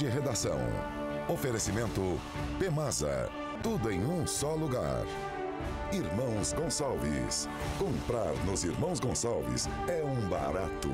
de redação. Oferecimento Pemasa. Tudo em um só lugar. Irmãos Gonçalves. Comprar nos Irmãos Gonçalves é um barato.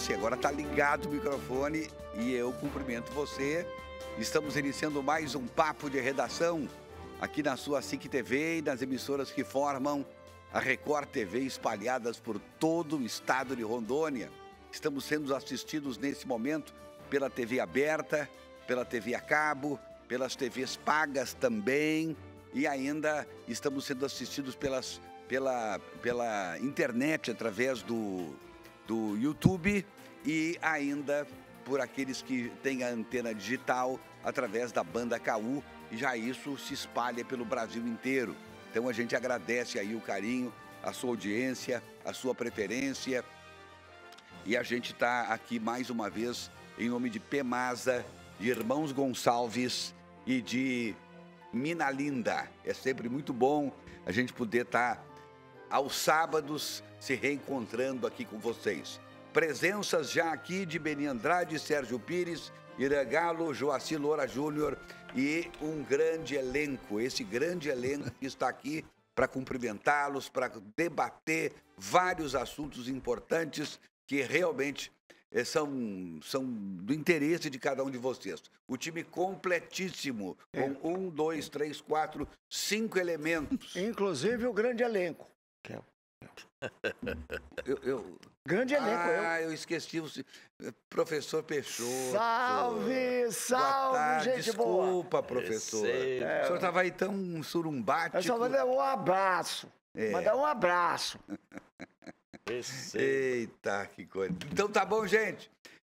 assim, agora está ligado o microfone e eu cumprimento você. Estamos iniciando mais um papo de redação aqui na sua SIC TV e nas emissoras que formam a Record TV espalhadas por todo o estado de Rondônia. Estamos sendo assistidos nesse momento pela TV aberta, pela TV a cabo, pelas TVs pagas também e ainda estamos sendo assistidos pelas, pela, pela internet através do do YouTube e ainda por aqueles que têm a antena digital através da banda KU, já isso se espalha pelo Brasil inteiro. Então a gente agradece aí o carinho, a sua audiência, a sua preferência. E a gente está aqui mais uma vez em nome de Pemasa, de Irmãos Gonçalves e de Minalinda. É sempre muito bom a gente poder estar tá aos sábados se reencontrando aqui com vocês. Presenças já aqui de Beni Andrade, Sérgio Pires, Iragalo, Galo, Joaci Loura Júnior e um grande elenco. Esse grande elenco que está aqui para cumprimentá-los, para debater vários assuntos importantes que realmente eh, são, são do interesse de cada um de vocês. O time completíssimo, com é. um, dois, três, quatro, cinco elementos. Inclusive o grande elenco. Que é, é eu, eu, Grande elenco. Ah, eu, eu esqueci o professor Peixoto. Salve, salve, tarde, gente desculpa, boa. Desculpa, é professor. É, o senhor estava aí tão surumbático. Eu só vou dar um abraço. É. Mandar um abraço. É Receba. Eita, que coisa. Então tá bom, gente.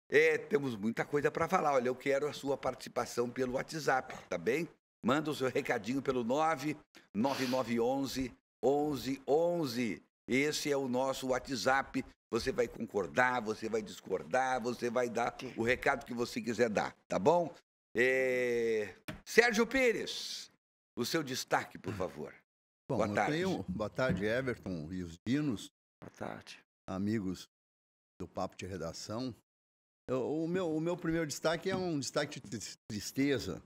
É, temos muita coisa para falar. Olha, eu quero a sua participação pelo WhatsApp, tá bem? Manda o seu recadinho pelo 99911 1111. Esse é o nosso WhatsApp. Você vai concordar, você vai discordar, você vai dar o recado que você quiser dar, tá bom? É... Sérgio Pires, o seu destaque, por favor. Bom, boa tarde. Tenho... Boa tarde, Everton e os Dinos. Boa tarde. Amigos do Papo de Redação. Eu, o meu, o meu primeiro destaque é um destaque de tristeza.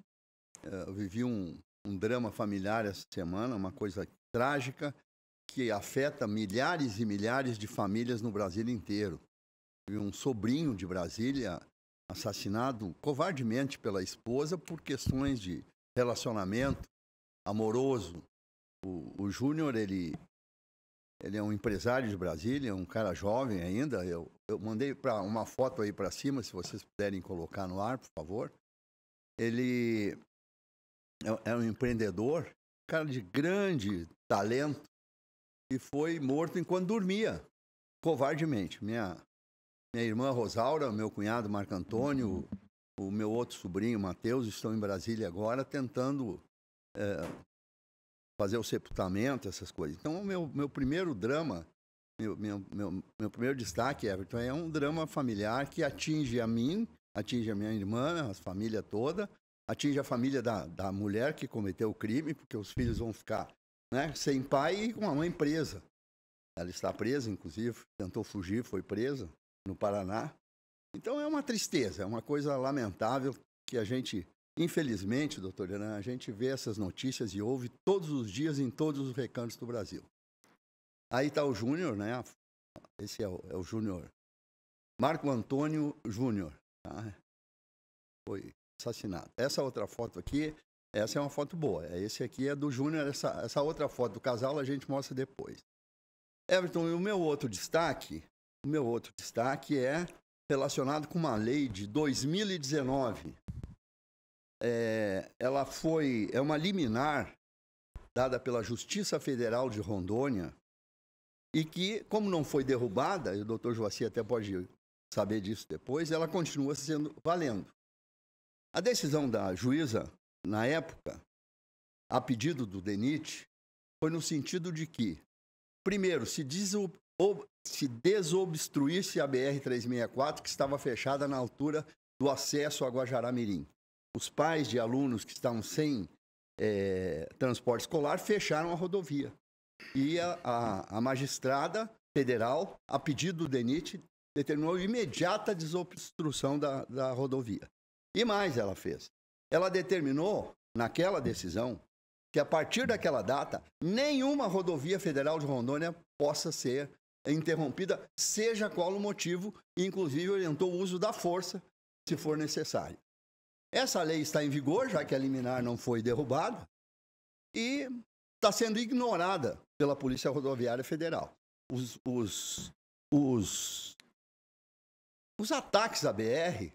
É, eu vivi um, um drama familiar essa semana, uma coisa trágica que afeta milhares e milhares de famílias no Brasil inteiro. Um sobrinho de Brasília assassinado covardemente pela esposa por questões de relacionamento amoroso. O, o Júnior, ele, ele é um empresário de Brasília, é um cara jovem ainda. Eu, eu mandei pra, uma foto aí para cima, se vocês puderem colocar no ar, por favor. Ele é, é um empreendedor, cara de grande talento, e foi morto enquanto dormia, covardemente. Minha, minha irmã Rosaura, meu cunhado Marco Antônio, o, meu outro sobrinho Matheus estão em Brasília agora tentando é, fazer o sepultamento, essas coisas. Então, o meu, meu primeiro drama, meu, meu, meu, meu primeiro destaque, Everton, é um drama familiar que atinge a mim, atinge a minha irmã, a família toda, atinge a família da, da mulher que cometeu o crime, porque os filhos vão ficar né, sem pai e com a mãe presa. Ela está presa, inclusive, tentou fugir, foi presa no Paraná. Então é uma tristeza, é uma coisa lamentável que a gente, infelizmente, doutor Irã, a gente vê essas notícias e ouve todos os dias em todos os recantos do Brasil. Aí está o Júnior, né? Esse é o, é o Júnior. Marco Antônio Júnior. Tá? Foi assassinado. Essa outra foto aqui essa é uma foto boa. Esse aqui é do Júnior. Essa, essa outra foto do casal a gente mostra depois. Everton, e o meu outro destaque, o meu outro destaque é relacionado com uma lei de 2019. É, ela foi, é uma liminar dada pela Justiça Federal de Rondônia e que, como não foi derrubada, e o doutor Joaci até pode saber disso depois, ela continua sendo valendo. A decisão da juíza na época, a pedido do DENIT, foi no sentido de que, primeiro, se, desob se desobstruísse a BR-364, que estava fechada na altura do acesso a Guajará Mirim. Os pais de alunos que estavam sem é, transporte escolar fecharam a rodovia. E a, a, a magistrada federal, a pedido do DENIT, determinou imediata desobstrução da, da rodovia. E mais ela fez ela determinou, naquela decisão, que a partir daquela data, nenhuma rodovia federal de Rondônia possa ser interrompida, seja qual o motivo, e inclusive orientou o uso da força, se for necessário. Essa lei está em vigor, já que a liminar não foi derrubada, e está sendo ignorada pela Polícia Rodoviária Federal. Os, os, os, os ataques à BR,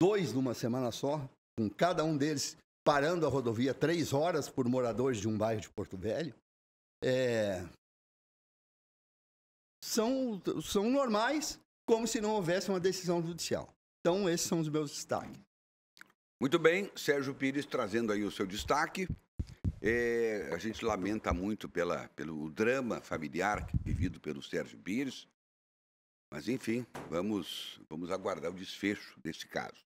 dois numa semana só, com cada um deles parando a rodovia três horas por moradores de um bairro de Porto Velho, é... são, são normais, como se não houvesse uma decisão judicial. Então, esses são os meus destaques. Muito bem, Sérgio Pires trazendo aí o seu destaque. É, a gente lamenta muito pela, pelo drama familiar vivido pelo Sérgio Pires, mas enfim, vamos, vamos aguardar o desfecho desse caso.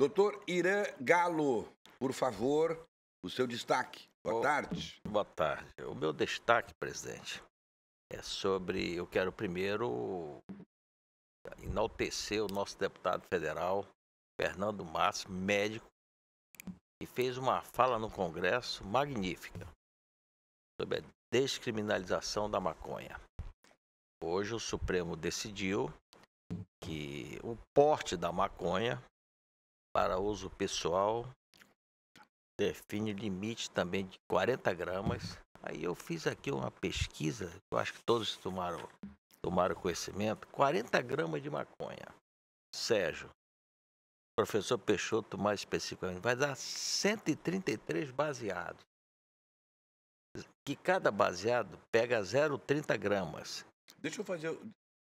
Doutor Irã Galo, por favor, o seu destaque. Boa oh, tarde. Boa tarde. O meu destaque, presidente, é sobre. Eu quero primeiro enaltecer o nosso deputado federal, Fernando Massa, médico, que fez uma fala no Congresso magnífica sobre a descriminalização da maconha. Hoje o Supremo decidiu que o porte da maconha para uso pessoal. Define o limite também de 40 gramas. Aí eu fiz aqui uma pesquisa, eu acho que todos tomaram, tomaram conhecimento. 40 gramas de maconha. Sérgio, professor Peixoto mais especificamente, vai dar 133 baseados. Que cada baseado pega 0,30 gramas. Deixa eu fazer.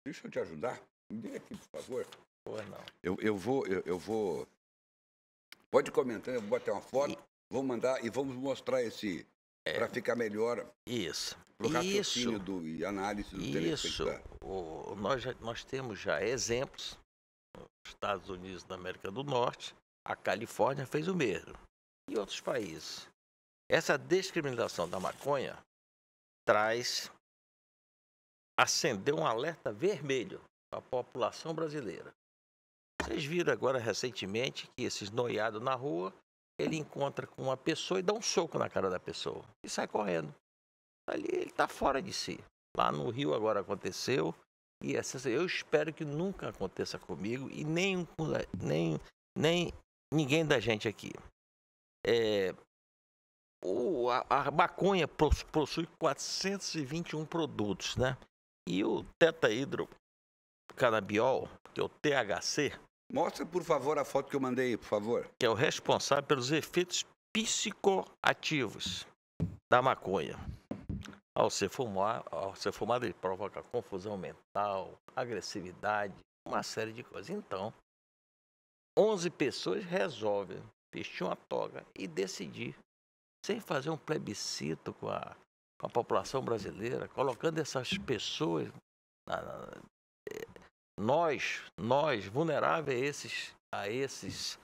Deixa eu te ajudar. Vem aqui, por favor. Pois não. Eu, eu vou, eu, eu vou Pode comentar, eu vou bater uma foto, e... vou mandar e vamos mostrar esse. É, para ficar melhor. Isso. Pro raciocínio isso, do, e análise do Isso. O, nós, já, nós temos já exemplos. Estados Unidos da América do Norte, a Califórnia fez o mesmo. E outros países. Essa descriminalização da maconha traz. acendeu um alerta vermelho à população brasileira. Vocês viram agora recentemente que esses noiados na rua, ele encontra com uma pessoa e dá um soco na cara da pessoa e sai correndo. Ali ele está fora de si. Lá no Rio agora aconteceu e é essa, eu espero que nunca aconteça comigo e nem, nem, nem ninguém da gente aqui. É, o, a, a maconha possui 421 produtos, né? E o tetaidrocannabiol, que é o THC, Mostra, por favor, a foto que eu mandei, por favor. Que é o responsável pelos efeitos psicoativos da maconha. Ao ser, ao ser fumado, ele provoca confusão mental, agressividade, uma série de coisas. Então, 11 pessoas resolvem vestir uma toga e decidir, sem fazer um plebiscito com a, com a população brasileira, colocando essas pessoas na, nós, nós vulneráveis a esses, a esses,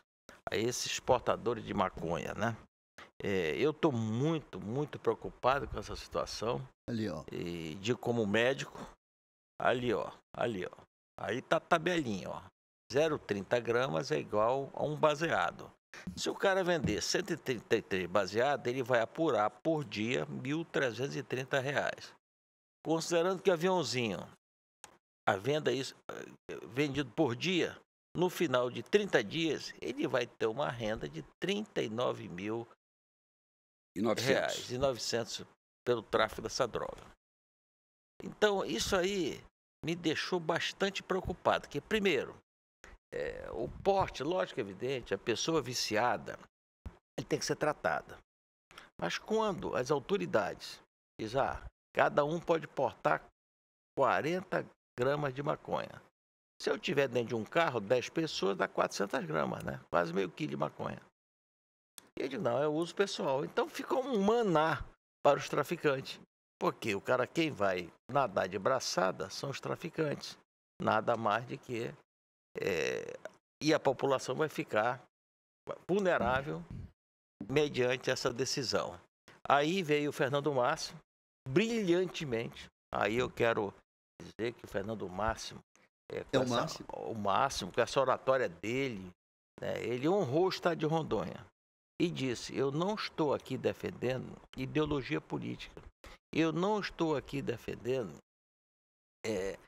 a esses portadores de maconha, né? É, eu estou muito, muito preocupado com essa situação. Ali, ó. E de como médico, ali, ó, ali, ó. Aí tá a tabelinha, ó. 0,30 gramas é igual a um baseado. Se o cara vender 133 baseado, ele vai apurar por dia R$ 1.330. Considerando que o aviãozinho a venda é isso, eh, eh, vendido por dia, no final de 30 dias, ele vai ter uma renda de 39 mil e 900. reais e 900 pelo tráfico dessa droga. Então, isso aí me deixou bastante preocupado, que primeiro, é, o porte, lógico, é evidente, a pessoa viciada, ele tem que ser tratada. Mas quando as autoridades dizem, ah, cada um pode portar 40 gramas de maconha. Se eu tiver dentro de um carro, 10 pessoas dá 400 gramas, né? Quase meio quilo de maconha. E ele, não, é uso pessoal. Então ficou um maná para os traficantes. Porque o cara, quem vai nadar de braçada são os traficantes. Nada mais de que. É... e a população vai ficar vulnerável mediante essa decisão. Aí veio o Fernando Márcio, brilhantemente. Aí eu quero dizer que o Fernando Máximo eh, é, é o essa, máximo, o máximo, com essa oratória dele, né, ele honrou o estado de Rondônia e disse: eu não estou aqui defendendo ideologia política, eu não estou aqui defendendo é,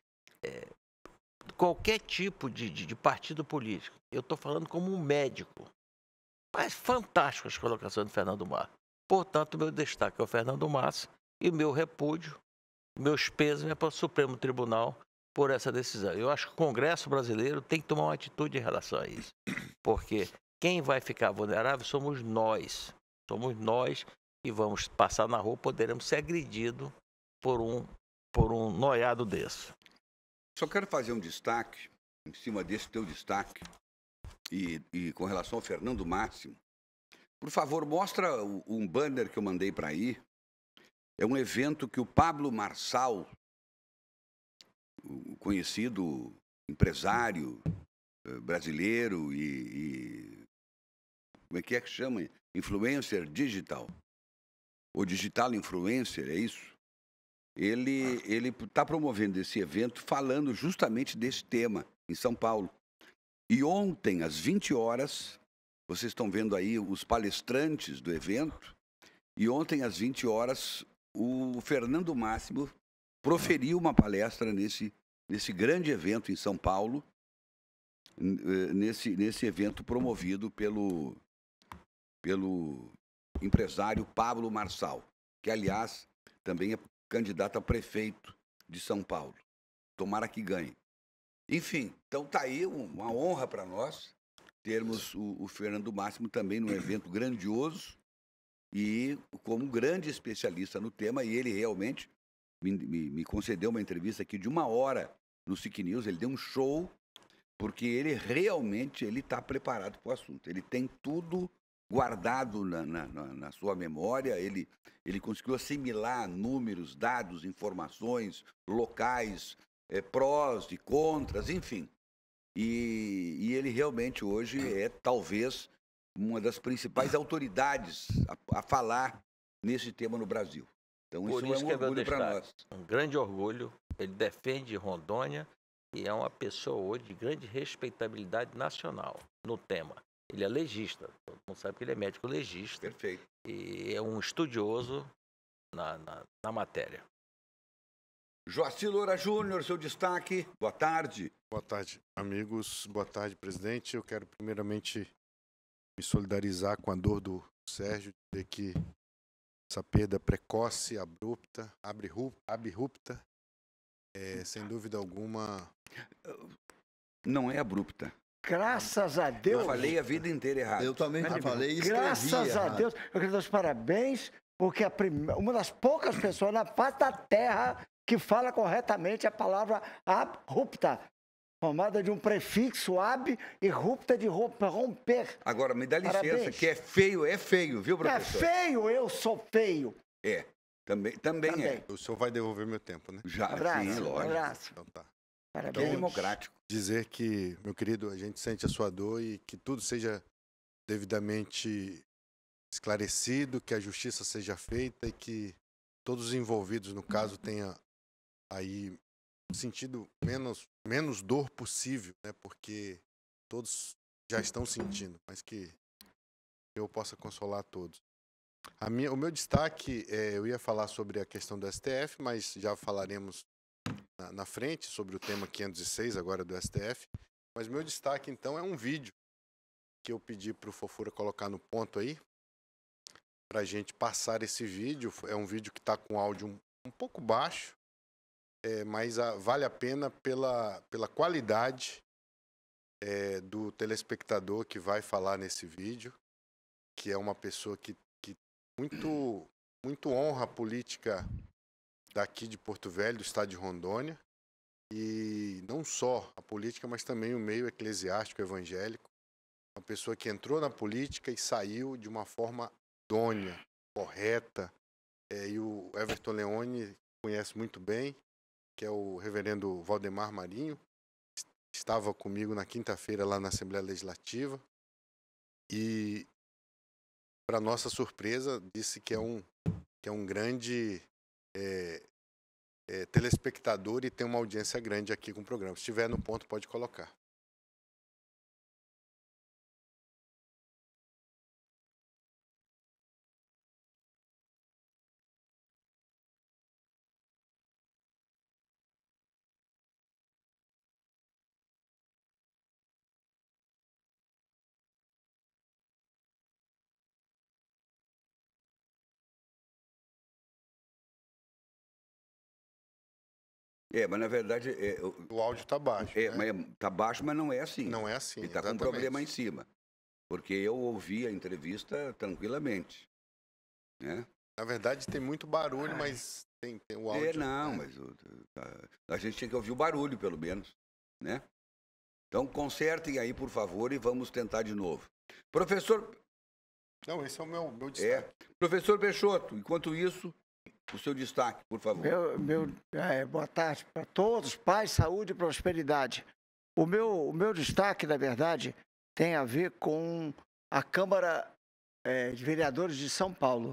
é, qualquer tipo de, de, de partido político. Eu estou falando como um médico. Mas fantásticas as colocações do Fernando Mar. Portanto, meu destaque é o Fernando Massa e o meu repúdio meus pesos é para o Supremo Tribunal por essa decisão. Eu acho que o Congresso brasileiro tem que tomar uma atitude em relação a isso, porque quem vai ficar vulnerável somos nós. Somos nós que vamos passar na rua, poderemos ser agredidos por um, por um noiado desse. Só quero fazer um destaque, em cima desse teu destaque, e, e com relação ao Fernando Máximo. Por favor, mostra um banner que eu mandei para aí, é um evento que o Pablo Marçal, o conhecido empresário eh, brasileiro e, e, como é que é que chama? Influencer digital. Ou digital influencer, é isso? Ele ah. ele está promovendo esse evento falando justamente desse tema em São Paulo. E ontem às 20 horas, vocês estão vendo aí os palestrantes do evento, e ontem às 20 horas o Fernando Máximo proferiu uma palestra nesse, nesse grande evento em São Paulo, eh, nesse, nesse evento promovido pelo, pelo empresário Pablo Marçal, que, aliás, também é candidato a prefeito de São Paulo. Tomara que ganhe. Enfim, então tá aí uma honra para nós termos o, o Fernando Máximo também num evento grandioso e como grande especialista no tema, e ele realmente me, me, me concedeu uma entrevista aqui de uma hora no SIC News, ele deu um show, porque ele realmente ele está preparado para o assunto, ele tem tudo guardado na, na, na, sua memória, ele, ele conseguiu assimilar números, dados, informações, locais, é, prós e contras, enfim. E, e ele realmente hoje é talvez uma das principais autoridades a, a falar nesse tema no Brasil. Então Por isso, isso é um orgulho para nós. Um grande orgulho. Ele defende Rondônia e é uma pessoa hoje de grande respeitabilidade nacional no tema. Ele é legista, todo mundo sabe que ele é médico legista. Perfeito. E é um estudioso na, na, na matéria. Joacir Loura Júnior, seu destaque. Boa tarde. Boa tarde, amigos. Boa tarde, presidente. Eu quero primeiramente me solidarizar com a dor do Sérgio, de que essa perda precoce, abrupta, abrupta, é, sem dúvida alguma. Não é abrupta. Graças a Deus. Eu falei a vida inteira errado. Eu também Mas, falei isso. Graças a Deus. Eu quero dar os parabéns, porque prim... uma das poucas pessoas na face da terra que fala corretamente a palavra abrupta formada de um prefixo ab e rupta de roupa, romper. Agora, me dá licença, Parabéns. que é feio, é feio, viu, é professor? É feio, eu sou feio. É, também, também, é. também. é. O senhor vai devolver meu tempo, né? Já, abraço, sim, lógico. Abraço. Então tá. Parabéns. Então, democrático. Dizer que, meu querido, a gente sente a sua dor e que tudo seja devidamente esclarecido, que a justiça seja feita e que todos os envolvidos no caso tenham aí sentido menos, menos dor possível, né? Porque todos já estão sentindo, mas que eu possa consolar todos. A minha, o meu destaque, é, eu ia falar sobre a questão do STF, mas já falaremos na, na, frente sobre o tema 506 agora do STF. Mas meu destaque então é um vídeo que eu pedi para o Fofura colocar no ponto aí, para a gente passar esse vídeo. É um vídeo que está com áudio um, um pouco baixo, é, mas a, ah, vale a pena pela, pela qualidade é, do telespectador que vai falar nesse vídeo, que é uma pessoa que, que muito, muito honra a política daqui de Porto Velho, do estado de Rondônia, e não só a política, mas também o meio eclesiástico evangélico. Uma pessoa que entrou na política e saiu de uma forma idônea, correta, é, e o Everton Leone conhece muito bem, que é o reverendo Valdemar Marinho, estava comigo na quinta-feira lá na Assembleia Legislativa e, para nossa surpresa, disse que é um, que é um grande é, é, telespectador e tem uma audiência grande aqui com o programa. Se estiver no ponto, pode colocar. É, mas na verdade. É, o áudio está baixo. É, né? mas é, tá baixo, mas não é assim. Não é assim. Ele está com um problema em cima. Porque eu ouvi a entrevista tranquilamente. Né? Na verdade, tem muito barulho, Ai. Ah, mas tem, tem, o é, áudio. É, não, né? mas a, tá, a gente tinha que ouvir o barulho, pelo menos. Né? Então, consertem aí, por favor, e vamos tentar de novo. Professor. Não, esse é o meu, meu é. destaque. É. Professor Peixoto, enquanto isso, o seu destaque, por favor. Meu, meu é, boa tarde para todos, paz, saúde e prosperidade. O meu, o meu destaque, na verdade, tem a ver com a Câmara é, de Vereadores de São Paulo.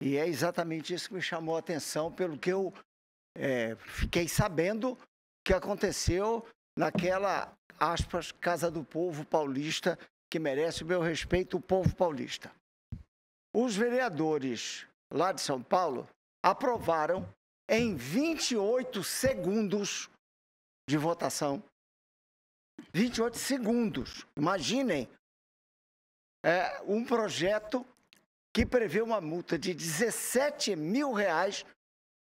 E é exatamente isso que me chamou a atenção, pelo que eu é, fiquei sabendo que aconteceu naquela, aspas, Casa do Povo Paulista, que merece o meu respeito, o povo paulista. Os vereadores lá de São Paulo, aprovaram em 28 segundos de votação. 28 segundos. Imaginem é, um projeto que prevê uma multa de 17 mil reais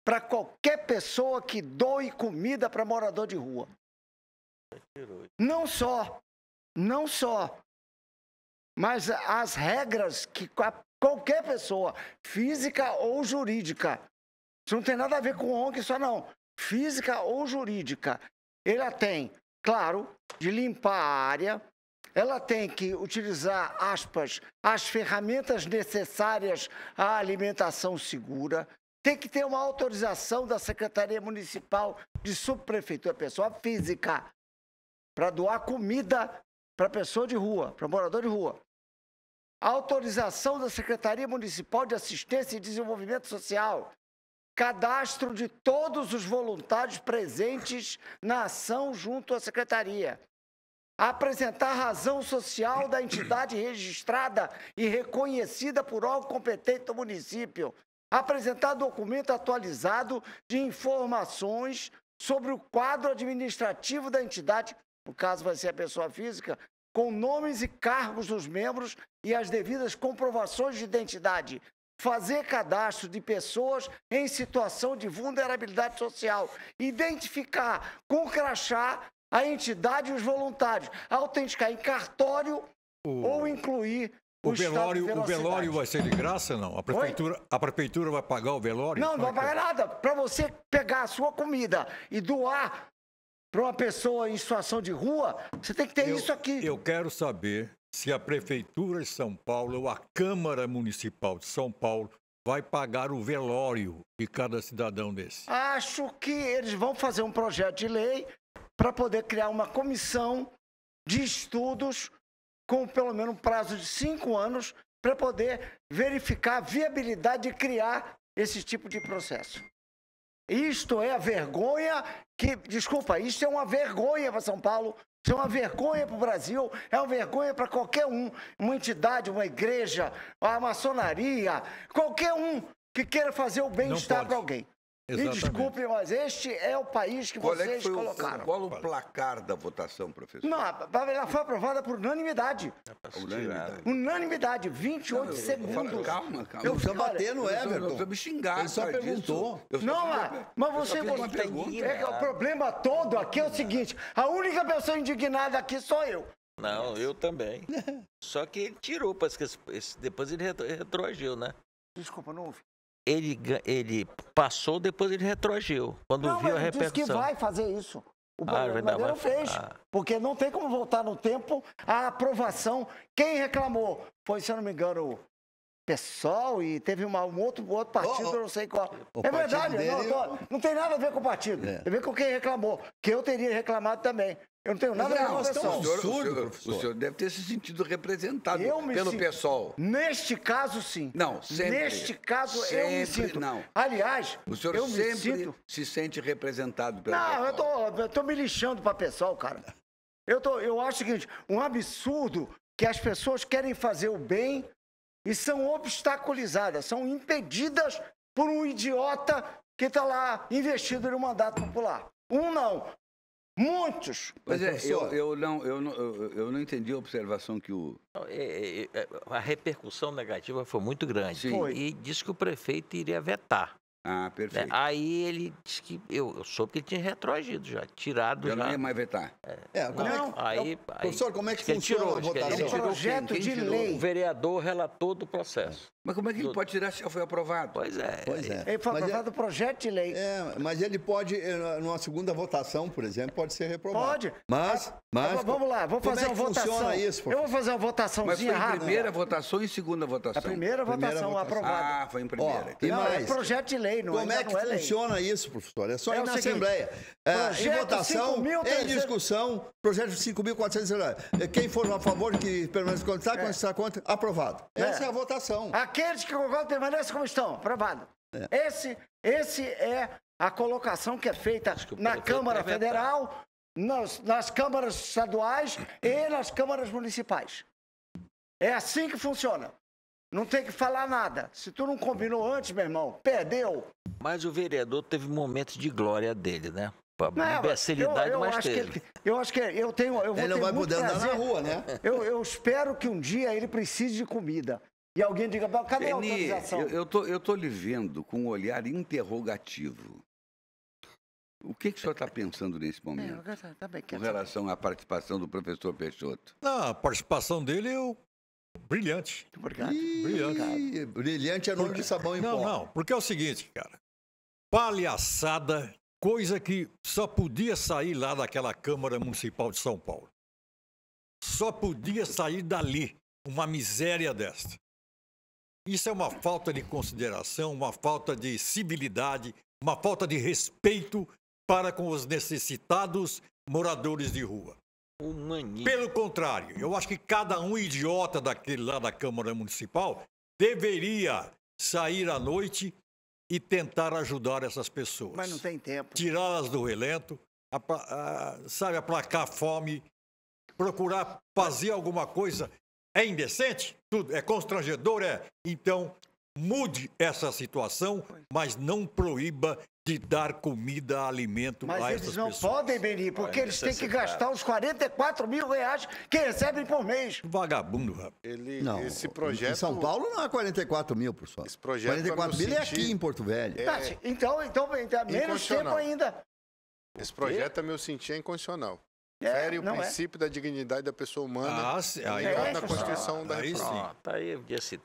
para qualquer pessoa que doe comida para morador de rua. Não só, não só, mas as regras que Qualquer pessoa, física ou jurídica. Isso não tem nada a ver com ONG só não. Física ou jurídica. Ela tem, claro, de limpar a área, ela tem que utilizar, aspas, as ferramentas necessárias à alimentação segura, tem que ter uma autorização da Secretaria Municipal de Subprefeitura, pessoa física, para doar comida para pessoa de rua, para morador de rua autorização da Secretaria Municipal de Assistência e Desenvolvimento Social, cadastro de todos os voluntários presentes na ação junto à Secretaria, apresentar razão social da entidade registrada e reconhecida por órgão competente do município, apresentar documento atualizado de informações sobre o quadro administrativo da entidade, no caso vai ser a pessoa física, com nomes e cargos dos membros e as devidas comprovações de identidade. Fazer cadastro de pessoas em situação de vulnerabilidade social. Identificar com crachá a entidade e os voluntários. Autenticar em cartório o... ou incluir o, o velório, o velório vai ser de graça, não? A prefeitura, a prefeitura vai pagar o velório? Não, não é vai é? pagar nada. Para você pegar a sua comida e doar para uma pessoa em situação de rua, você tem que ter eu, isso aqui. Eu quero saber se a Prefeitura de São Paulo ou a Câmara Municipal de São Paulo vai pagar o velório de cada cidadão desse. Acho que eles vão fazer um projeto de lei para poder criar uma comissão de estudos com pelo menos um prazo de cinco anos para poder verificar a viabilidade de criar esse tipo de processo. Isto é a vergonha que. Desculpa, isto é uma vergonha para São Paulo, isso é uma vergonha para o Brasil, é uma vergonha para qualquer um, uma entidade, uma igreja, a maçonaria, qualquer um que queira fazer o bem-estar para alguém. Exatamente. Me desculpe, mas este é o país que qual vocês é que colocaram. O, qual o placar da votação, professor? Não, ela foi aprovada por unanimidade. É unanimidade. Unanimidade, 28 não, eu, segundos. Eu, calma, calma. Eu estou batendo no Everton. Eu me xingar. Ele só perguntou. Não, mas, você... você é, o problema todo aqui é o seguinte, a única pessoa indignada aqui sou eu. Não, eu também. Só que ele tirou, depois ele retroagiu, né? Desculpa, não ouvi ele, ele passou, depois ele retroagiu. Quando não, viu a repercussão. disse que vai fazer isso. O ah, não é fez, ah. porque não tem como voltar no tempo a aprovação. Quem reclamou foi, se eu não me engano, PSOL e teve uma, um outro, outro partido, oh, não sei qual. é verdade, não, não, tem nada a ver com o partido. É. Tem a ver com quem reclamou, que eu teria reclamado também. Eu não tenho nada a ver é com o PSOL. O senhor, o, senhor, o senhor deve ter se sentido representado eu pelo sinto, PSOL. Neste caso, sim. Não, sempre. Neste caso, sempre eu me sinto. não. Aliás, o senhor eu sempre sinto... se sente representado pelo não, PSOL. Não, eu, eu tô, me lixando para PSOL, cara. Eu, tô, eu acho o seguinte, um absurdo que as pessoas querem fazer o bem e são obstaculizadas, são impedidas por um idiota que está lá investido no mandato popular. Um não. Muitos. Pois é, eu, eu, não, eu, não, eu não entendi a observação que o. É, é, é, a repercussão negativa foi muito grande. Sim. Foi. E disse que o prefeito iria vetar. Ah, né, perfeito. Né? Aí ele disse que. Eu, eu soube que ele tinha retroagido já, tirado já. Já não ia mais vetar. É, é como não, é que, aí, aí, Professor, como é que, funciona tirou, a votação? Ele tirou projeto de lei. O vereador relatou do processo. É. Mas como é que ele pode tirar se já foi aprovado? Pois é. Pois é. Ele foi mas aprovado é- o projeto de lei. É, mas ele pode, eh, numa segunda votação, por exemplo, pode ser reprovado. Pode. Mas, ah, mas... vamos lá, vou fazer é uma votação. Isso, eu vou fazer uma votaçãozinha rápida. Mas foi primeira votação e segunda votação? A primeira, votação, primeira votação aprovada. Ah, foi em primeira. Ó, e não, mais? projeto de lei é? Como é que é funciona lei. isso, professor? É só é ir na seguinte, Assembleia. É, em votação, em discussão, projeto 5.400. É, quem for a favor que permaneça como está, é. quando está contra, aprovado. Essa é. a votação. Aqueles que concordam permaneçam como estão, aprovado. Esse, esse é a colocação que é feita na Câmara Federal, nas, nas câmaras estaduais e nas câmaras municipais. É assim que funciona. Não tem que falar nada. Se tu não combinou antes, meu irmão, perdeu. Mas o vereador teve um momento de glória dele, né? Não, imbecilidade, eu, eu mas acho teve. Que ele, eu acho que eu tenho. Eu ele não vai mudando na rua, né? Eu, eu espero que um dia ele precise de comida. E alguém diga, cadê a autorização? Eu, eu, tô, eu tô lhe vendo com um olhar interrogativo. O que, que o senhor está pensando nesse é, momento? É, eu, tá bem, com relação à participação do professor Peixoto? Na participação dele, eu Brilhante. Obrigado. Ih, brilhante. Brilhante é nome Por... de sabão em não, pó. Não, não. Porque é o seguinte, cara. Palhaçada, coisa que só podia sair lá daquela Câmara Municipal de São Paulo. Só podia sair dali uma miséria desta. Isso é uma falta de consideração, uma falta de civilidade, uma falta de respeito para com os necessitados moradores de rua. Pelo contrário, eu acho que cada um idiota daquele lá da Câmara Municipal deveria sair à noite e tentar ajudar essas pessoas. Mas não tem tempo. Tirá-las do relento, a, a, sabe, aplacar a fome, procurar fazer alguma coisa. É indecente? Tudo. É constrangedor? É. Então, mude essa situação, mas não proíba de dar comida, alimento mas a essas pessoas. Mas eles não podem, Beni, porque eles têm que gastar os 44 mil reais que recebem por mês. Vagabundo, rapaz. Ele, não, esse projeto... Em São Paulo não há é 44 mil, por favor. Esse projeto 44 mil é aqui em Porto Velho. É... Então, então, então menos tempo ainda. Esse projeto, a meu sentir, é incondicional. É, Fere é, o princípio é. da dignidade da pessoa humana. Ah, sim. Aí, é, na Constituição ah, da aí Sim. aí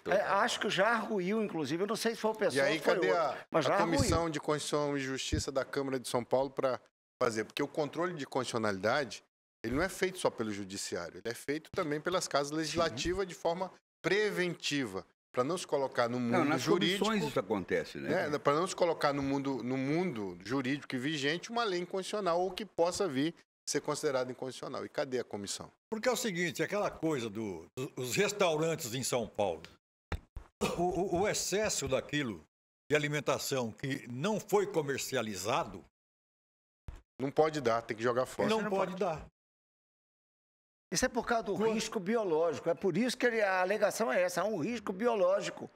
é, acho que já arruiu, inclusive. Eu não sei se foi o pessoal. E aí, cadê a, a Comissão de Constituição e Justiça da Câmara de São Paulo para fazer? Porque o controle de constitucionalidade ele não é feito só pelo judiciário, ele é feito também pelas casas legislativas de forma preventiva, para não se colocar no mundo não, nas jurídico. isso acontece, né? né? Para não se colocar no mundo, no mundo jurídico e vigente uma lei inconstitucional ou que possa vir ser considerado incondicional. E cadê a comissão? Porque é o seguinte, aquela coisa dos do, restaurantes em São Paulo, o, o, excesso daquilo de alimentação que não foi comercializado... Não pode dar, tem que jogar fora. Não, não pode, pode dar. Isso é por causa do Quando... risco biológico. É por isso que a alegação é essa, há um risco biológico.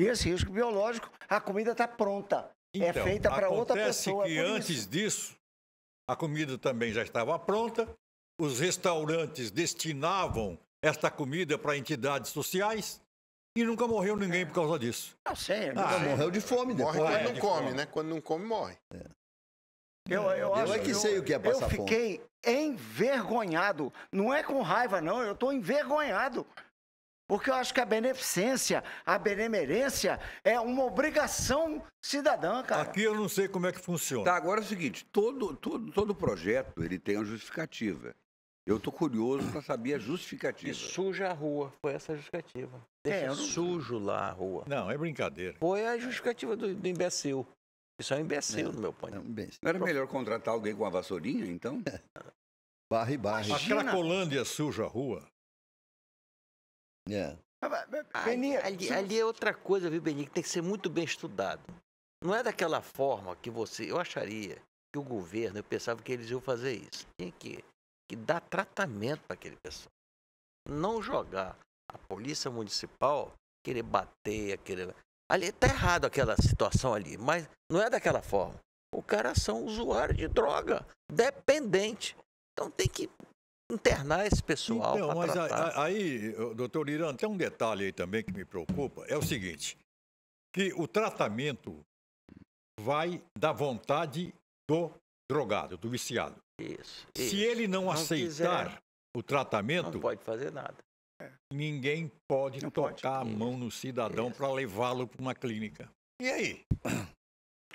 E esse risco biológico, a comida está pronta. É então, é feita para outra pessoa. Acontece que antes isso. disso, a comida também já estava pronta, os restaurantes destinavam esta comida para entidades sociais e nunca morreu ninguém por causa disso. Ah, sim. Ah, morreu de fome depois. Morre quando é, não come, fome. né? Quando não come, morre. É. Eu, eu, eu acho, é que sei eu, o que é passar Eu fiquei fome. envergonhado. Não é com raiva, não. Eu estou envergonhado porque eu acho que a beneficência, a benemerência é uma obrigação cidadã, cara. Aqui eu não sei como é que funciona. Tá, agora é o seguinte, todo, todo, todo projeto ele tem uma justificativa. Eu estou curioso para saber a justificativa. E suja a rua, foi essa a justificativa. Deixa é, não... sujo lá a rua. Não, é brincadeira. Foi a justificativa do, do imbecil. Isso é um imbecil, não, é, no meu ponto. É um imbecil. Não era melhor contratar alguém com uma vassourinha, então? barre, barre. A Cracolândia suja a rua. É. Ah, ali, ali é outra coisa, viu, Beninho, que tem que ser muito bem estudado. Não é daquela forma que você. Eu acharia que o governo, eu pensava que eles iam fazer isso. Tinha que, que dar tratamento para aquele pessoal. Não jogar a polícia municipal, querer bater, aquele. Ali está errado aquela situação ali, mas não é daquela forma. O cara são usuário de droga, dependente. Então tem que internar esse pessoal. Então, mas tratar. aí, doutor Irã, tem um detalhe aí também que me preocupa, é o seguinte, que o tratamento vai da vontade do drogado, do viciado. Isso. Se isso. ele não, não aceitar quiser, o tratamento... Não pode fazer nada. É. Ninguém pode não tocar pode. a mão no cidadão para levá-lo para uma clínica. E aí?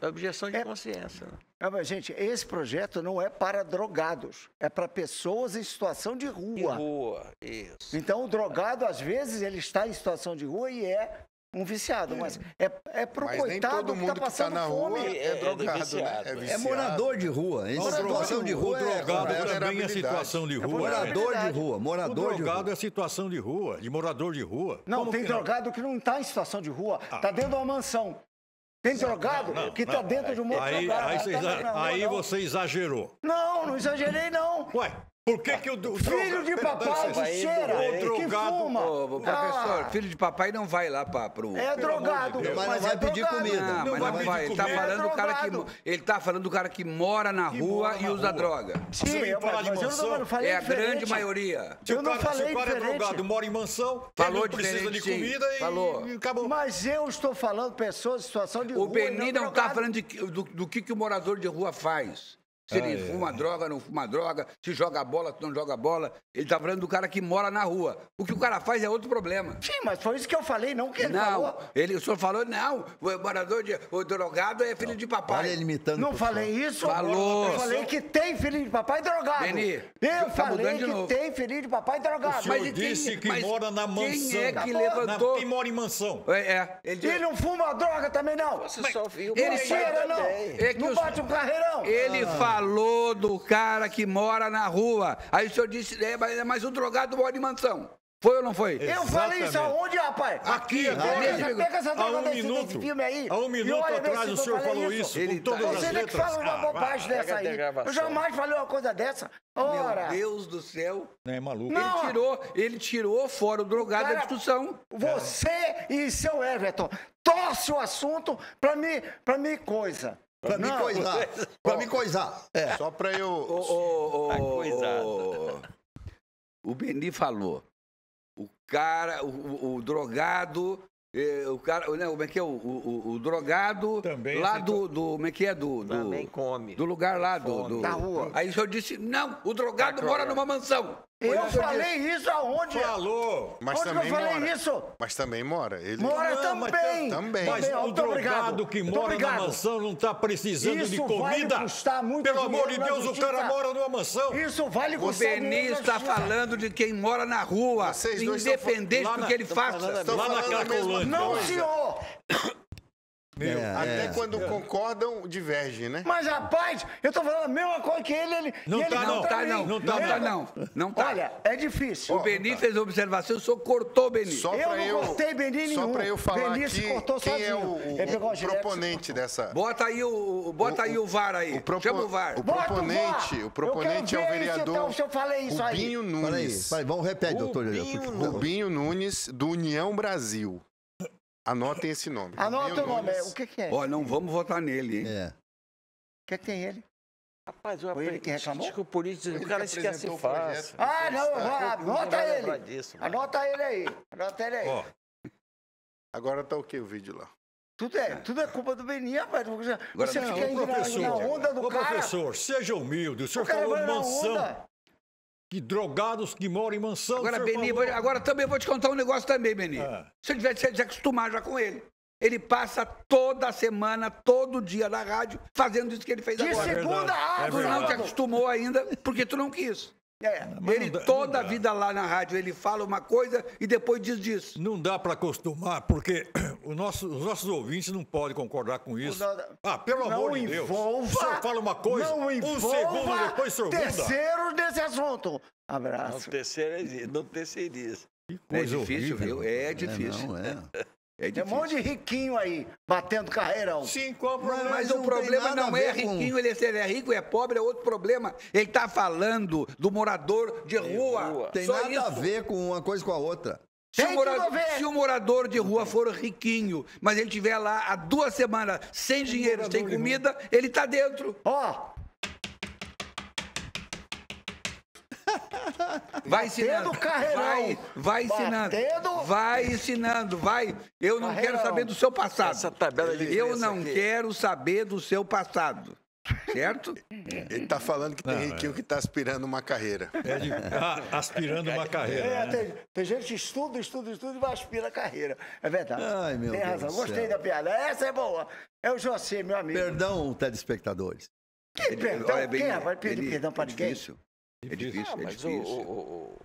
É objeção de é, consciência. Né? É, gente, esse projeto não é para drogados, é para pessoas em situação de rua. De rua, isso. Então, o drogado, às vezes, ele está em situação de rua e é um viciado, é. mas é, é pro mas coitado todo tá mundo que tá, passando que tá na fome. rua é, é, é drogado, né? viciado, né? viciado. é morador de rua. Em situação de rua, drogado é, também a situação de rua. morador de rua, morador drogado de rua. é situação de rua, de morador de rua. Não, Como tem que drogado que não está em situação de rua, ah. tá dentro de uma mansão. Tem drogado não, não, que está dentro é de um monte aí, tá de drogado. Aí, você, aí você exagerou. Não, não exagerei, não. Ué? Por que, que o, filho de papai que cheira, o drogado, que fuma? professor, ah. filho de papai não vai lá para pro. É drogado, mas, mas não é vai é pedir drogado. comida. Não, não mas vai não vai. Ele tá, é falando do cara que, é ele tá falando do cara que mora na que rua mora e usa rua. droga. Sim, eu, mas, mas eu não, não falei É a grande maioria. Eu não falei Se o cara é drogado, mora em mansão, falou precisa de comida e falou. acabou. Mas eu estou falando pessoas em situação de rua. O Beni não é está falando do que o morador de rua faz. Se ele ah, é. fuma é. droga, não fuma droga, se joga bola, se não joga bola. Ele tá falando do cara que mora na rua. O que o cara faz é outro problema. Sim, mas foi isso que eu falei, não que ele não, falou. Ele, o senhor falou, não, o morador de. O drogado é filho não, de papai. Olha ele imitando. Não falei isso, falou. Eu falei que tem filho de papai drogado. Beni, eu tá falei que novo. tem filho de papai drogado. O senhor mas disse quem, que mora na mansão. Quem é que tá levantou? Na, quem mora em mansão? É, é ele, ele não fuma droga também, não. Você mas, só viu ele cheira, não. É que não bate o carreirão. Ele ah. fala falou do cara que mora na rua. Aí o senhor disse, é, mas o é drogado mora em mansão. Foi ou não foi? Exatamente. Eu falei isso aonde, rapaz? Aqui, aqui. Pega, pega essa droga um minuto, filme aí. Há um minuto atrás o senhor falou é isso. Ele com todas Você as letras. que fala uma ah, bobagem dessa aí. Eu jamais falei uma coisa dessa. Ora. Meu Deus do céu. Não é maluco? Ele tirou, ele tirou fora o drogado cara, da discussão. Você é. e seu Everton torce o assunto pra mim, pra mim coisa. Pra me coisar. Pra me coisar. É. Só pra eu. O, o, o, o Beni falou. O cara, o, drogado. É, o cara, né, como é que é? O, drogado Também lá do, do. Como é que é? Do, do, Também come. Do lugar lá do, do. Da rua. Aí o senhor disse: não, o drogado tá mora numa mansão. Eu falei isso aonde? Falou. Mas Onde também que eu falei mora. isso? Mas também mora. Ele... Mora não, também. Mas, também. Mas o drogado que mora na mansão não está precisando isso de comida. Isso Vai custar muito Pelo amor de Deus, o cara mora numa mansão. Isso vale o custar O Benício está falando de quem mora na rua, Vocês independente do que ele faça. Lá lá na Cracolândia. Não, senhor. Meu, é, até é. quando concordam, divergem, né? Mas, rapaz, eu tô falando a mesma coisa que ele. ele não, ele tá, não, tá, não, não, tá, não, tá, né? tá, não, não tá. Olha, é difícil. O oh, Beni fez a observação, o senhor cortou o Beni. Só eu não eu, cortei Beni nenhum. Só pra eu falar Beni aqui, cortou quem é sozinho. é o, o, o proponente dessa... Bota aí o, bota o, aí o VAR aí. O propo, Chama o VAR. O proponente, o, proponente é o vereador... Isso, então, falei isso Rubinho aí. Nunes. Peraí, vamos repetir, doutor. Rubinho Nunes, do União Brasil. Anotem esse nome. Anota o nome. É, o que, que é? Ó, não vamos votar nele, hein? É. O que, é que tem ele? Rapaz, eu aprendi. É que reclamou? Diz que o político, o cara esquece assim, fácil. Ah, não, vou, anota ele. Disso, anota ele aí. Anota ele aí. Ó, agora tá o que o vídeo lá? Tudo é, tudo é culpa do Beninha, rapaz. Você agora, fica indo professor, na, na onda do ô, cara. Professor, seja humilde. O senhor o falou mansão. Que drogados que moram em mansão. Agora, Beni, vou, agora também vou te contar um negócio também, Beni. Ah. Se eu tivesse de acostumar já com ele. Ele passa toda semana, todo dia na rádio, fazendo isso que ele fez de agora. De segunda a é Tu não te acostumou ainda, porque tu não quis. É, ah, ele dá, toda a vida lá na rádio ele fala uma coisa e depois diz disso. Não dá para acostumar, porque nosso, os nossos ouvintes não podem concordar com isso. Não, ah, pelo amor de Deus. O senhor fala uma coisa, não um segundo depois o senhor terceiro muda. desse assunto. Abraço. Não terceiriza. É não terceiriza. Que coisa é difícil, horrível. viu? É difícil. É, não, é. É tem um monte de riquinho aí, batendo carreirão. Sim, qual o problema? mas o problema não é riquinho, é ele, é rico, é pobre, é outro problema. Ele está falando do morador de rua. rua. Tem Só nada isso. a ver com uma coisa com a outra. Se o, morador, se o, morador de rua for riquinho, mas ele tiver lá há duas semanas sem dinheiro, sem comida, ele está dentro. Ó, Vai ensinando. Vai, vai ensinando. Vai ensinando, vai. Eu não quero saber do seu passado. Essa tabela de é Eu não quero saber do seu passado. Certo? Ele está falando que tem riquinho é. que está aspirando uma carreira. É de, ah, aspirando uma carreira. É, né? tem, tem, gente que estuda, estuda, estuda e vai aspirar a carreira. É verdade. Ai, meu tem Deus razão. Gostei da piada. Essa é boa. É o José, meu amigo. Perdão, telespectadores. Que perdão? Olha, é bem, Quem vai pedir perdão para ninguém? Difícil. É difícil, ah, é difícil. O, o, o...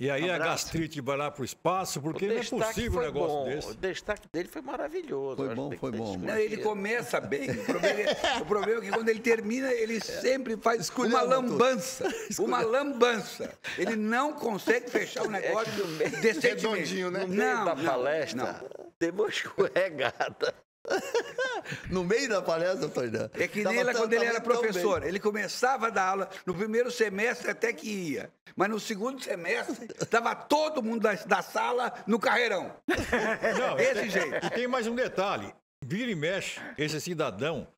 E aí a gastrite vai lá para o espaço, porque não é possível um negócio bom. desse. O destaque dele foi maravilhoso. Foi bom, foi bom. Não, ele começa bem. O problema, é, o problema, é que quando ele termina, ele sempre faz Escolhendo uma lambança. Uma lambança. Ele não consegue fechar o é negócio é decentemente. Redondinho, né? No meio não, da palestra, não. deu uma escorregada. É no meio da palestra, Tonhão. É que nele, quando ele era professor, ele começava a dar aula no primeiro semestre até que ia. Mas no segundo semestre, estava todo mundo da, da, sala no carreirão. Não, Esse jeito. E tem mais um detalhe. Vira e mexe, esse cidadão,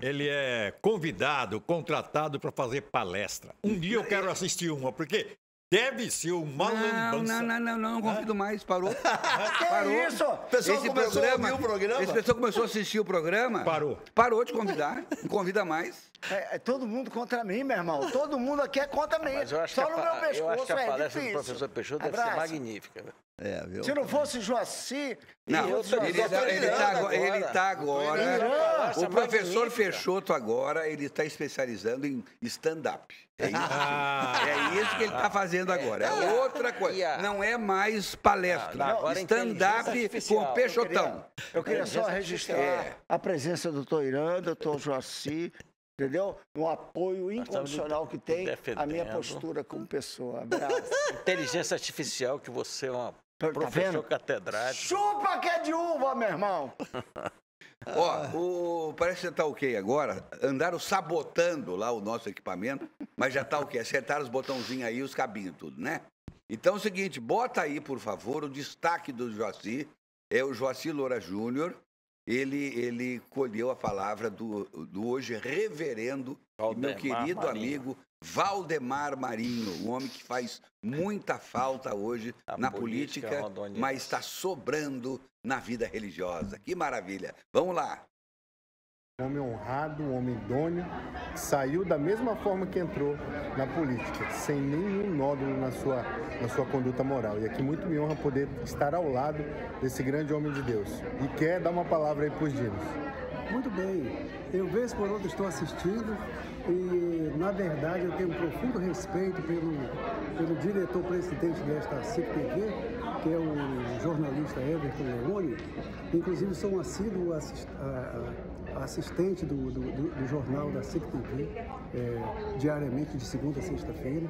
ele é convidado, contratado para fazer palestra. Um dia eu quero assistir uma, porque Deve ser o malambança. Não, não, não, não, não convido mais, parou. que parou. isso? O pessoal esse começou programa, a ouvir o programa? Esse pessoal começou a assistir o programa. Parou. Parou de convidar, não convida mais. É, é todo mundo contra mim, meu irmão. Todo mundo aqui é contra mim. Só no meu pescoço, Eu acho que a é palestra é do professor Peixoto Abraço. deve ser magnífica. Né? É, viu? Se não fosse Joaci. Não, ele está tá agora. Ele tá agora, ele tá agora o professor Fechoto agora, ele está especializando em stand-up. É isso. Ah, é isso que ele está fazendo agora. É ah. outra coisa. Não é mais palestra. É stand-up com o Peixotão. Eu queria, eu queria só é. registrar é. a presença do doutor Irã, doutor Joaci, entendeu? Um apoio incondicional que tem a minha postura como pessoa. Inteligência artificial, que você é uma Tá Professor catedrático. Chupa que é de uva, meu irmão! Ó, o, parece que você tá o agora? Andaram sabotando lá o nosso equipamento, mas já tá o quê? Acertaram os botãozinhos aí, os cabinhos, tudo, né? Então é o seguinte, bota aí, por favor, o destaque do Joaci. É o Joaci Loura Júnior. Ele, ele colheu a palavra do, do hoje reverendo, e meu querido Marinho. amigo Valdemar Marinho, o homem que faz muita falta hoje A na política, política é mas está sobrando na vida religiosa. Que maravilha! Vamos lá! Homem honrado, homem idôneo, saiu da mesma forma que entrou na política, sem nenhum nódulo na sua, na sua conduta moral. E aqui muito me honra poder estar ao lado desse grande homem de Deus. E quer dar uma palavra aí para os dinos. Muito bem, eu vez por outra estou assistindo e, na verdade, eu tenho um profundo respeito pelo, pelo diretor-presidente desta CPTV, que é o jornalista Everton Leone. Inclusive, sou um assíduo assist, assistente do, do, do, jornal da CPTV, é, diariamente, de segunda a sexta-feira.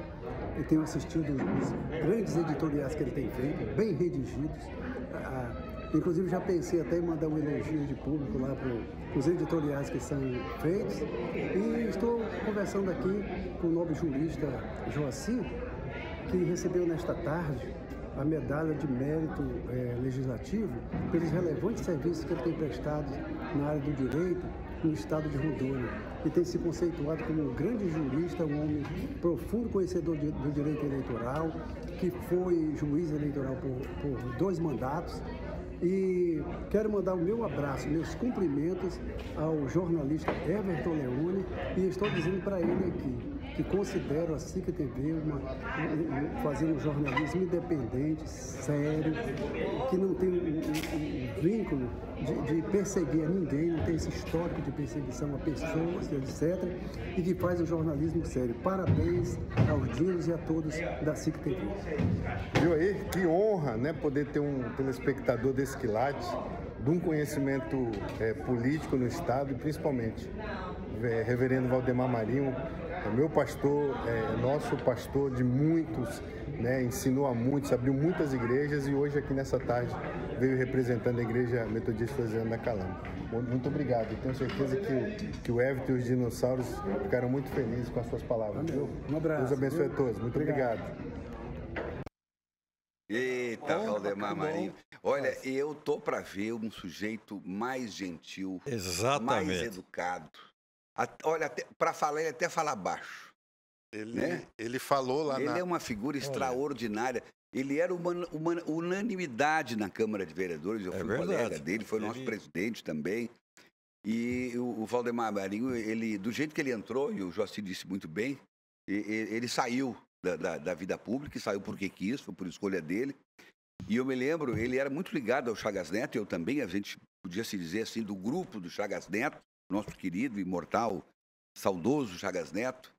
E tenho assistido os grandes editoriais que ele tem feito, bem redigidos. A, Inclusive já pensei até em mandar um elogio de público lá para os editoriais que são feitos. E estou conversando aqui com o nobre jurista Joacir, que recebeu nesta tarde a medalha de mérito é, legislativo pelos relevantes serviços que ele tem prestado na área do direito no estado de Rondônia e tem se conceituado como um grande jurista, um homem profundo conhecedor de, do direito eleitoral, que foi juiz eleitoral por, por dois mandatos, e quero mandar o meu abraço, meus cumprimentos ao jornalista Everton Leone e estou dizendo para ele aqui, que considero assim a CICTV TV uma, um, fazendo jornalismo independente, sério, que não tem um, vínculo de, de, perseguir a ninguém, não tem esse histórico de perseguição a pessoas, etc., e que faz o jornalismo sério. Parabéns aos dias e a todos da CICTV. TV. Viu aí? Que honra né, poder ter um telespectador desse quilate, de um conhecimento é, político no Estado, e principalmente é, reverendo Valdemar Marinho, é meu pastor, é, é nosso pastor de muitos, né, ensinou a muitos, abriu muitas igrejas e hoje aqui nessa tarde veio representando a Igreja Metodista Luziana da Calama. Muito obrigado, tenho certeza que, que o Everton e os dinossauros ficaram muito felizes com as suas palavras. Um abraço. Deus abençoe viu? a todos, muito obrigado. obrigado. Eita, oh, Valdemar Marinho. Olha, Nossa. eu tô para ver um sujeito mais gentil, Exatamente. mais educado olha, para falar, ele até fala baixo. Ele, né? ele falou lá ele na... Ele é uma figura extraordinária. Ele era uma, uma, unanimidade na Câmara de Vereadores. Eu é fui verdade. colega dele, foi ele... nosso presidente também. E o, o Valdemar Marinho, ele, do jeito que ele entrou, e o Jossi disse muito bem, ele saiu da, da, da, vida pública e saiu porque quis, foi por escolha dele. E eu me lembro, ele era muito ligado ao Chagas Neto, eu também, a gente podia se dizer assim, do grupo do Chagas Neto, nosso querido, imortal, saudoso Chagas Neto.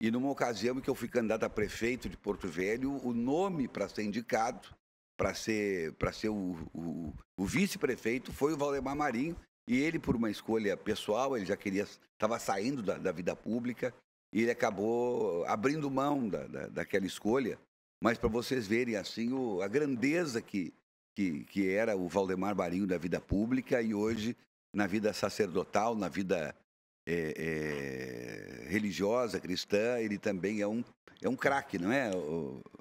E numa ocasião em que eu fui candidato a prefeito de Porto Velho, o nome para ser indicado, para ser, ser o, o, o vice-prefeito, foi o Valdemar Marinho. E ele, por uma escolha pessoal, ele já queria, estava saindo da, da, vida pública, e ele acabou abrindo mão da, da daquela escolha. Mas para vocês verem assim o, a grandeza que, que, que, era o Valdemar Marinho da vida pública e hoje na vida sacerdotal, na vida é, é, religiosa, cristã, ele também é um, é um craque, não é,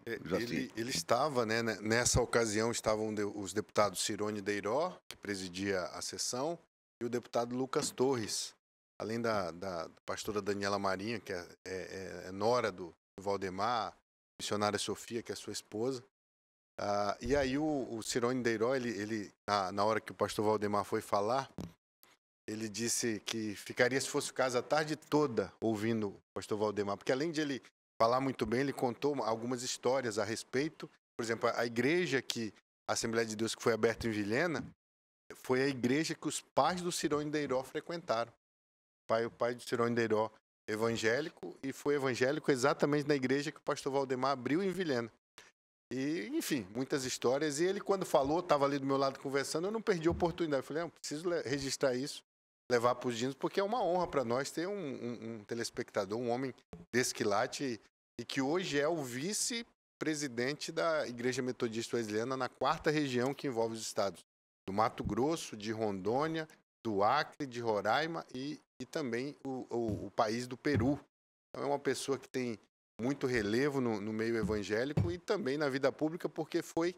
ele, ele, estava, né, né nessa ocasião estavam os deputados Cirone Deiró, que presidia a sessão, e o deputado Lucas Torres, além da, da pastora Daniela Marinha, que é, é, é, é nora do Valdemar, missionária Sofia, que é sua esposa. Ah, e aí o, o Cirone Deiró, ele, ele na, na hora que o pastor Valdemar foi falar, ele disse que ficaria, se fosse o caso, a tarde toda ouvindo o pastor Valdemar, porque além de ele falar muito bem, ele contou algumas histórias a respeito. Por exemplo, a igreja que a Assembleia de Deus que foi aberta em Vilhena foi a igreja que os pais do Cirone Deiró frequentaram. O pai, o pai do Cirone Deiró evangélico e foi evangélico exatamente na igreja que o pastor Valdemar abriu em Vilhena. E, enfim, muitas histórias. E ele, quando falou, estava ali do meu lado conversando, eu não perdi a oportunidade. Eu falei, não, preciso registrar isso levar para os dinos, porque é uma honra para nós ter um, um, um, telespectador, um homem desse quilate, e que hoje é o vice-presidente da Igreja Metodista Wesleyana na quarta região que envolve os estados do Mato Grosso, de Rondônia, do Acre, de Roraima e, e também o, o, o país do Peru. Então é uma pessoa que tem muito relevo no, no meio evangélico e também na vida pública, porque foi,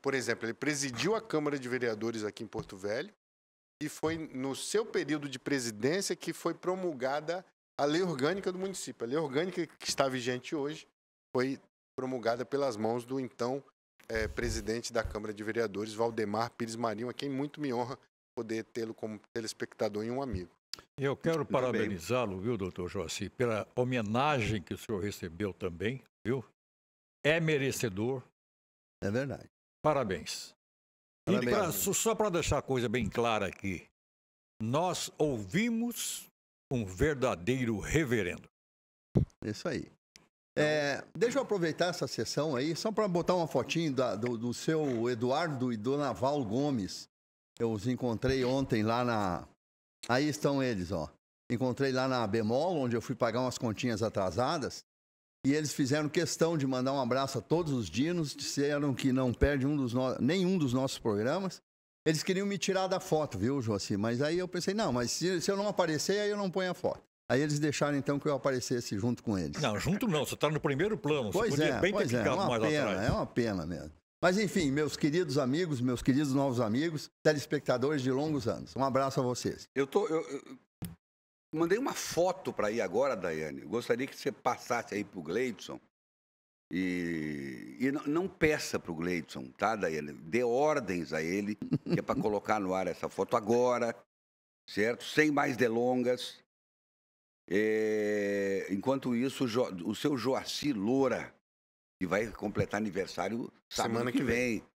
por exemplo, ele presidiu a Câmara de Vereadores aqui em Porto Velho, e foi no seu período de presidência que foi promulgada a lei orgânica do município. A lei orgânica que está vigente hoje foi promulgada pelas mãos do então é, presidente da Câmara de Vereadores, Valdemar Pires Marinho, a quem muito me honra poder tê-lo como telespectador e um amigo. Eu quero parabenizá-lo, viu, doutor Joaci, pela homenagem que o senhor recebeu também, viu? É merecedor. É verdade. Parabéns. E pra, só para deixar a coisa bem clara aqui, nós ouvimos um verdadeiro reverendo. Isso aí. É, deixa eu aproveitar essa sessão aí, só para botar uma fotinho da, do, do, seu Eduardo e do Naval Gomes. Eu os encontrei ontem lá na. Aí estão eles, ó. Encontrei lá na Bemol, onde eu fui pagar umas continhas atrasadas. E eles fizeram questão de mandar um abraço a todos os dinos, disseram que não perde um dos no... nenhum dos nossos programas. Eles queriam me tirar da foto, viu, Joaci? Mas aí eu pensei, não, mas se, se eu não aparecer, aí eu não ponho a foto. Aí eles deixaram então que eu aparecesse junto com eles. Não, junto não, você está no primeiro plano. Pois você podia é, bem pois ter é, é uma pena, atrás. é uma pena mesmo. Mas enfim, meus queridos amigos, meus queridos novos amigos, telespectadores de longos anos, um abraço a vocês. Eu tô, eu, Mandei uma foto para ir agora, Daiane. Gostaria que você passasse aí para o Gleidson. E, e não, não peça para o Gleidson, tá, Daiane? Dê ordens a ele, que é para colocar no ar essa foto agora, certo? Sem mais delongas. É, enquanto isso, o, jo, o seu Joaci Loura, que vai completar aniversário semana que vem. vem.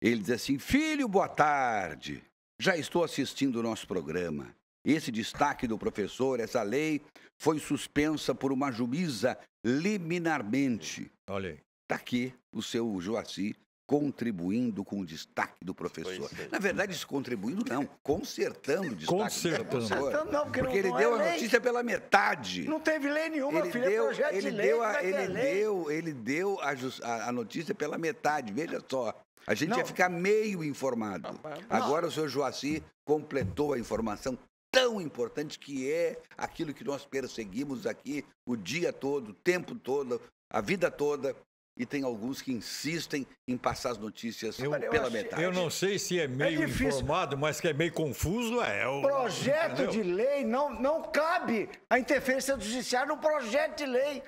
Ele diz assim: Filho, boa tarde. Já estou assistindo o nosso programa. Esse destaque do professor, essa lei, foi suspensa por uma juíza liminarmente. Olha aí. Está aqui o seu Joaci contribuindo com o destaque do professor. É. Na verdade, isso contribuindo não, consertando o destaque consertando. do professor. Consertando não, porque, porque ele não é deu é a notícia pela metade. Não teve lei nenhuma, ele filho, é deu, é projeto ele de lei. Deu a, ele, lei. deu, ele deu a, a notícia pela metade, veja só. A gente não. ia ficar meio informado. Não. Agora o senhor Joaci completou a informação tão importante que é aquilo que nós perseguimos aqui o dia todo, o tempo todo, a vida toda. E tem alguns que insistem em passar as notícias eu, pela eu metade. Eu não sei se é meio é informado, mas que é meio confuso, é, é. O projeto entendeu? de lei não, não cabe a interferência do judiciário no projeto de lei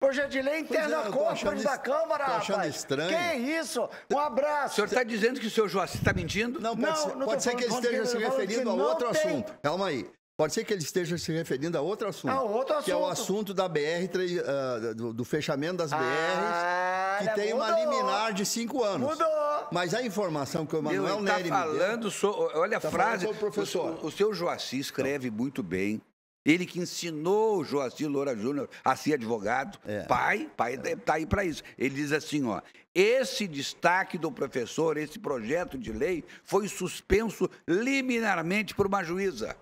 de Gedilei, interna é, corpus da Câmara, tô achando rapaz. estranho. Que isso? Um abraço. O senhor está dizendo que o senhor Joacir está mentindo? Não, pode não, ser, não pode ser que ele esteja se referindo a outro tem. assunto. Calma aí. Pode ser que ele esteja se referindo a outro assunto. A outro assunto. Que é o assunto da BR, ah, do, fechamento das BRs, ah, que é, tem mudou. uma liminar de cinco anos. Mudou! Mas a informação que o Emanuel tá Nery tá falando, me deu, so, olha a tá frase, o, professor. O, o seu Joaci escreve muito bem, ele que ensinou o Joacir Loura Júnior a ser advogado, é. pai, pai está aí para isso. Ele diz assim, ó, esse destaque do professor, esse projeto de lei, foi suspenso liminarmente por uma juíza.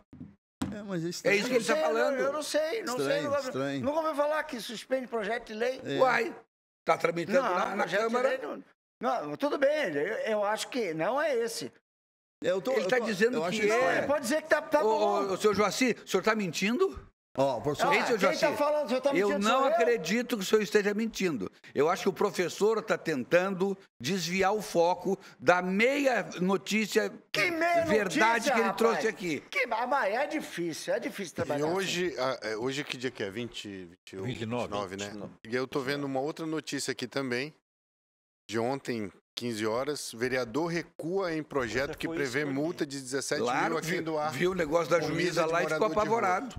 É, mas é, estranho. é isso que ele está falando. Eu, eu, não sei, não estranho, sei. Não, estranho. Nunca ouvi falar que suspende projeto de lei. É. Uai, está tramitando não, lá na Câmara. Não, tudo bem, eu, eu, acho que não é esse. Eu tô, ele está dizendo eu que é. Não, pode dizer que tá, tá ô, bom. senhor Joaci, o senhor está mentindo? Ó, oh, professor, ah, quem tá Joaci, tá falando, o senhor tá mentindo, eu não acredito que o senhor esteja mentindo. Eu acho que o professor está tentando desviar o foco da meia notícia que meia verdade notícia, que ele rapaz? trouxe aqui. Que, mas é difícil, é difícil trabalhar. E assim. hoje, assim. hoje que dia que é? 20, 21, 29, 29, 29 né? 29. E eu tô vendo uma outra notícia aqui também, de ontem, 15 horas, vereador recua em projeto que prevê multa de 17 claro, mil a quem Viu o negócio da juíza lá e ficou apavorado.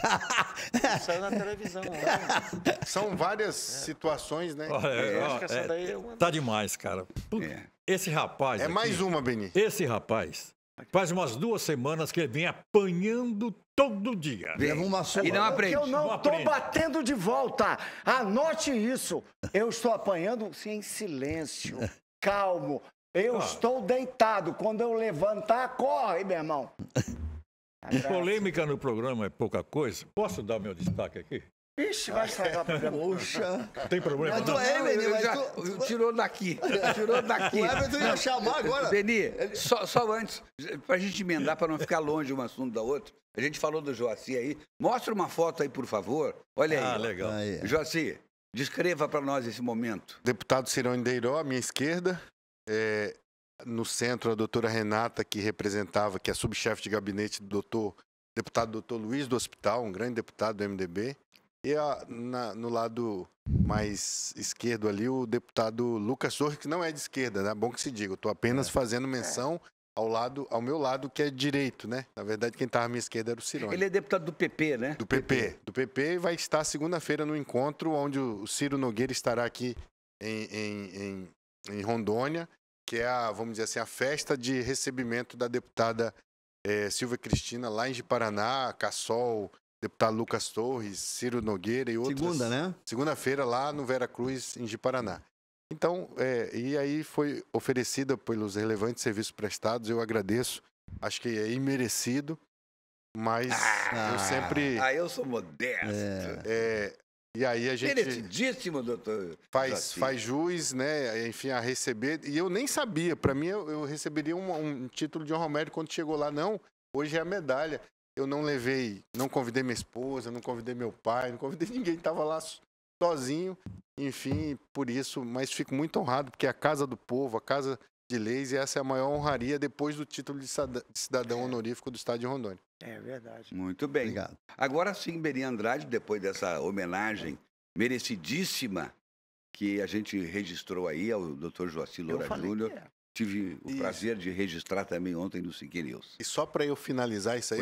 Saiu na televisão. Né? São várias é. situações, né? Olha, é, eu acho que essa é, daí é uma... Tá demais, cara. É. Esse rapaz. É aqui, mais uma, Beni. Esse rapaz. Faz umas duas semanas que ele vem apanhando todo dia. Leva uma surra. E não aprende. É eu não estou batendo de volta. Anote isso. Eu estou apanhando em silêncio, calmo. Eu ah. estou deitado. Quando eu levantar, corre, meu irmão. Polêmica no programa é pouca coisa. Posso dar meu destaque aqui? Ixi, vai sair a Poxa. Tem problema. Mas tu, não. Emily, eu, mas já, tu... Tirou daqui. Tirou daqui. O Everton ia chamar agora. Beni, só, só antes, pra gente emendar, pra não ficar longe um assunto da outra. A gente falou do Joaci aí. Mostra uma foto aí, por favor. Olha ah, aí. Ah, legal. Aí. Joaci, descreva para nós esse momento. Deputado Cirão Indeiró, à minha esquerda. É, no centro, a doutora Renata, que representava, que é subchefe de gabinete do doutor, deputado doutor Luiz do Hospital, um grande deputado do MDB. E a, na, no lado mais esquerdo ali, o deputado Lucas Torres, que não é de esquerda, né? Bom que se diga. Eu apenas é. fazendo é. menção ao lado, ao meu lado, que é direito, né? Na verdade, quem estava à minha esquerda era o Ciro Ele é deputado do PP, né? Do PP. PP. Do PP e vai estar segunda-feira no encontro, onde o Ciro Nogueira estará aqui em, em, em, em, Rondônia, que é a, vamos dizer assim, a festa de recebimento da deputada é, Silvia Cristina lá em Paraná, Cassol, deputado Lucas Torres, Ciro Nogueira e outros. Segunda, né? Segunda-feira lá no Vera Cruz, em Paraná. Então, é, e aí foi oferecida pelos relevantes serviços prestados, eu agradeço. Acho que é imerecido, mas ah, eu sempre. Ah, eu sou modesto. É, é, e aí a gente. Merecidíssimo, doutor. Faz, faz juiz, né? Enfim, a receber. E eu nem sabia. Para mim, eu, eu receberia um, um, título de honra médica quando chegou lá, não. Hoje é a medalha eu não levei, não convidei minha esposa, não convidei meu pai, não convidei ninguém, estava lá sozinho, enfim, por isso, mas fico muito honrado, porque é a casa do povo, a casa de leis, e essa é a maior honraria depois do título de cidadão é. honorífico do estado de Rondônia. É verdade. Muito bem. Obrigado. Agora sim, Beri Andrade, depois dessa homenagem merecidíssima que a gente registrou aí ao Dr. Joacir Loura Júnior. É tive o e... prazer de registrar também ontem no Siqueira News. E só para eu finalizar isso aí,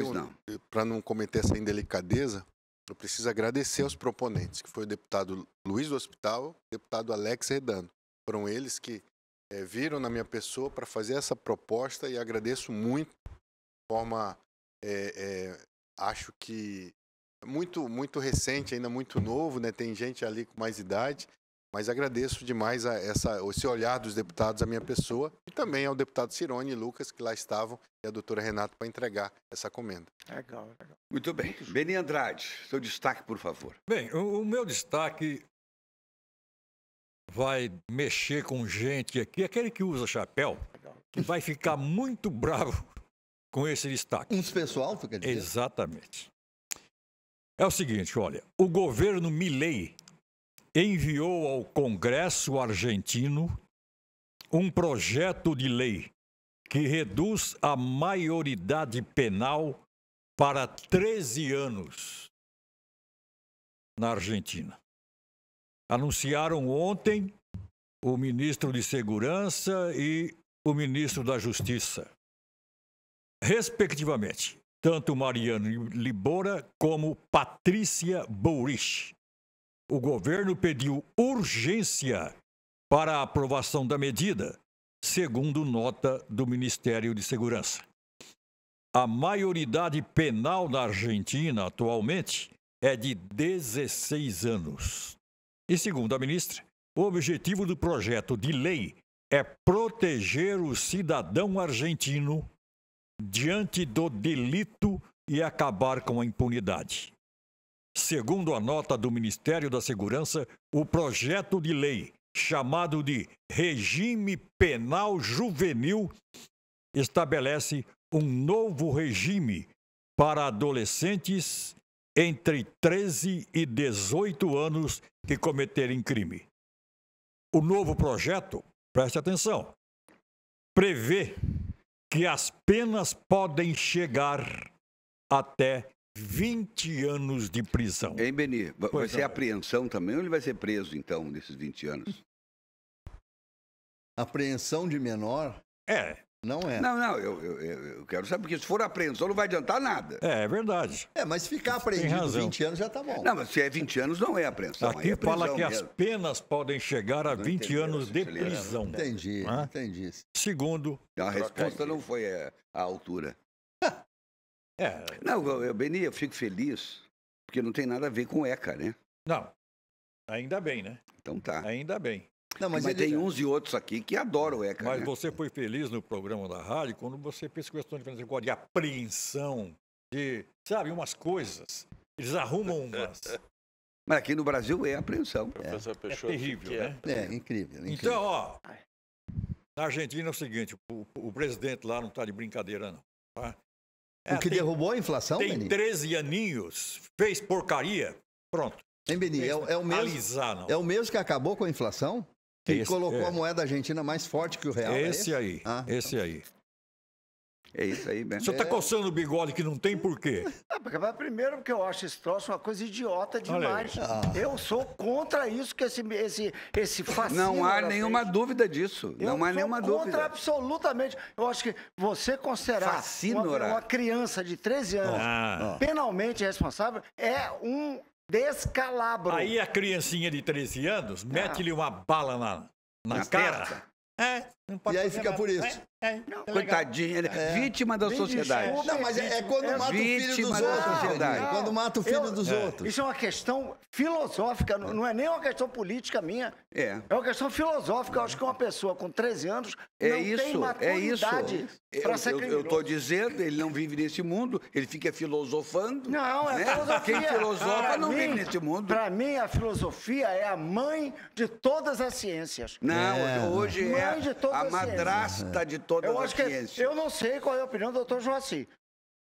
para não cometer essa indelicadeza, eu preciso agradecer aos proponentes, que foi o deputado Luiz do Hospital, o deputado Alex Redano. Foram eles que é, viram na minha pessoa para fazer essa proposta e agradeço muito de forma é, é, acho que é muito muito recente ainda muito novo né tem gente ali com mais idade mas agradeço demais a essa, esse olhar dos deputados à minha pessoa e também ao deputado Cirone e Lucas, que lá estavam, e a doutora Renata para entregar essa comenda. Legal, legal. Muito bem. Beni Andrade, seu destaque, por favor. Bem, o, o meu destaque vai mexer com gente aqui, aquele que usa chapéu, que vai ficar muito bravo com esse destaque. Uns pessoal, tu quer Exatamente. É o seguinte, olha, o governo Milley enviou ao Congresso argentino um projeto de lei que reduz a maioridade penal para 13 anos na Argentina. Anunciaram ontem o ministro de Segurança e o ministro da Justiça, respectivamente, tanto Mariano Libora como Patrícia Bourich o governo pediu urgência para a aprovação da medida, segundo nota do Ministério de Segurança. A maioridade penal na Argentina atualmente é de 16 anos. E segundo a ministra, o objetivo do projeto de lei é proteger o cidadão argentino diante do delito e acabar com a impunidade. Segundo a nota do Ministério da Segurança, o projeto de lei chamado de Regime Penal Juvenil estabelece um novo regime para adolescentes entre 13 e 18 anos que cometerem crime. O novo projeto, preste atenção, prevê que as penas podem chegar até 20 anos de prisão. Hein, Beni? Vai pois ser é. apreensão também ou ele vai ser preso, então, nesses 20 anos? Apreensão de menor? É. Não é. Não, não, eu, eu, eu quero saber, porque se for apreensão não vai adiantar nada. É, é verdade. É, mas se ficar apreendido 20 anos já tá bom. Não, mas se é 20 anos não é apreensão. Aqui é fala que mesmo. as penas podem chegar a 20 entendi, anos de prisão. Entendi, entendi. Segundo... A resposta não foi à é, altura. É. Não, eu, Beni, eu fico feliz, porque não tem nada a ver com ECA, né? Não. Ainda bem, né? Então tá. Ainda bem. Não, mas, mas tem já... uns e outros aqui que adoram o ECA. Mas né? você foi feliz no programa da rádio quando você fez questão de fazer de apreensão, de, sabe, umas coisas. Eles arrumam umas. mas aqui no Brasil é apreensão. É, é, é terrível, é. né? É, incrível, incrível. Então, ó, na Argentina é o seguinte, o, o presidente lá não está de brincadeira, não. Tá? É, o que tem, derrubou a inflação, Tem Beni? 13 aninhos, fez porcaria, pronto. Hein, Beni, é, é, o mesmo, alisar, não. é o mesmo que acabou com a inflação? Que colocou é. a moeda argentina mais forte que o real. É esse, esse? aí, ah, esse então. aí. É isso aí mesmo. O senhor está é. coçando o bigode que não tem por quê? É, primeiro, porque eu acho esse troço uma coisa idiota demais. Ah. Eu sou contra isso, que esse, esse, esse fascínio. Não há nenhuma dúvida disso. Eu não há nenhuma contra dúvida. contra absolutamente. Eu acho que você considerar uma, uma, criança de 13 anos ah. penalmente responsável é um descalabro. Aí a criancinha de 13 anos ah. mete-lhe uma bala na, na, na cara. Testa. É e aí fica nada. por isso. É, é, é Coitadinho, ele é, é. vítima da sociedade. não, mas é, é quando é mata o filho dos outros. quando mata o filho eu, dos outros. Isso é uma questão filosófica, não é nem uma questão política minha. É. É uma questão filosófica. Eu acho que uma pessoa com 13 anos não isso, tem maturidade é para ser criminoso. Eu estou dizendo, ele não vive nesse mundo, ele fica filosofando. Não, é né? filosofia. Quem filosofa pra não mim, vive nesse mundo. Para mim, a filosofia é a mãe de todas as ciências. Não, hoje é a a madrasta de toda eu a ciência. eu não sei qual é a opinião do doutor Joaci,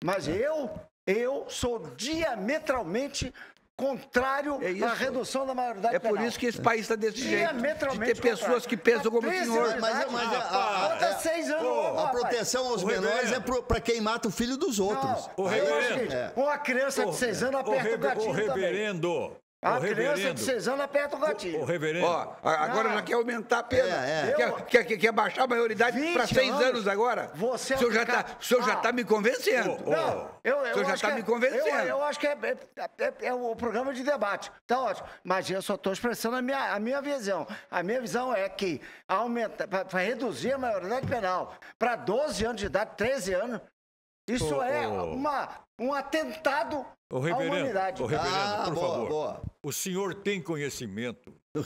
mas é. eu, eu sou diametralmente contrário é à redução da maioridade É por isso que esse país está desse jeito. De ter contrário. pessoas que pensam é como o senhor. Mas, é, mas é, a, a, seis anos, oh, a proteção aos menores é para quem mata o filho dos outros. Não, o reverendo. É. Uma criança de seis anos aperta o, o gatilho O reverendo. A ah, o criança reverendo. de seis anos aperta o gatilho. O, o reverendo. Ó, agora ah, já quer aumentar a pena. É, é. Quer, quer, quer, baixar a maioridade para seis anos, anos, agora? Você é o senhor já está ah, tá me convencendo. Oh, oh. Não, eu, eu o senhor já está é me convencendo. Eu, eu acho que é, é, é, o programa de debate. Tá ótimo. Mas eu só estou expressando a minha, a minha visão. A minha visão é que para reduzir a maioridade penal para 12 anos de idade, 13 anos, isso oh, é uma, um atentado o reverendo, o reverendo ah, por boa, favor. Boa. O senhor tem conhecimento.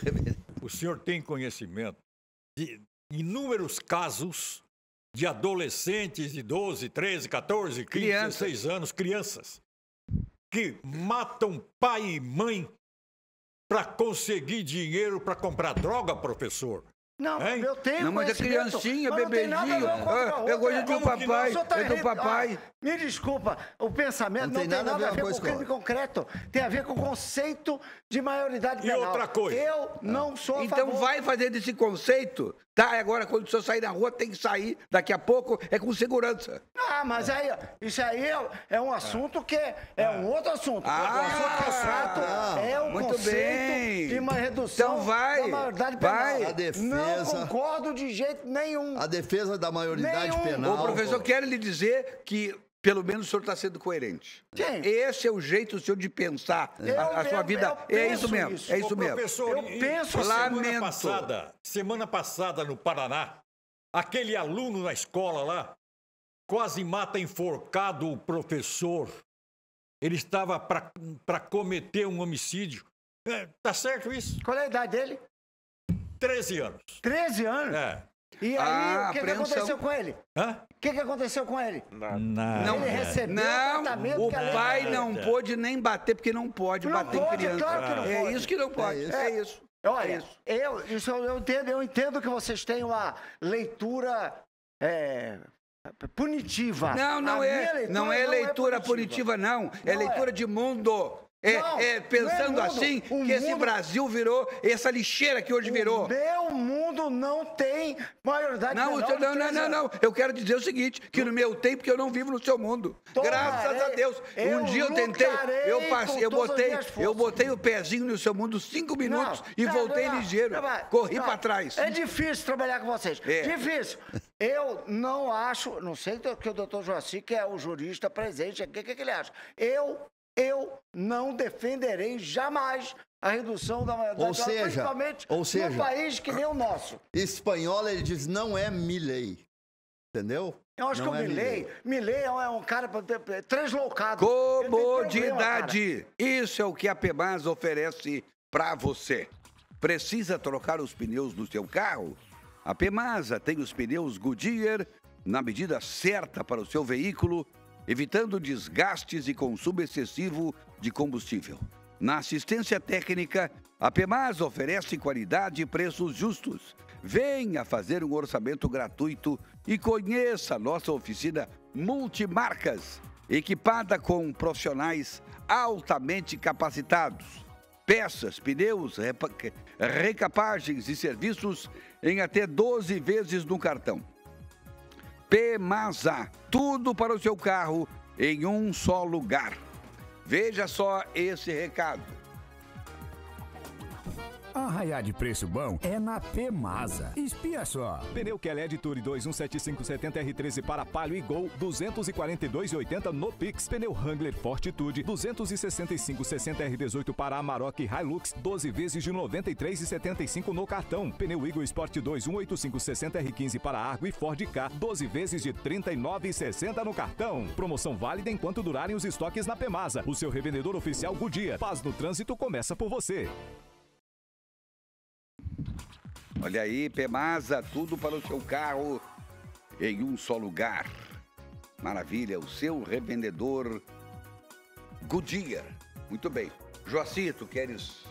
O, o senhor tem conhecimento de inúmeros casos de adolescentes de 12, 13, 14, 15, crianças. 16 anos, crianças, que matam pai e mãe para conseguir dinheiro para comprar droga, professor. Não, hein? eu tenho Não, mas é criancinha, mas bebezinho. É, é do papai, tá é do papai. me desculpa, o pensamento não tem, não tem nada, nada, a ver, a ver com, o crime concreto. Tem a ver com o conceito de maioridade penal. E outra coisa. Eu não, não ah. sou a Então favor. vai fazer desse conceito Tá, agora quando o senhor sair na rua, tem que sair daqui a pouco, é com segurança. Ah, mas aí, isso aí é, é um assunto que é, um ah. outro assunto. Ah, o assunto contrato é, ah, é o muito conceito bem. de uma então redução então vai, da maioridade penal. Vai. A defesa, Não concordo de jeito nenhum. A defesa da maioridade nenhum. penal. O professor quer lhe dizer que pelo menos o senhor está sendo coerente. Sim. Esse é o jeito do senhor de pensar eu a, a sua vida. É isso mesmo, isso. é isso Ô, mesmo. Professor, eu penso assim. lamento. semana passada, semana passada no Paraná, aquele aluno na escola lá quase mata enforcado o professor. Ele estava para cometer um homicídio. É, tá certo isso? Qual é a idade dele? 13 anos. 13 anos? É. E aí, ah, o que, que aconteceu com ele? Hã? O que, que aconteceu com ele? Nada. Não, ele recebeu não, tratamento o pai não pôde nem bater, porque não pode não bater pode, em criança. Claro que não é isso que não é pode. É isso. É isso. Olha, é isso. Eu, isso eu, eu, entendo, eu entendo que vocês têm uma leitura é, punitiva. Não, não é, é. Não é leitura não é punitiva. punitiva, não. É não é. leitura de mundo. É, não, é pensando é assim que mundo... esse Brasil virou essa lixeira que hoje o virou. meu mundo não tem maioridade não, menor não, não, não, não. Eu quero dizer o seguinte, que no meu tempo que eu não vivo no seu mundo. Tomarei, Graças a é, Deus. Um dia eu tentei, eu passei, eu botei, eu botei o pezinho no seu mundo cinco minutos não, e voltei não, ligeiro. corri para trás. É difícil trabalhar com vocês. É. Difícil. Eu não acho, não sei o que o doutor Joaci, que é o jurista presente aqui, o que, que ele acha? Eu eu não defenderei jamais a redução da maioridade ou seja, principalmente ou seja, num país que nem o nosso. Espanhola ele diz, não é Milley. Entendeu? Eu acho não que é Milley, Milley, Milley é, é um cara é, translocado. Comodidade. Isso é o que a Pebas oferece para você. Precisa trocar os pneus do seu carro? A Pemasa tem os pneus Goodyear na medida certa para o seu veículo evitando desgastes e consumo excessivo de combustível. Na assistência técnica, a PEMAS oferece qualidade e preços justos. Venha fazer um orçamento gratuito e conheça nossa oficina multimarcas, equipada com profissionais altamente capacitados. Peças, pneus, recapagens e serviços em até 12 vezes no cartão. Pemazá. Tudo para o seu carro em um só lugar. Veja só esse recado. Arranhar de preço bom é na Pemasa. Espia só. Pneu Kelly Editor Tour 70 R13 para Palio e Gol 242,80 no Pix. Pneu Wrangler Fortitude 265,60 R18 para Amarok e Hilux 12 vezes de 93,75 no cartão. Pneu Eagle Sport 2 60 R15 para Argo e Ford K 12 vezes de 39,60 no cartão. Promoção válida enquanto durarem os estoques na Pemasa. O seu revendedor oficial dia. Paz no Trânsito começa por você. Olha aí, Pemasa, tudo para o seu carro em um só lugar. Maravilha, o seu revendedor Goodyear. Muito bem. Joacir, tu queres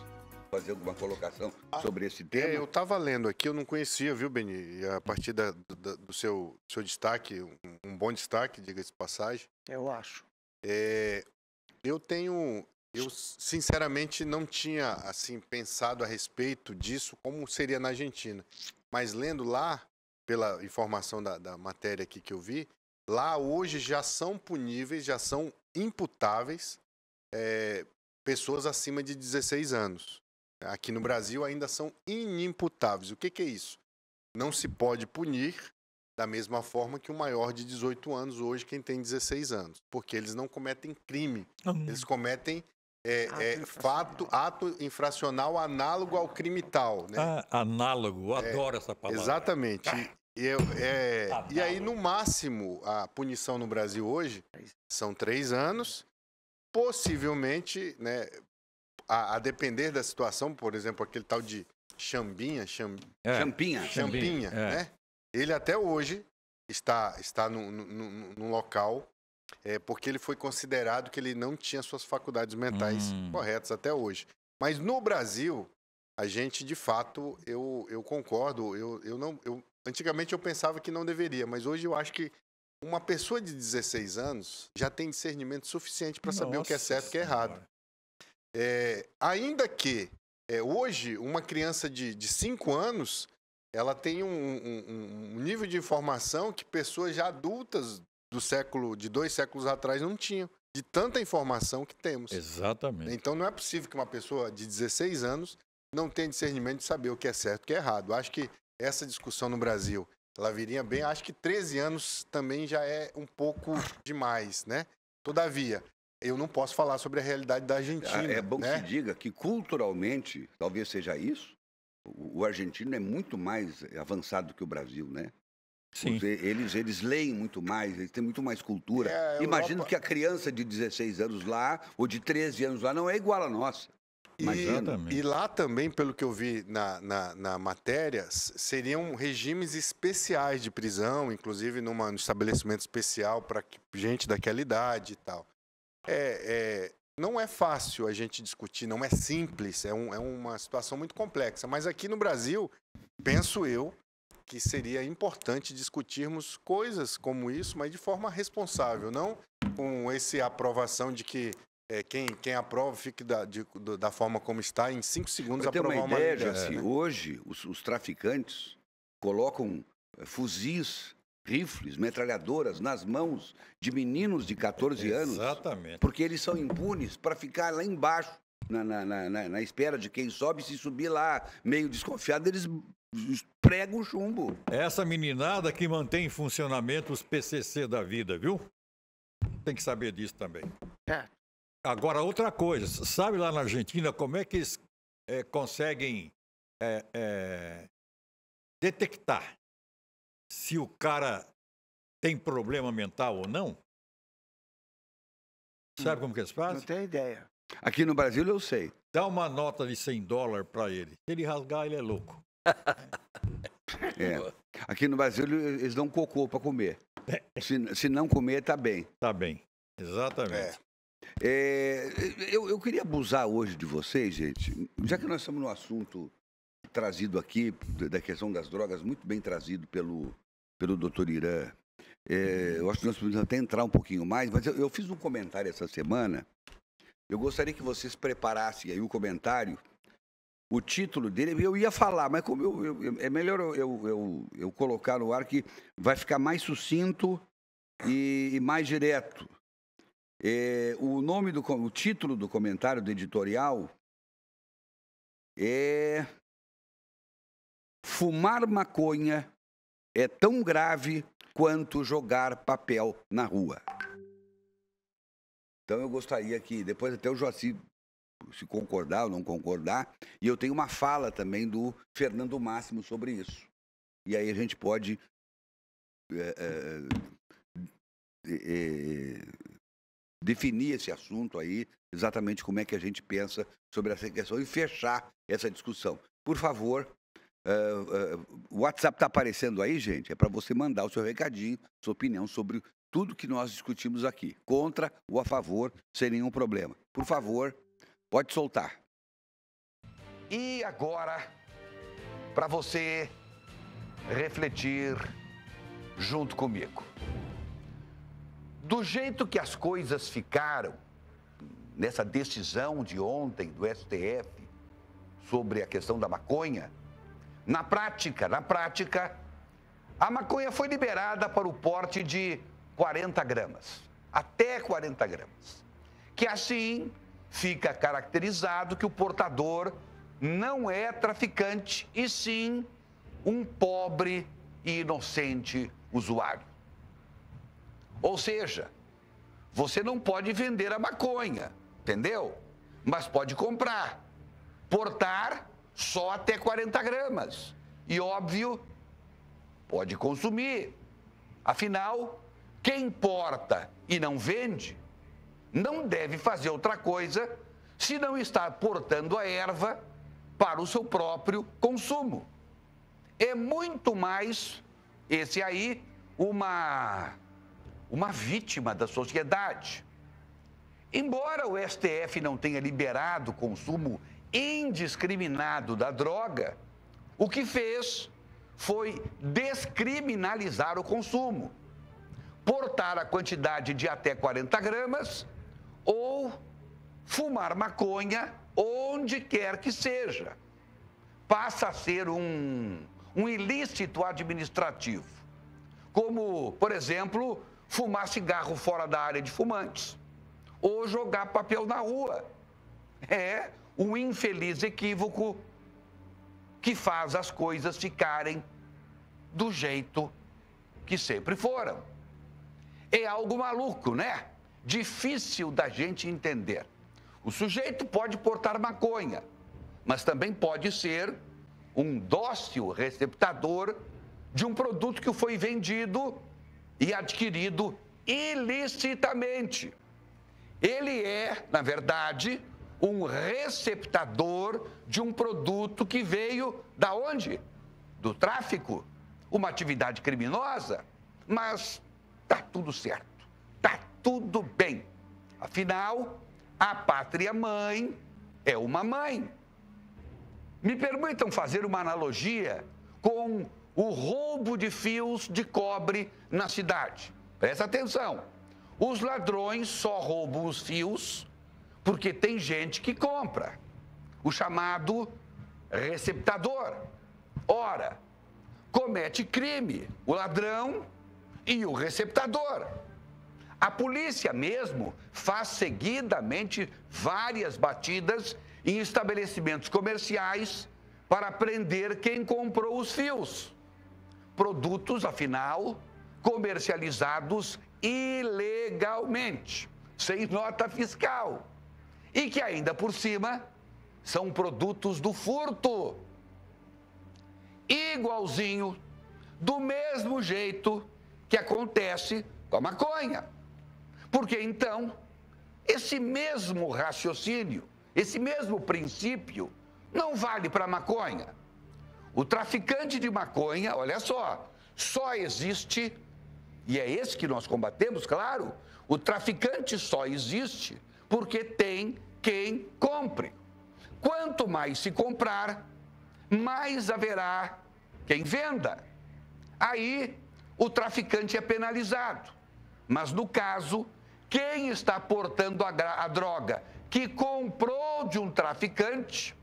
fazer alguma colocação ah, sobre esse é, tema? É, eu estava lendo aqui, eu não conhecia, viu, Beni? E a partir da, da, do seu, seu destaque, um, um bom destaque, diga-se de passagem. Eu acho. É, eu tenho eu, sinceramente, não tinha assim pensado a respeito disso, como seria na Argentina. Mas lendo lá, pela informação da, da matéria aqui que eu vi, lá hoje já são puníveis, já são imputáveis é, pessoas acima de 16 anos. Aqui no Brasil ainda são inimputáveis. O que, que é isso? Não se pode punir da mesma forma que o maior de 18 anos hoje, quem tem 16 anos. Porque eles não cometem crime. Hum. Eles cometem é, é fato, ato infracional análogo ao crime tal, né? Ah, análogo, eu é, adoro essa palavra. Exatamente. Ah. E, é, e aí, no máximo, a punição no Brasil hoje são três anos. Possivelmente, né, a, a depender da situação, por exemplo, aquele tal de Chambinha, Cham... Champinha, é. Champinha, né? É. Ele até hoje está, está num local é porque ele foi considerado que ele não tinha suas faculdades mentais hum. corretas até hoje. Mas no Brasil, a gente, de fato, eu, eu concordo. Eu, eu não, eu, antigamente eu pensava que não deveria, mas hoje eu acho que uma pessoa de 16 anos já tem discernimento suficiente para saber o que é certo e o que é errado. É, ainda que é, hoje uma criança de 5 anos ela tem um, um, um, nível de informação que pessoas já adultas do século, de dois séculos atrás não tinham, de tanta informação que temos. Exatamente. Então não é possível que uma pessoa de 16 anos não tenha discernimento de saber o que é certo e o que é errado. Acho que essa discussão no Brasil, ela viria bem, acho que 13 anos também já é um pouco demais, né? Todavia, eu não posso falar sobre a realidade da Argentina. É, é bom né? que se né? diga que culturalmente, talvez seja isso, o argentino é muito mais avançado que o Brasil, né? Sim. Eles, eles leem muito mais, eles têm muito mais cultura. É, Imagino Europa... que a criança de 16 anos lá, ou de 13 anos lá, não é igual a nossa. E, e, lá também, pelo que eu vi na, na, na, matéria, seriam regimes especiais de prisão, inclusive numa, num estabelecimento especial para gente daquela idade e tal. É, é, não é fácil a gente discutir, não é simples, é, um, é uma situação muito complexa. Mas aqui no Brasil, penso eu, que seria importante discutirmos coisas como isso, mas de forma responsável, não com essa aprovação de que é, quem, quem aprova fique da, de, da forma como está, em cinco segundos aprovar uma, ideia, uma ideia, né? Hoje, os, os, traficantes colocam eh, fuzis, rifles, metralhadoras nas mãos de meninos de 14 anos. Exatamente. Porque eles são impunes para ficar lá embaixo na, na, na, na espera de quem sobe, se subir lá meio desconfiado, eles pregam o chumbo. Essa meninada que mantém em funcionamento os PCC da vida, viu? Tem que saber disso também. É. Agora, outra coisa, sabe lá na Argentina como é que eles é, conseguem é, é, detectar se o cara tem problema mental ou não? Sabe hum. como que eles fazem? Não tenho ideia. Aqui no Brasil eu sei. Dá uma nota de 100 dólares para ele. Se ele rasgar, ele é louco. é. Aqui no Brasil eles dão cocô para comer. É. Se, se, não comer, tá bem. Tá bem. Exatamente. É. É, eu, eu queria abusar hoje de vocês, gente, já que nós estamos no assunto trazido aqui, da questão das drogas, muito bem trazido pelo, pelo doutor Irã. É, eu acho que nós podemos até entrar um pouquinho mais, mas eu, eu, fiz um comentário essa semana eu gostaria que vocês preparassem aí o comentário. O título dele, eu ia falar, mas como eu, eu, é melhor eu, eu, eu colocar no ar que vai ficar mais sucinto e, e mais direto. É, o nome do o título do comentário do editorial é Fumar maconha é tão grave quanto jogar papel na rua. Então eu gostaria que, depois até o Joaci se concordar ou não concordar, e eu tenho uma fala também do Fernando Máximo sobre isso. E aí a gente pode é, é, é, definir esse assunto aí, exatamente como é que a gente pensa sobre essa questão e fechar essa discussão. Por favor, eh, eh, o WhatsApp está aparecendo aí, gente, é para você mandar o seu recadinho, sua opinião sobre tudo que nós discutimos aqui, contra ou a favor, sem nenhum problema. Por favor, pode soltar. E agora, para você refletir junto comigo. Do jeito que as coisas ficaram nessa decisão de ontem do STF sobre a questão da maconha, na prática, na prática, a maconha foi liberada para o porte de 40 gramas, até 40 gramas. Que assim fica caracterizado que o portador não é traficante e sim um pobre e inocente usuário. Ou seja, você não pode vender a maconha, entendeu? Mas pode comprar. Portar só até 40 gramas. E óbvio, pode consumir. Afinal, quem porta e não vende, não deve fazer outra coisa se não estar portando a erva para o seu próprio consumo. É muito mais esse aí uma uma vítima da sociedade. Embora o STF não tenha liberado o consumo indiscriminado da droga, o que fez foi descriminalizar o consumo portar a quantidade de até 40 gramas ou fumar maconha onde quer que seja. Passa a ser um, um ilícito administrativo. Como, por exemplo, fumar cigarro fora da área de fumantes ou jogar papel na rua. É um infeliz equívoco que faz as coisas ficarem do jeito que sempre foram é algo maluco, né? Difícil da gente entender. O sujeito pode portar maconha, mas também pode ser um dócil receptador de um produto que foi vendido e adquirido ilicitamente. Ele é, na verdade, um receptador de um produto que veio da onde? Do tráfico, uma atividade criminosa, mas tá tudo certo, tá tudo bem. Afinal, a pátria mãe é uma mãe. Me permitam fazer uma analogia com o roubo de fios de cobre na cidade. Presta atenção. Os ladrões só roubam os fios porque tem gente que compra. O chamado receptador. Ora, comete crime. O ladrão e o receptador. A polícia mesmo faz seguidamente várias batidas em estabelecimentos comerciais para prender quem comprou os fios. Produtos, afinal, comercializados ilegalmente, sem nota fiscal. E que ainda por cima são produtos do furto. Igualzinho, do mesmo jeito que acontece com a maconha. Porque então, esse mesmo raciocínio, esse mesmo princípio, não vale para a maconha. O traficante de maconha, olha só, só existe, e é esse que nós combatemos, claro, o traficante só existe porque tem quem compre. Quanto mais se comprar, mais haverá quem venda. Aí o traficante é penalizado. Mas no caso, quem está portando a, a droga que comprou de um traficante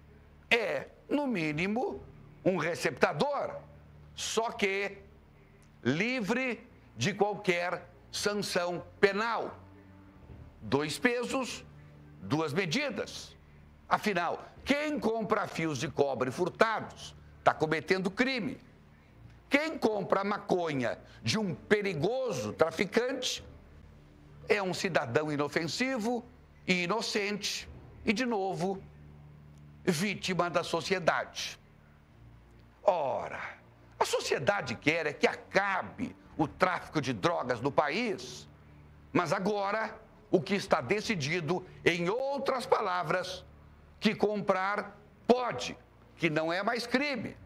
é, no mínimo, um receptador, só que livre de qualquer sanção penal. Dois pesos, duas medidas. Afinal, quem compra fios de cobre furtados está cometendo crime. Quem compra maconha de um perigoso traficante é um cidadão inofensivo e inocente e, de novo, vítima da sociedade. Ora, a sociedade quer é que acabe o tráfico de drogas no país, mas agora o que está decidido, em outras palavras, que comprar pode, que não é mais crime.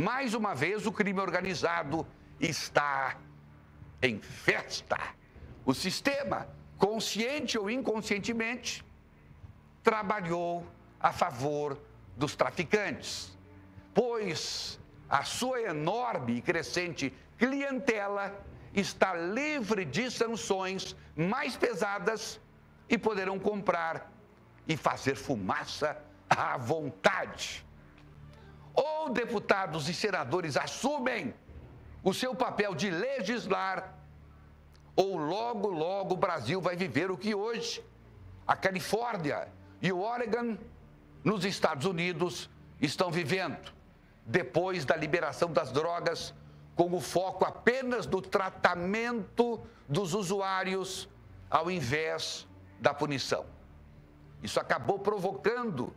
Mais uma vez, o crime organizado está em festa. O sistema, consciente ou inconscientemente, trabalhou a favor dos traficantes, pois a sua enorme e crescente clientela está livre de sanções mais pesadas e poderão comprar e fazer fumaça à vontade ou deputados e senadores assumem o seu papel de legislar, ou logo, logo o Brasil vai viver o que hoje a Califórnia e o Oregon, nos Estados Unidos, estão vivendo, depois da liberação das drogas, com o foco apenas no tratamento dos usuários, ao invés da punição. Isso acabou provocando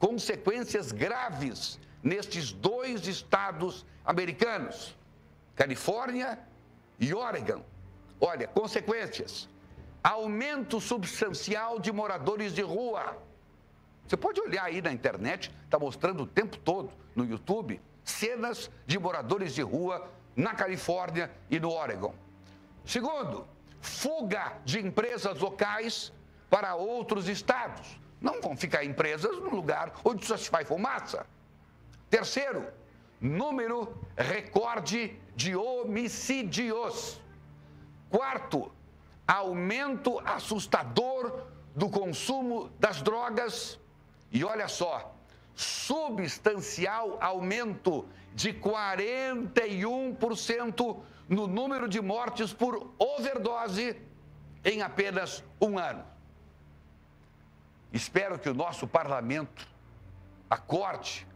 consequências graves nestes dois estados americanos, Califórnia e Oregon. Olha, consequências: aumento substancial de moradores de rua. Você pode olhar aí na internet, está mostrando o tempo todo no YouTube cenas de moradores de rua na Califórnia e no Oregon. Segundo, fuga de empresas locais para outros estados. Não vão ficar empresas no lugar onde só se faz fumaça. Terceiro, número recorde de homicídios. Quarto, aumento assustador do consumo das drogas. E olha só, substancial aumento de 41% no número de mortes por overdose em apenas um ano. Espero que o nosso parlamento acorde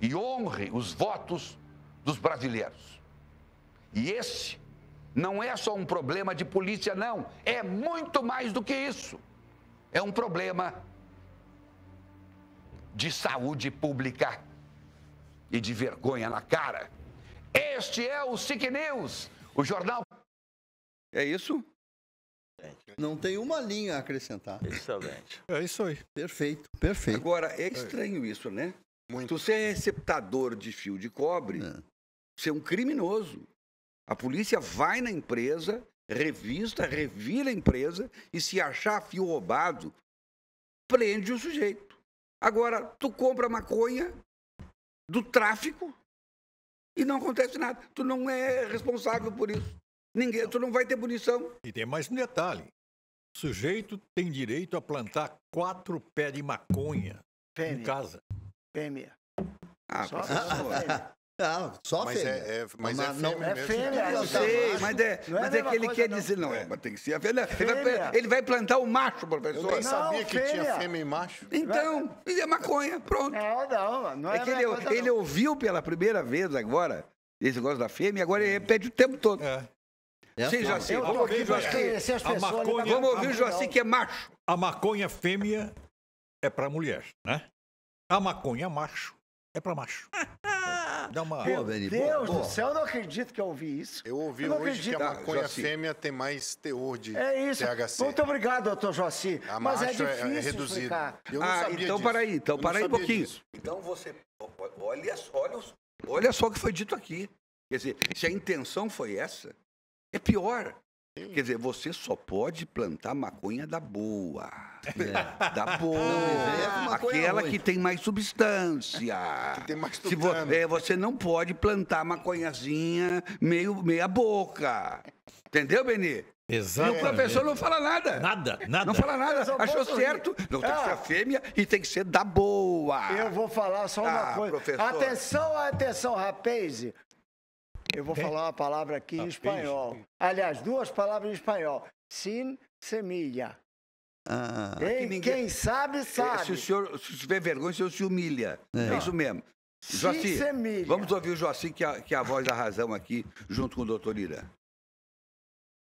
e honre os votos dos brasileiros. E esse não é só um problema de polícia, não. É muito mais do que isso. É um problema de saúde pública e de vergonha na cara. Este é o SIC News, o jornal. É isso? Não tem uma linha a acrescentar. Excelente. É isso aí. Perfeito, perfeito. Agora, é, é. estranho isso, né? Muito. Se você é receptador de fio de cobre, é. você é um criminoso. A polícia vai na empresa, revista, revira a empresa e se achar fio roubado, prende o sujeito. Agora, tu compra maconha do tráfico e não acontece nada. Tu não é responsável por isso. Ninguém, não. tu não vai ter punição. E tem mais um detalhe. O sujeito tem direito a plantar quatro pés de maconha em casa. Fêmea. Ah, só, fêmea. Não, só mas fêmea. É, é, mas, mas é, é fêmea. Não, é fêmea, eu sei, mas é, não é mas é, é que ele quer não. dizer, não, é. é, mas tem que ser a fêmea. fêmea. Ele vai plantar o macho, professor. Eu nem sabia não, que tinha fêmea e macho. Então, então e é maconha, pronto. Não, não, não é, é que ele, coisa, ele ouviu pela primeira vez agora esse negócio da fêmea e agora ele repete o tempo todo. É. É Sim, tá vamos ouvir o Jaci. Vamos ouvir o que é macho. A maconha fêmea é para mulher, né? A maconha é macho é pra macho. Dá uma. Meu Deus, Deus do céu, eu não acredito que eu ouvi isso. Eu ouvi eu hoje acredito. que a tá, maconha Joci. fêmea tem mais teor de é isso. THC. Muito obrigado, doutor Joaci. A Mas é, é, é difícil é reduzido. Explicar. Eu não ah, sabia então disso. aí, então para aí um pouquinho. Disso. Então você. Olha, olha, olha só o que foi dito aqui. Quer dizer, se a intenção foi essa, é pior. Quer dizer, você só pode plantar maconha da boa. É. Da boa. Não, é aquela ruim. que tem mais substância. Que tem mais Se vo é, Você não pode plantar maconhazinha meio, meia boca. Entendeu, Benê? Exato. E o professor não fala nada. Nada, nada. Não fala nada. Achou certo. Rir. Não, tem ah, que ser ah. fêmea e tem que ser da boa. Eu vou falar só uma ah, coisa. Professor. Atenção, atenção, rapaze eu vou é? falar uma palavra aqui em espanhol. Aliás, duas palavras em espanhol. Sin, semilha. Ah, quem, ninguém... quem, sabe, é, sabe. Se o senhor se tiver vergonha, o senhor se humilha. É, é isso mesmo. Sim, Joaci, vamos ouvir o Joaci, que é, que é a voz da razão aqui, junto com o doutor Irã.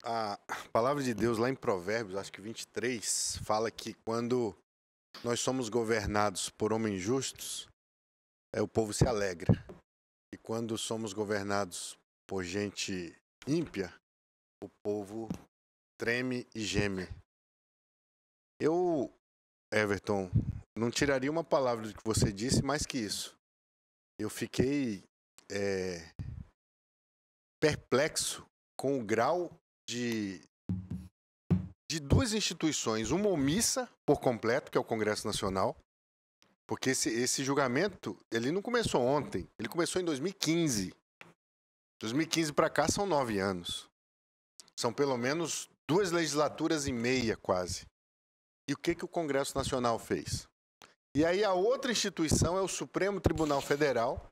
A palavra de Deus lá em Provérbios, acho que 23, fala que quando nós somos governados por homens justos, é, o povo se alegra. E quando somos governados por gente ímpia, o povo treme e geme. Eu, Everton, não tiraria uma palavra do que você disse mais que isso. Eu fiquei é, perplexo com o grau de, de duas instituições, uma omissa por completo, que é o Congresso Nacional, porque esse, esse julgamento, ele não começou ontem, ele começou em 2015. 2015 para cá são nove anos. São pelo menos duas legislaturas e meia, quase. E o que, que o Congresso Nacional fez? E aí a outra instituição é o Supremo Tribunal Federal,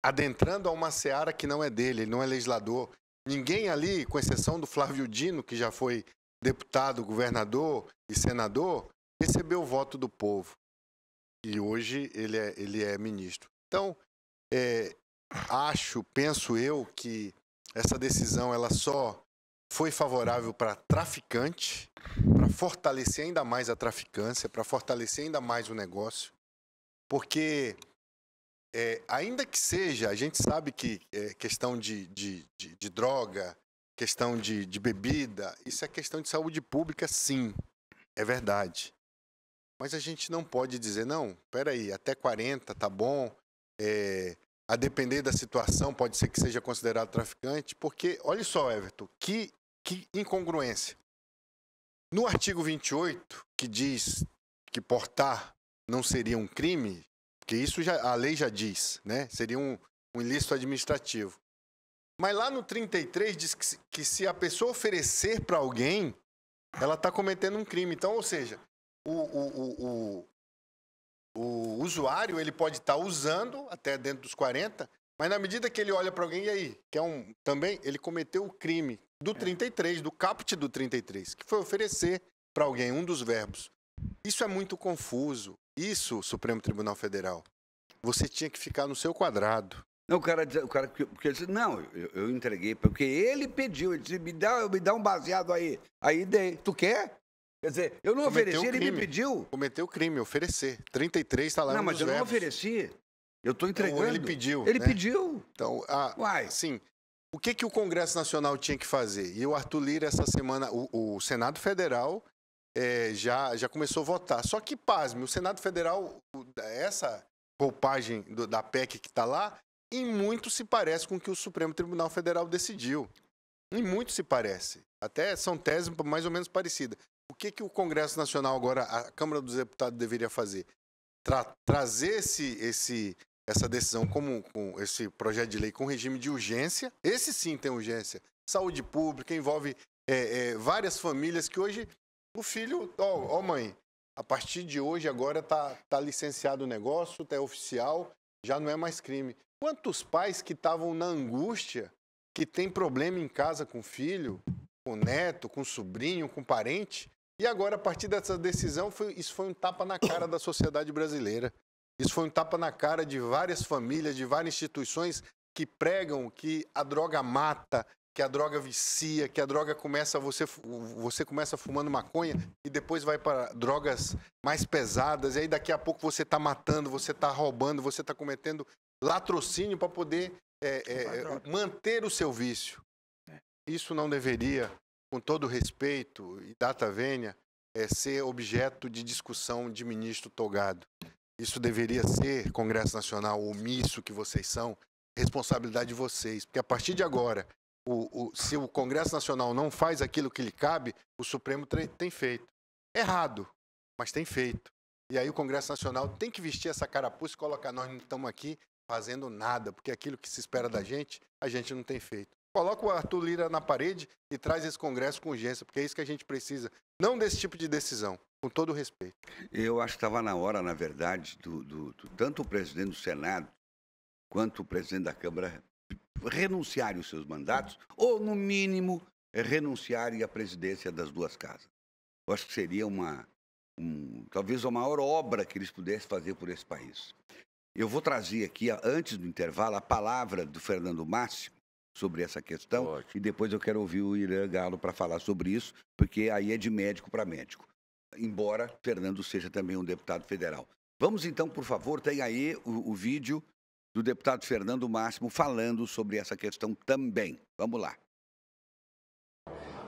adentrando a uma seara que não é dele, ele não é legislador. Ninguém ali, com exceção do Flávio Dino, que já foi deputado, governador e senador, recebeu o voto do povo e hoje ele é, ele é ministro. Então, é, acho, penso eu, que essa decisão ela só foi favorável para traficante, para fortalecer ainda mais a traficância, para fortalecer ainda mais o negócio, porque é, ainda que seja, a gente sabe que é, questão de, de, de, de droga, questão de, de bebida, isso é questão de saúde pública, sim, é verdade. Mas a gente não pode dizer, não, peraí, até 40 tá bom, é, a depender da situação pode ser que seja considerado traficante, porque, olha só, Everton, que, que incongruência. No artigo 28, que diz que portar não seria um crime, porque isso já, a lei já diz, né? Seria um, um ilícito administrativo. Mas lá no 33 diz que, que se a pessoa oferecer para alguém, ela está cometendo um crime. Então, ou seja, o, o, o, o usuário ele pode estar tá usando até dentro dos 40, mas na medida que ele olha para alguém, e aí? Que é um, também, ele cometeu o crime do 33, é. do caput do 33, que foi oferecer para alguém um dos verbos. Isso é muito confuso. Isso, Supremo Tribunal Federal. Você tinha que ficar no seu quadrado. Não, o cara, o cara porque disse, não, eu, eu, entreguei, porque ele pediu, ele disse, me dá, me dá um baseado aí. Aí dei, tu quer? Quer dizer, eu não Cometeu ofereci, ele me pediu. Cometeu crime, oferecer. 33 está lá Não, mas eu verbos. não ofereci. Eu estou entregando. Então, ele pediu. Ele né? pediu. Então, a, Uai. assim, o que, que o Congresso Nacional tinha que fazer? E o Arthur Lira, essa semana, o, o Senado Federal é, já, já começou a votar. Só que, pasme, o Senado Federal, essa roupagem do, da PEC que está lá, em muito se parece com o que o Supremo Tribunal Federal decidiu. Em muito se parece. Até são teses mais ou menos parecidas que, que o Congresso Nacional, agora, a Câmara dos Deputados deveria fazer? Tra trazer esse, esse, essa decisão como com esse projeto de lei com regime de urgência. Esse sim tem urgência. Saúde pública, envolve é, é, várias famílias que hoje o filho, ó, ó mãe, a partir de hoje agora tá, tá licenciado o negócio, tá oficial, já não é mais crime. Quantos pais que estavam na angústia, que tem problema em casa com filho, com neto, com sobrinho, com parente, e agora, a partir dessa decisão, foi, isso foi um tapa na cara da sociedade brasileira. Isso foi um tapa na cara de várias famílias, de várias instituições que pregam que a droga mata, que a droga vicia, que a droga começa você você começa fumando maconha e depois vai para drogas mais pesadas e aí daqui a pouco você está matando, você está roubando, você está cometendo latrocínio para poder é, é, manter o seu vício. É. Isso não deveria com todo respeito e data vênia, é ser objeto de discussão de ministro togado. Isso deveria ser, Congresso Nacional, omisso que vocês são, responsabilidade de vocês. Porque a partir de agora, o, o, se o Congresso Nacional não faz aquilo que lhe cabe, o Supremo tem feito. Errado, mas tem feito. E aí o Congresso Nacional tem que vestir essa carapuça e colocar nós não estamos aqui fazendo nada, porque aquilo que se espera da gente, a gente não tem feito coloca o Arthur Lira na parede e traz esse Congresso com urgência, porque é isso que a gente precisa. Não desse tipo de decisão, com todo respeito. Eu acho que estava na hora, na verdade, do, do, do, tanto o presidente do Senado quanto o presidente da Câmara renunciarem os seus mandatos, ou, no mínimo, renunciarem à presidência das duas casas. Eu acho que seria uma, um, talvez a maior obra que eles pudessem fazer por esse país. Eu vou trazer aqui, antes do intervalo, a palavra do Fernando Máximo, sobre essa questão. Ótimo. E depois eu quero ouvir o Irã Galo para falar sobre isso, porque aí é de médico para médico. Embora Fernando seja também um deputado federal. Vamos então, por favor, tem aí o, o vídeo do deputado Fernando Máximo falando sobre essa questão também. Vamos lá.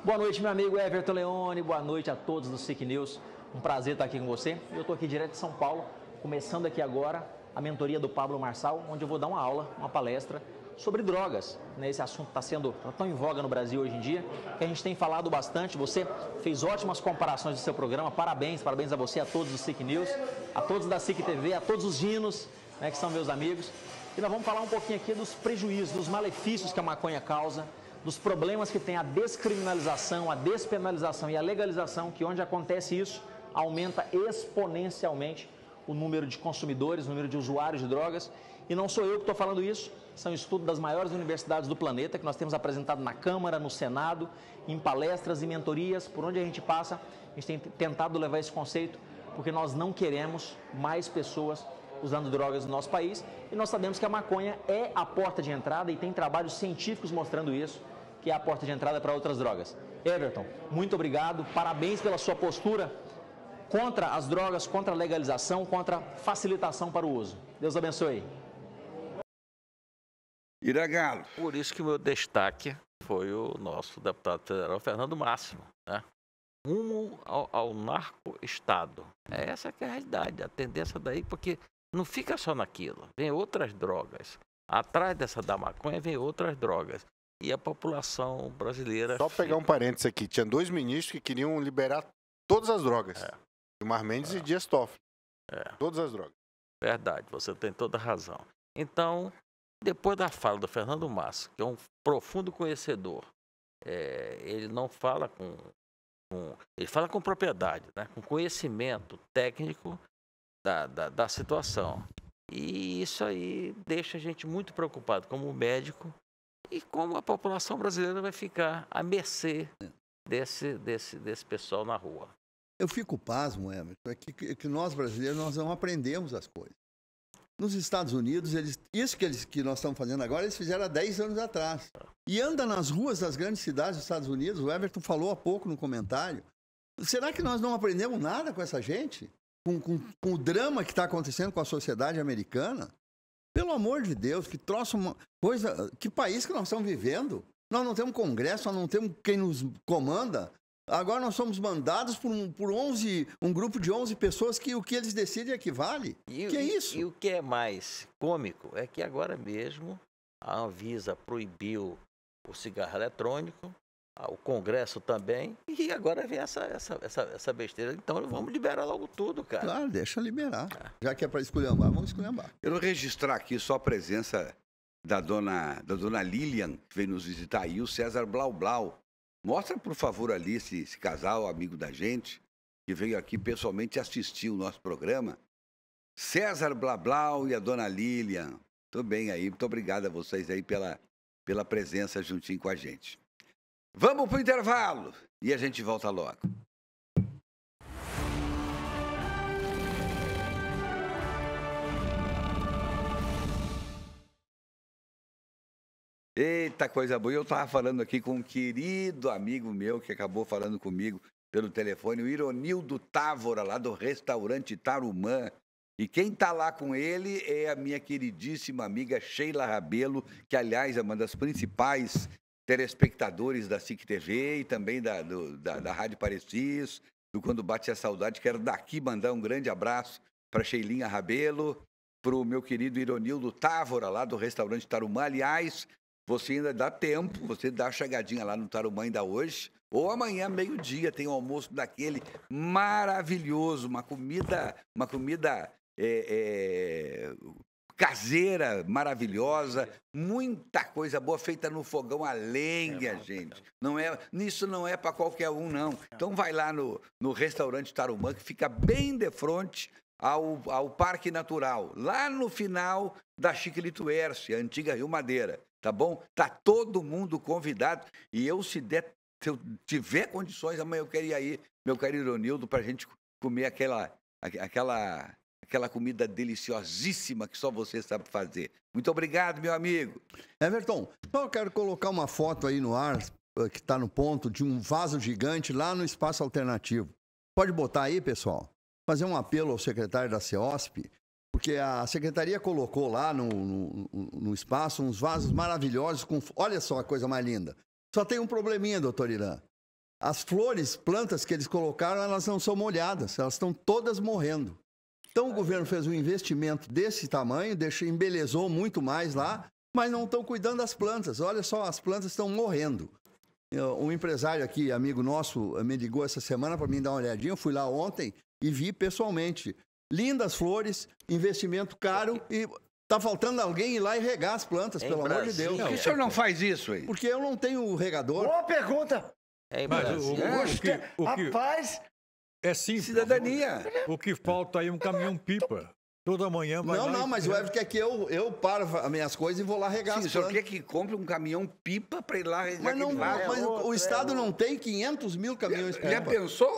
Boa noite, meu amigo Everton Leone. Boa noite a todos do SIC News. Um prazer estar aqui com você. Eu estou aqui direto de São Paulo, começando aqui agora a mentoria do Pablo Marçal, onde eu vou dar uma aula, uma palestra sobre drogas. Né? Esse assunto está sendo tá tão em voga no Brasil hoje em dia, que a gente tem falado bastante. Você fez ótimas comparações do seu programa. Parabéns, parabéns a você, a todos do SIC News, a todos da SIC TV, a todos os dinos, né, que são meus amigos. E nós vamos falar um pouquinho aqui dos prejuízos, dos malefícios que a maconha causa, dos problemas que tem a descriminalização, a despenalização e a legalização, que onde acontece isso, aumenta exponencialmente o número de consumidores, o número de usuários de drogas. E não sou eu que estou falando isso, são estudos das maiores universidades do planeta que nós temos apresentado na Câmara, no Senado, em palestras e mentorias, por onde a gente passa, a gente tem tentado levar esse conceito porque nós não queremos mais pessoas usando drogas no nosso país e nós sabemos que a maconha é a porta de entrada e tem trabalhos científicos mostrando isso, que é a porta de entrada para outras drogas. Everton, muito obrigado, parabéns pela sua postura contra as drogas, contra a legalização, contra a facilitação para o uso. Deus abençoe. Ira Galo. Por isso que o meu destaque foi o nosso deputado federal Fernando Máximo, né? Rumo ao, ao narco-estado. É essa que é a realidade, a tendência daí, porque não fica só naquilo, vem outras drogas. Atrás dessa da maconha vem outras drogas. E a população brasileira. Só fica... pegar um parênteses aqui: tinha dois ministros que queriam liberar todas as drogas. É. Gilmar Mendes é. e Dias Toffoli. É. Todas as drogas. Verdade, você tem toda razão. Então, depois da fala do Fernando Massa, que é um profundo conhecedor, é, ele não fala com, com, Ele fala com propriedade, né? com conhecimento técnico da, da, da situação. E isso aí deixa a gente muito preocupado como médico e como a população brasileira vai ficar à mercê é. desse, desse, desse pessoal na rua. Eu fico pasmo, Emerson, é que, que nós brasileiros nós não aprendemos as coisas. Nos Estados Unidos, eles, isso que, eles, que nós estamos fazendo agora, eles fizeram há 10 anos atrás. E anda nas ruas das grandes cidades dos Estados Unidos, o Everton falou há pouco no comentário. Será que nós não aprendemos nada com essa gente? Com, com, com o drama que está acontecendo com a sociedade americana? Pelo amor de Deus, que troço uma coisa. Que país que nós estamos vivendo? Nós não temos Congresso, nós não temos quem nos comanda, Agora nós somos mandados por, um, por 11, um grupo de 11 pessoas que o que eles decidem é que vale. E, que é isso? E, e o que é mais cômico é que agora mesmo a Anvisa proibiu o cigarro eletrônico, o Congresso também, e agora vem essa, essa, essa, essa besteira. Então vamos liberar logo tudo, cara. Claro, deixa liberar. É. Já que é para esculhambar, vamos esculhambar. Eu vou registrar aqui só a presença da dona, da dona Lilian, que veio nos visitar aí, o César Blau Blau, Mostra, por favor, ali esse, esse casal, amigo da gente, que veio aqui pessoalmente assistir o nosso programa. César Blablau e a dona Lilian. Tudo bem aí, muito obrigado a vocês aí pela, pela presença juntinho com a gente. Vamos para o intervalo e a gente volta logo. Eita coisa boa. Eu estava falando aqui com um querido amigo meu que acabou falando comigo pelo telefone, o Ironildo Távora, lá do restaurante Tarumã. E quem está lá com ele é a minha queridíssima amiga Sheila Rabelo, que, aliás, é uma das principais telespectadores da SIC TV e também da, do, da, da Rádio Parecis, do Quando Bate a Saudade. Quero daqui mandar um grande abraço para Sheilinha Rabelo, para o meu querido Ironildo Távora, lá do restaurante Tarumã. Aliás, você ainda dá tempo, você dá a chegadinha lá no Tarumã ainda hoje, ou amanhã, meio-dia, tem um almoço daquele maravilhoso, uma comida, uma comida é, é, caseira, maravilhosa, muita coisa boa feita no fogão a lenha, é, gente. Não é, nisso não é para qualquer um, não. É. Então vai lá no, no restaurante Tarumã, que fica bem de frente ao, ao Parque Natural, lá no final da Chiquilito Erce, a antiga Rio Madeira tá bom? Tá todo mundo convidado. E eu, se, der, se eu tiver condições, amanhã eu queria ir meu querido Nildo, para a gente comer aquela, aquela, aquela comida deliciosíssima que só você sabe fazer. Muito obrigado, meu amigo. Everton, eu quero colocar uma foto aí no ar, eh, que está no ponto, de um vaso gigante lá no espaço alternativo. Pode botar aí, pessoal? Fazer um apelo ao secretário da CEOSP porque a secretaria colocou lá no, no, no, espaço uns vasos maravilhosos com. Olha só a coisa mais linda. Só tem um probleminha, doutor Irã. As flores, plantas que eles colocaram, elas não são molhadas, elas estão todas morrendo. Então o governo fez um investimento desse tamanho, deixou, embelezou muito mais lá, mas não estão cuidando das plantas. Olha só, as plantas estão morrendo. Um empresário aqui, amigo nosso, me ligou essa semana para mim dar uma olhadinha. Eu fui lá ontem e vi pessoalmente lindas flores, investimento caro e Tá faltando alguém ir lá e regar as plantas, em pelo amor de Deus. Por que o senhor não faz isso aí? Porque eu não tenho regador. Boa pergunta! É Mas o, o, o, que, o que, Rapaz! É simples. Cidadania. O que falta aí é um caminhão-pipa. Toda manhã vai Não, lá não, e... mas o Everton quer que eu, eu paro as minhas coisas e vou lá regar Sim, o senhor né? quer que compre um caminhão pipa para ir lá regar Mas, não, vai, mas é outro, o é Estado é não tem 500 mil caminhões pipa. Já pensou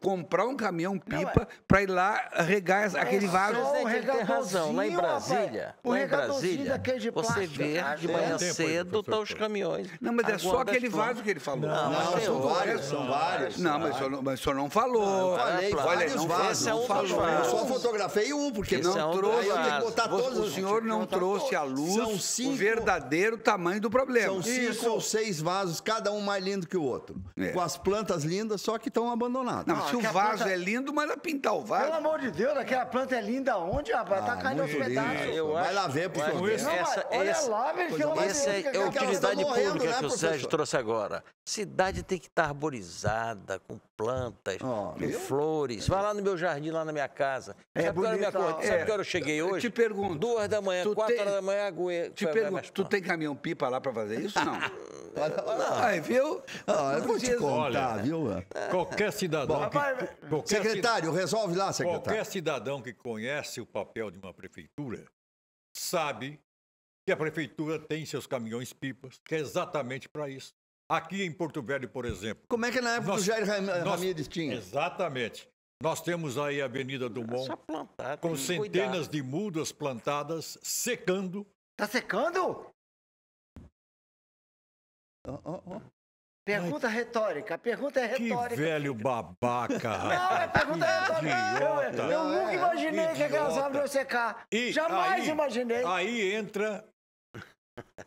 comprar um caminhão pipa é. para ir lá regar é, aquele vaso? Ele tem razão. Lá em Brasília, lá em Brasília você vê ah, de é. manhã cedo estão os caminhões. Não, mas é só aquele vaso que ele falou. Não, não, não são vários, são vários. Não, mas o senhor não falou. eu falei, vários vasos. Eu só fotografei um, porque Todos, tá o senhor não trouxe à luz cinco, o verdadeiro tamanho do problema. São cinco Isso. ou seis vasos, cada um mais lindo que o outro. É. Com as plantas lindas, só que estão abandonadas. Não, não se o vaso planta... é lindo, mas é pintar o vaso. Pelo amor de Deus, aquela planta é linda onde, rapaz? Tá ah, tá caindo aos pedaços. Vai lá ver, por favor. Essa, olha essa, lá, velho. Essa é a utilidade pública que o tá né, Sérgio trouxe agora. Cidade tem que estar arborizada, com plantas, com flores. Vai lá no meu jardim, lá na minha casa. É bonito, é minha é, sabe que hora eu cheguei hoje? Te pergunto. Duas da manhã, quatro tem, horas da manhã, aguenta. Te pergunto, tu tem caminhão-pipa lá para fazer isso? Não. Aí, ah, viu? Não, ah, eu vou te contar, Olha, viu? Qualquer cidadão. Bom, que, qualquer secretário, resolve lá, secretário. Qualquer cidadão que conhece o papel de uma prefeitura sabe que a prefeitura tem seus caminhões-pipas, que é exatamente para isso. Aqui em Porto Velho, por exemplo. Como é que é na época nós, do Jair Ramírez tinha? Exatamente. Nós temos aí a Avenida Dumont plantar, com centenas de mudas plantadas, secando. Tá secando? Oh, oh, oh. Pergunta Ai, retórica, pergunta é retórica. Que velho babaca. Não, é pergunta retórica. eu, eu nunca imaginei idiota. que aquelas árvores iam secar. E Jamais aí, imaginei. Aí entra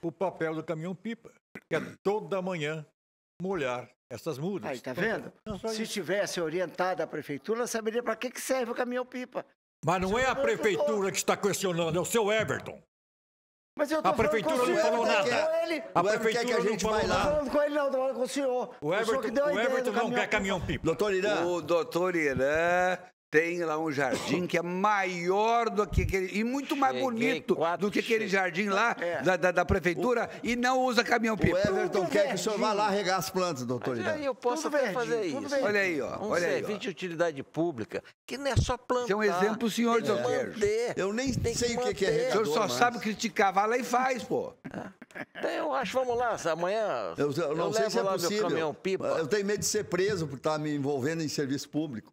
o papel do caminhão-pipa, que é toda manhã molhar essas mudas. Aí, tá vendo? Se tivesse orientado a prefeitura, ela saberia para que, que serve o caminhão-pipa. Mas não é, é a prefeitura que está questionando, é o seu Everton. Mas eu tô a prefeitura não falou nada. Ele. A prefeitura que a gente não falou nada. Não falando com ele não, tô falando com o senhor. O Everton, o, o Everton não quer caminhão pipa. Doutor Irã. O doutor Irã tem lá um jardim que é maior do que aquele. E muito mais Cheguei bonito quatro, do que aquele jardim lá é. da, da, da, prefeitura o, e não usa caminhão pipa. O Everton quer verdinho. que o senhor vá lá regar as plantas, doutor Mas aí eu posso tudo até verdinho, fazer isso. Verdinho. Olha aí, ó. Um olha serviço aí, de utilidade pública, que não é só plantar. é um exemplo o senhor, doutor é. Eu nem tem sei que o que é, é regador, O senhor só mas... sabe criticar, vai lá e faz, pô. É. Então, eu acho, vamos lá, amanhã. Eu, eu não eu sei se é possível. Caminhão, eu tenho medo de ser preso por estar me envolvendo em serviço público.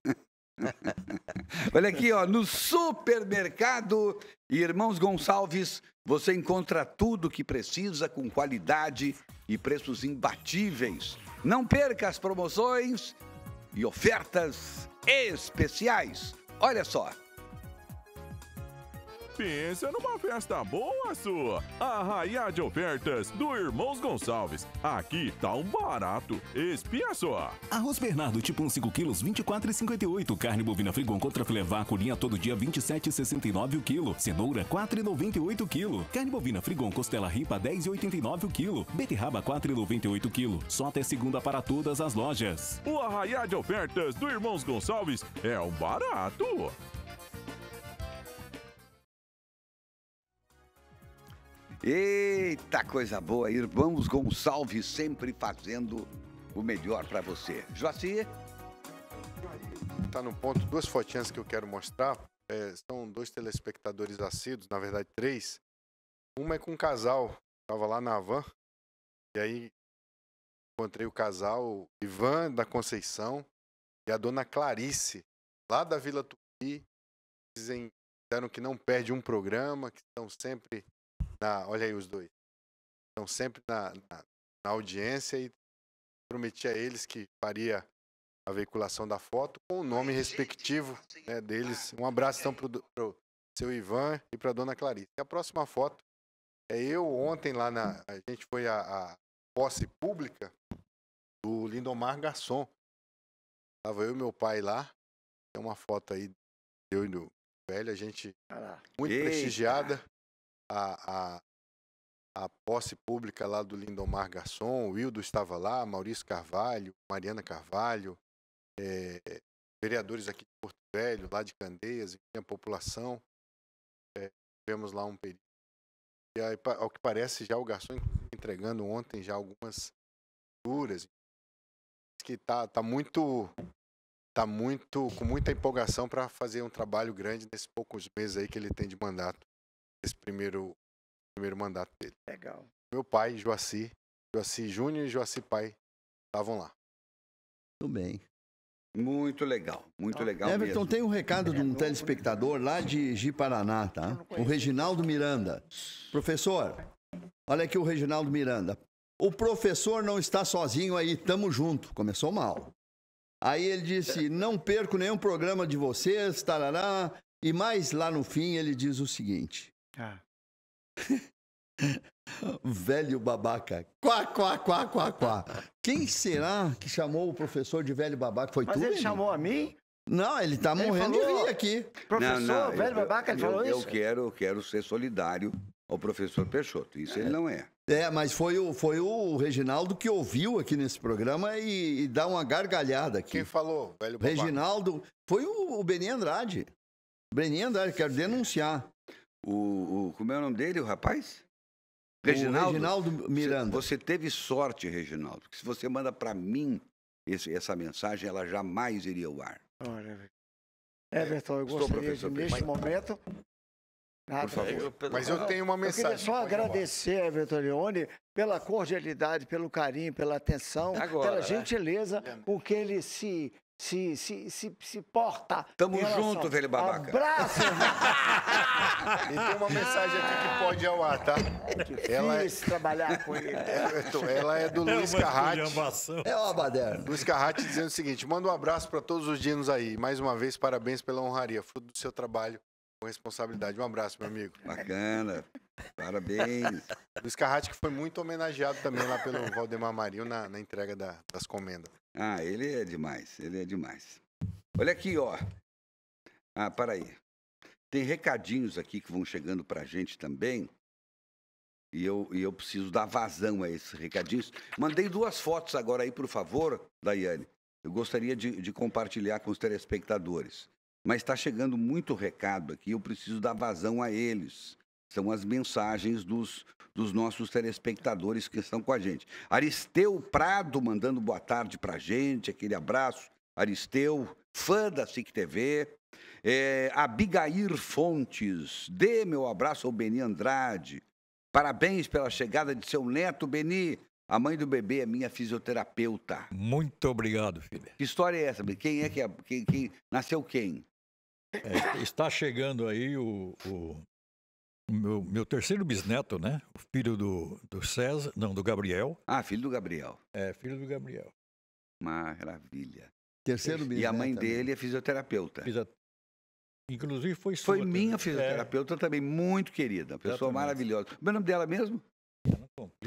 Olha aqui, ó, no supermercado Irmãos Gonçalves, você encontra tudo que precisa com qualidade e preços imbatíveis. Não perca as promoções e ofertas especiais. Olha só, Pensa numa festa boa sua! Arraiá de ofertas do Irmãos Gonçalves. Aqui tá um barato. Espia só! Arroz Bernardo, tipo 1, 5 quilos, 24,58. Carne bovina frigon contra filé vácuo, todo dia, 27,69 o quilo. Cenoura, 4,98 o quilo. Carne bovina frigon costela ripa, 10,89 o quilo. Beterraba, 4,98 quilo. Só até segunda para todas as lojas. O Arraiá de ofertas do Irmãos Gonçalves é um barato! Eita coisa boa, irmãos Gonçalves sempre fazendo o melhor para você. Joaci? Tá no ponto, duas fotinhas que eu quero mostrar. É, são dois telespectadores assíduos, na verdade três. Uma é com um casal, estava lá na van, e aí encontrei o casal Ivan da Conceição e a dona Clarice, lá da Vila Tupi. Dizem, disseram que não perde um programa, que estão sempre na, olha aí os dois. Estão sempre na, na, na audiência e prometi a eles que faria a veiculação da foto com o nome respectivo né, deles. Um abraço então pro, o seu Ivan e a dona Clarice. E a próxima foto é eu ontem lá na. A gente foi a, a posse pública do Lindomar Garçom. Estava eu e meu pai lá. Tem é uma foto aí eu e do velho, a gente Caraca. muito Eita. prestigiada a, a, a posse pública lá do Lindomar Garçom, o Wildo estava lá, Maurício Carvalho, Mariana Carvalho, é, vereadores aqui de Porto Velho, lá de Candeias, enfim, a população. É, tivemos lá um período. E aí, ao que parece, já o garçom entregando ontem já algumas duras que está tá muito tá muito com muita empolgação para fazer um trabalho grande nesses poucos meses aí que ele tem de mandato esse primeiro, primeiro mandato dele. Legal. Meu pai, Joaci, Joaci Júnior e Joaci Pai estavam lá. tudo bem. Muito legal, muito legal Everton, mesmo. tem um recado de um telespectador lá de Gi Paraná, tá? O Reginaldo Miranda. Professor, olha aqui o Reginaldo Miranda. O professor não está sozinho aí, tamo junto. Começou mal. Aí ele disse, não perco nenhum programa de vocês, tarará. E mais lá no fim ele diz o seguinte, ah. velho babaca. Quá, quá, quá, quá, quá. Quem será que chamou o professor de velho babaca? Foi Mas tu? Mas ele chamou a mim? Não, ele tá ele morrendo falou, de rir aqui. Professor, não, não, velho eu, babaca, ele eu, falou eu isso? Eu quero, quero ser solidário ao professor Peixoto. Isso é. ele não é. É, mas foi o, foi o Reginaldo que ouviu aqui nesse programa e, e dá uma gargalhada aqui. Quem falou, velho babaca? Reginaldo. Foi o, o Beni Andrade. Beni Andrade, quero denunciar. O, o, como é o nome dele, o rapaz? Reginaldo, Reginaldo Miranda. Você, você, teve sorte, Reginaldo, porque se você manda para mim esse, essa mensagem, ela jamais iria ao ar. Olha, Everton, é, eu gostaria de, neste momento. Nada. Por favor. Mas eu tenho uma mensagem. Eu queria só agradecer, a Everton Leone, pela cordialidade, pelo carinho, pela atenção, Agora, pela né? gentileza né? que ele se se, se, se, se porta. Tamo junto, velho babaca. Abraço! e tem uma mensagem aqui que pode ir ao ar, tá? É ela é... trabalhar com ele. É, então, ela, é do é Luiz Carratti. É uma baderna. Luiz Carratti dizendo o seguinte: manda um abraço para todos os dinos aí. Mais uma vez, parabéns pela honraria, fruto do seu trabalho com responsabilidade. Um abraço, meu amigo. Bacana. Parabéns. Luiz Carratti que foi muito homenageado também lá pelo Valdemar Marinho na, na entrega da, das comendas. Ah, ele é demais, ele é demais. Olha aqui, ó. Ah, para aí. Tem recadinhos aqui que vão chegando para a gente também. E eu, e eu preciso dar vazão a esses recadinhos. Mandei duas fotos agora aí, por favor, Daiane. Eu gostaria de, de compartilhar com os telespectadores. Mas está chegando muito recado aqui, eu preciso dar vazão a eles. São as mensagens dos, dos nossos telespectadores que estão com a gente. Aristeu Prado mandando boa tarde para a gente, aquele abraço. Aristeu, fã da SIC TV. É, Abigail Fontes, dê meu abraço ao Beni Andrade. Parabéns pela chegada de seu neto, Beni. A mãe do bebê é minha fisioterapeuta. Muito obrigado, filho Que história é essa? Quem é que é, que nasceu quem? É, está chegando aí o, o, meu, meu, terceiro bisneto, né? O filho do, do César, não, do Gabriel. Ah, filho do Gabriel. É, filho do Gabriel. Maravilha. Terceiro bisneto. E a mãe também. dele é fisioterapeuta. Inclusive foi sua. Foi minha é. fisioterapeuta é. também, muito querida, pessoa Exatamente. maravilhosa. O meu nome dela mesmo?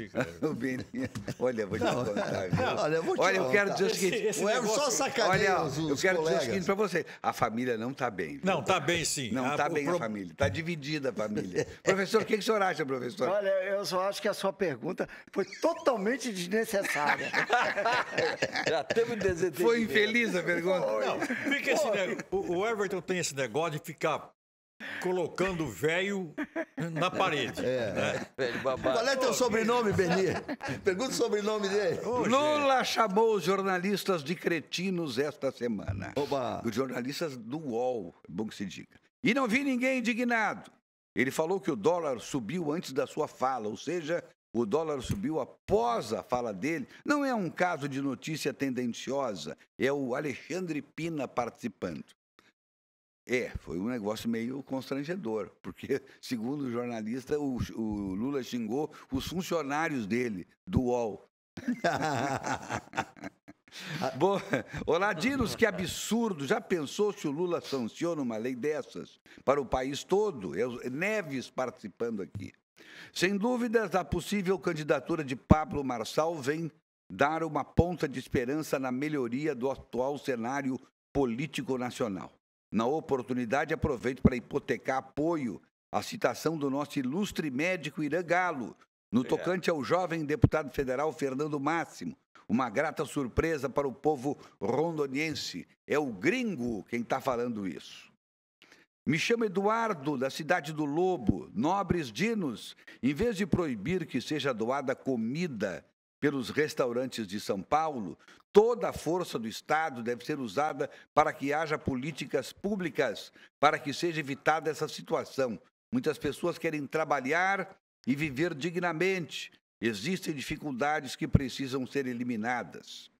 É? o Olha, vou te não, contar. Não, olha, eu, olha, eu quero dizer o seguinte. Esse, esse o Everton só sacanagem. olha, os, os Eu quero colegas. dizer o seguinte para você. A família não está bem. Viu? Não, está bem sim. Não está ah, bem pro... a família. Está dividida a família. professor, o que, que o senhor acha, professor? Olha, eu só acho que a sua pergunta foi totalmente desnecessária. Já teve um Foi infeliz a pergunta. Não, fica esse negócio. O Everton tem esse negócio de ficar colocando velho na parede. É. Né? babado. Qual é teu sobrenome, Beni? Pergunta o sobrenome dele. Lula chamou os jornalistas de cretinos esta semana. Oba! Os jornalistas do UOL, é bom que se diga. E não vi ninguém indignado. Ele falou que o dólar subiu antes da sua fala, ou seja, o dólar subiu após a fala dele. Não é um caso de notícia tendenciosa, é o Alexandre Pina participando. É, foi um negócio meio constrangedor, porque, segundo o jornalista, o, o Lula xingou os funcionários dele, do UOL. Bom, oladinos que absurdo. Já pensou se o Lula sanciona uma lei dessas para o país todo? Eu, é Neves participando aqui. Sem dúvidas, a possível candidatura de Pablo Marçal vem dar uma ponta de esperança na melhoria do atual cenário político nacional. Na oportunidade, aproveito para hipotecar apoio à citação do nosso ilustre médico Irã Galo, no tocante ao jovem deputado federal Fernando Máximo. Uma grata surpresa para o povo rondoniense. É o gringo quem está falando isso. Me chamo Eduardo, da cidade do Lobo. Nobres dinos, em vez de proibir que seja doada comida pelos restaurantes de São Paulo, toda a força do Estado deve ser usada para que haja políticas públicas para que seja evitada essa situação. Muitas pessoas querem trabalhar e viver dignamente. Existem dificuldades que precisam ser eliminadas.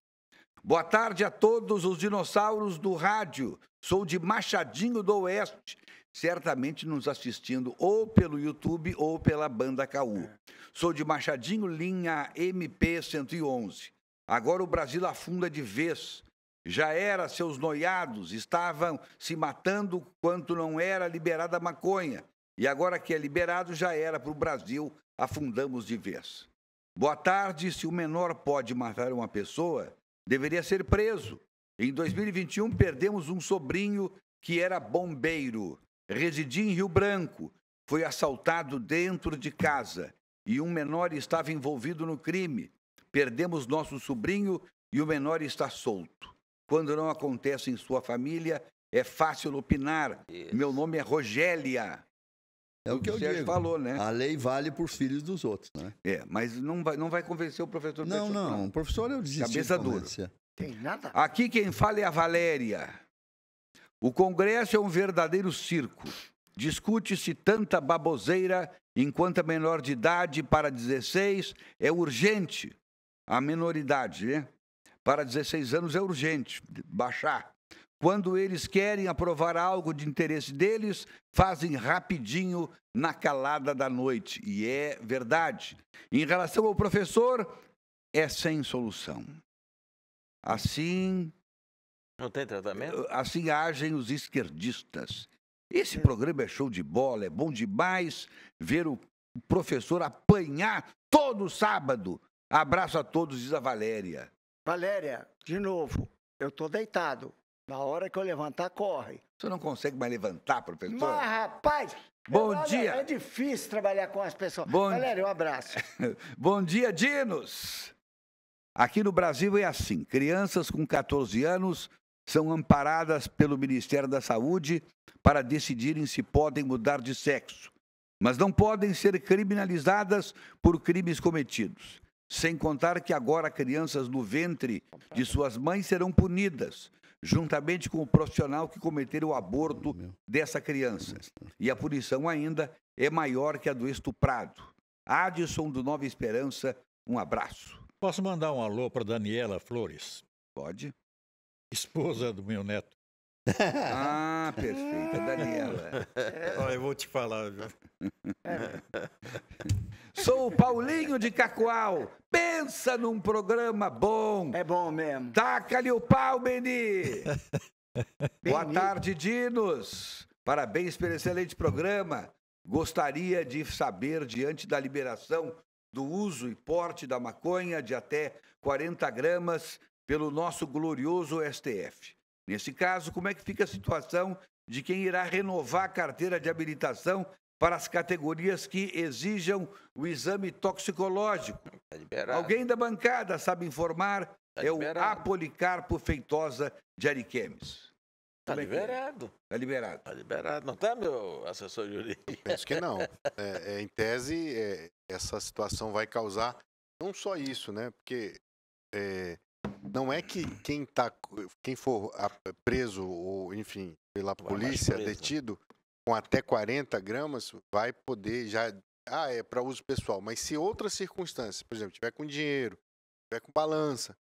Boa tarde a todos os dinossauros do rádio. Sou de Machadinho do Oeste certamente nos assistindo ou pelo YouTube ou pela banda KU. Sou de Machadinho, linha MP 111. Agora o Brasil afunda de vez. Já era seus noiados, estavam se matando quando não era liberada a maconha. E agora que é liberado, já era para o Brasil, afundamos de vez. Boa tarde, se o menor pode matar uma pessoa, deveria ser preso. Em 2021, perdemos um sobrinho que era bombeiro. Residia em Rio Branco, foi assaltado dentro de casa e um menor estava envolvido no crime. Perdemos nosso sobrinho e o menor está solto. Quando não acontece em sua família, é fácil opinar. Isso. Meu nome é Rogélia. É o que, eu o Sérgio falou, né? A lei vale para os filhos dos outros, né? É, mas não vai, não vai convencer o professor. Não, professor, não. não. O professor eu desisti. Cabeça dura. Tem nada. Aqui quem fala é a Valéria. O Congresso é um verdadeiro circo. Discute-se tanta baboseira enquanto a menor de idade para 16 é urgente. A menoridade, né? Para 16 anos é urgente baixar. Quando eles querem aprovar algo de interesse deles, fazem rapidinho na calada da noite. E é verdade. Em relação ao professor, é sem solução. Assim, não tem tratamento? Eh, assim agem os esquerdistas. Esse é. programa é show de bola, é bom demais ver o professor apanhar todo sábado. Abraço a todos, diz a Valéria. Valéria, de novo, eu estou deitado. Na hora que eu levantar, corre. Você não consegue mais levantar, professor? Mas, rapaz, Bom eu, dia. Olha, é difícil trabalhar com as pessoas. Bom... Valéria, um abraço. Bom dia, Dinos. Aqui no Brasil é assim: crianças com 14 anos são amparadas pelo Ministério da Saúde para decidirem se podem mudar de sexo, mas não podem ser criminalizadas por crimes cometidos. Sem contar que agora crianças no ventre de suas mães serão punidas, juntamente com o profissional que cometer o aborto dessa criança. E a punição ainda é maior que a do estuprado. Adson do Nova Esperança, um abraço. Posso mandar um alô para Daniela Flores? Pode esposa do meu neto. ah, perfeita, Daniela. É. Olha, eu vou te falar. É. Sou o Paulinho de Cacoal. Pensa num programa bom. É bom mesmo. Taca-lhe o pau, Beni. Boa tarde, Dinos. Parabéns pelo excelente programa. Gostaria de saber, diante da liberação do uso e porte da maconha de até 40 gramas, pelo nosso glorioso STF. Nesse caso, como é que fica a situação de quem irá renovar a carteira de habilitação para as categorias que exijam o exame toxicológico? Tá Alguém da bancada sabe informar? Tá é o Apolicarpo Feitosa de Ariquemes. Está liberado. É está é? liberado. Está tá liberado. Não está, meu assessor jurídico? Acho penso que não. É, é, em tese, é, essa situação vai causar não só isso, né? Porque é, não é que quem, tá, quem for ah, preso ou, enfim, pela vai polícia, né? detido, com até 40 gramas, vai poder já. Ah, é para uso pessoal. Mas se outra circunstância, por exemplo, tiver com dinheiro, tiver com balança,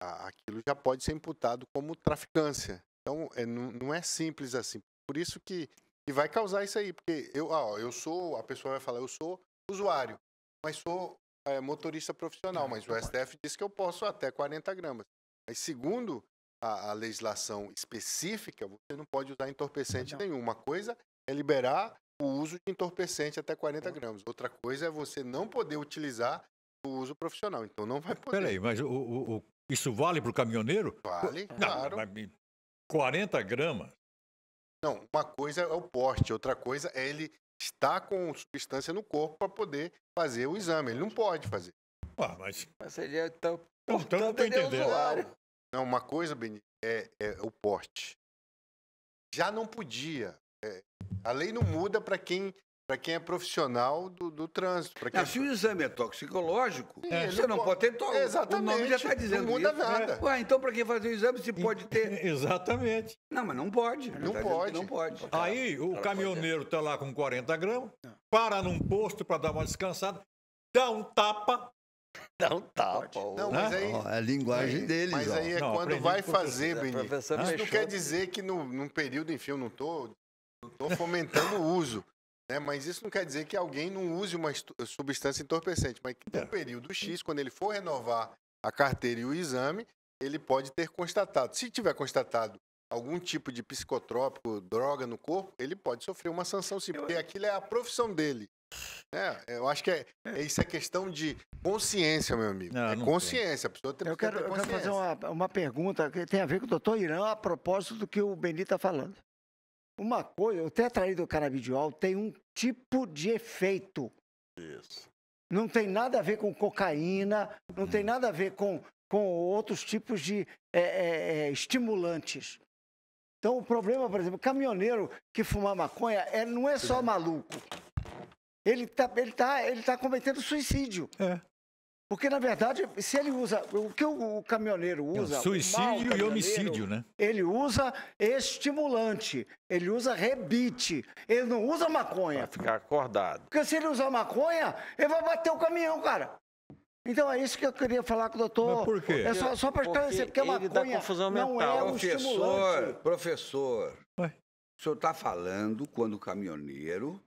aquilo já pode ser imputado como traficância. Então, é, não, não é simples assim. Por isso que, que vai causar isso aí. Porque eu, ah, ó, eu sou, a pessoa vai falar, eu sou usuário, mas sou é, motorista profissional, ah, mas então o STF diz que eu posso até 40 gramas. Mas segundo a, a legislação específica, você não pode usar entorpecente não. nenhum. Uma coisa é liberar o uso de entorpecente até 40 tá. gramas. Outra coisa é você não poder utilizar o uso profissional. Então não vai poder. Peraí, mas o, o, o isso vale para o caminhoneiro? Vale, não, claro. 40 gramas? Não, uma coisa é o porte, outra coisa é ele está com substância no corpo para poder fazer o exame. Ele não pode fazer. Ah, mas... mas ele é tão... Então não, então não estou entendendo. Não, não, uma coisa, Beni, é, é, o porte. Já não podia. É, a lei não muda para quem para quem é profissional do, do trânsito. quem ah, Se o exame é toxicológico, é. você não, pode ter tóxico. Exatamente. O nome já está dizendo. Não muda isso. Né? nada. Ué, então, para quem fazer o exame, se pode ter. Exatamente. Não, mas não tá pode. Não, pode. não pode. Aí o caminhoneiro está lá com 40 gramas, ah. para num posto para dar uma descansada, dá um tapa. Dá um tapa. Não, mas né? aí, é a linguagem aí, é, deles. Mas ó. aí é não, quando vai fazer, é, Benito. Isso não quer dizer que num período, enfim, eu não estou fomentando o uso. Né? Mas isso não quer dizer que alguém não use uma eh, substância entorpecente, mas que no é. período X, quando ele for renovar a carteira e o exame, ele pode ter constatado. Se tiver constatado algum tipo de psicotrópico, droga no corpo, ele pode sofrer uma sanção sim, porque aquilo é a profissão dele. É, eu acho que é, é. é isso é questão de consciência, meu amigo. Não, é não consciência, tem. a pessoa tem eu quero, ter consciência. Eu quero fazer uma, uma pergunta que tem a ver com o doutor Irã a propósito do que o Beni está falando. Uma coisa, o tetraído canabidiol tem um tipo de efeito. Isso. Não tem nada a ver com cocaína, não hum. tem nada a ver com, com outros tipos de é, é, é, estimulantes. Então, o problema, por exemplo, caminhoneiro que fuma maconha é, não é só maluco. Ele está ele tá, ele tá cometendo suicídio. É. Porque, na verdade, se ele usa. O que o, caminhoneiro é usa. É suicídio e homicídio, né? Ele usa estimulante, ele usa rebite, ele não usa maconha. Pra ficar acordado. Porque se ele usar maconha, ele vai bater o caminhão, cara. Então é isso que eu queria falar com o doutor. Mas por quê? É só, só para esclarecer, porque, porque a maconha dá confusão mental. não é um professor, estimulante. Professor, Ué? o senhor está falando quando o caminhoneiro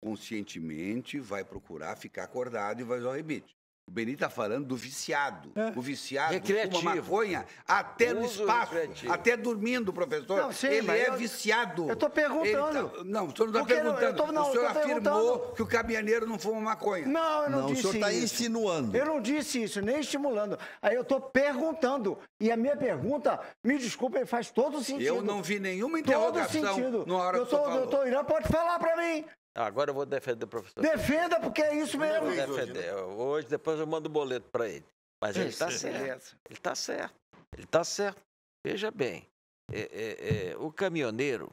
conscientemente vai procurar ficar acordado e vai usar o rebite. O Beni está falando do viciado. É. O viciado recreativo. fuma maconha até no espaço, recreativo. até dormindo, professor. Não, sim, ele é eu, viciado. Eu estou perguntando. Tá, não, o senhor não está perguntando. Eu tô, não, o senhor afirmou que o caminhoneiro não fuma maconha. Não, eu não, não disse tá isso. O senhor está insinuando. Eu não disse isso, nem estimulando. Aí eu estou perguntando. E a minha pergunta, me desculpem, faz todo sentido. Eu não vi nenhuma interrogação todo sentido. na hora eu tô, que o senhor falou. Eu tô, Irã pode falar para mim. Ah, agora eu vou defender o professor. Defenda, porque é isso mesmo. Eu vou defender. Hoje, depois eu mando o boleto para ele. Mas ele está certo. Ele está certo. Ele está certo. Veja bem, é, é, é, o caminhoneiro,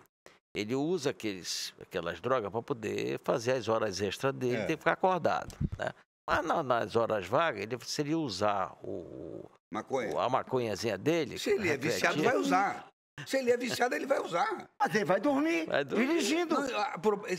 ele usa aqueles, aquelas drogas para poder fazer as horas extras dele, é. tem que ficar acordado. Né? Mas não, nas horas vagas, ele seria usar o, Maconha. a maconhazinha dele. Se ele é viciado, vai usar. Se ele é viciado, ele vai usar. Mas ele vai dormir, vai dormir. dirigindo. Não, ah, por, é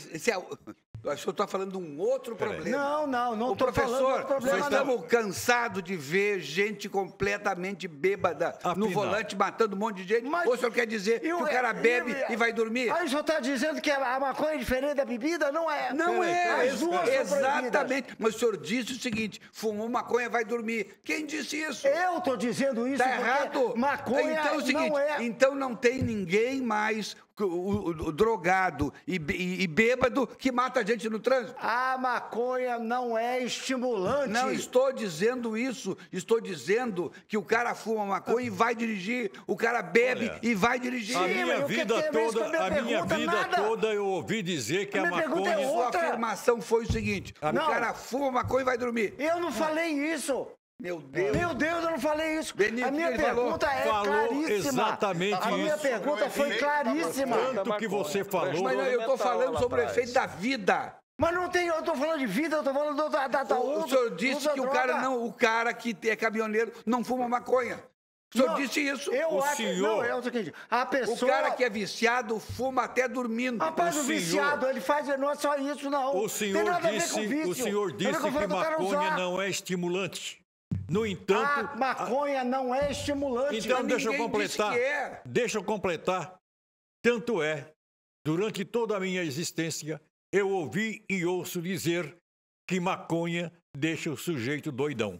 o senhor está falando de um outro problema. Não, não, não. falando professor, problema, nós estamos cansados de ver gente completamente bêbada no volante matando um monte de gente. Mas, Ou o senhor quer dizer que o cara bebe e, e vai dormir? Aí o senhor está dizendo que a maconha é diferente da bebida? Não é. Não é. As duas Exatamente. Mas o senhor disse o seguinte: fumou maconha, vai dormir. Quem disse isso? Eu estou dizendo isso. Está errado. Maconha então, é o seguinte, não é. Então não tem ninguém mais o, o, o drogado e, e, e, bêbado que mata a gente no trânsito. A maconha não é estimulante. Não estou dizendo isso. Estou dizendo que o cara fuma maconha e vai dirigir, o cara bebe Olha, e vai dirigir. A minha vida toda, é a minha vida nada. toda eu ouvi dizer que a, a maconha. É outra. Sua afirmação foi o seguinte: o cara fuma maconha e vai dormir. Eu não falei isso. Meu Deus. Meu Deus, eu não falei isso. Benito, a minha pergunta falou, é falou claríssima. Exatamente a isso. A minha pergunta foi claríssima. Tá Tanto que você falou. Mas eu estou falando sobre o efeito da vida. Mas não tem, eu estou falando de vida, eu estou falando da, da, da o, outra, o senhor disse que droga. o cara não, o cara que é caminhoneiro não fuma maconha. O senhor não, disse isso. Eu o acho, senhor. Não, é o seguinte, a pessoa... O cara que é viciado fuma até dormindo. Rapaz, o, o senhor, viciado, ele faz... Não é só isso, não. O senhor disse, o senhor disse que maconha não é estimulante. No entanto. A maconha a... não é estimulante. Então, deixa eu completar. É. Deixa eu completar. Tanto é, durante toda a minha existência, eu ouvi e ouço dizer que maconha deixa o sujeito doidão.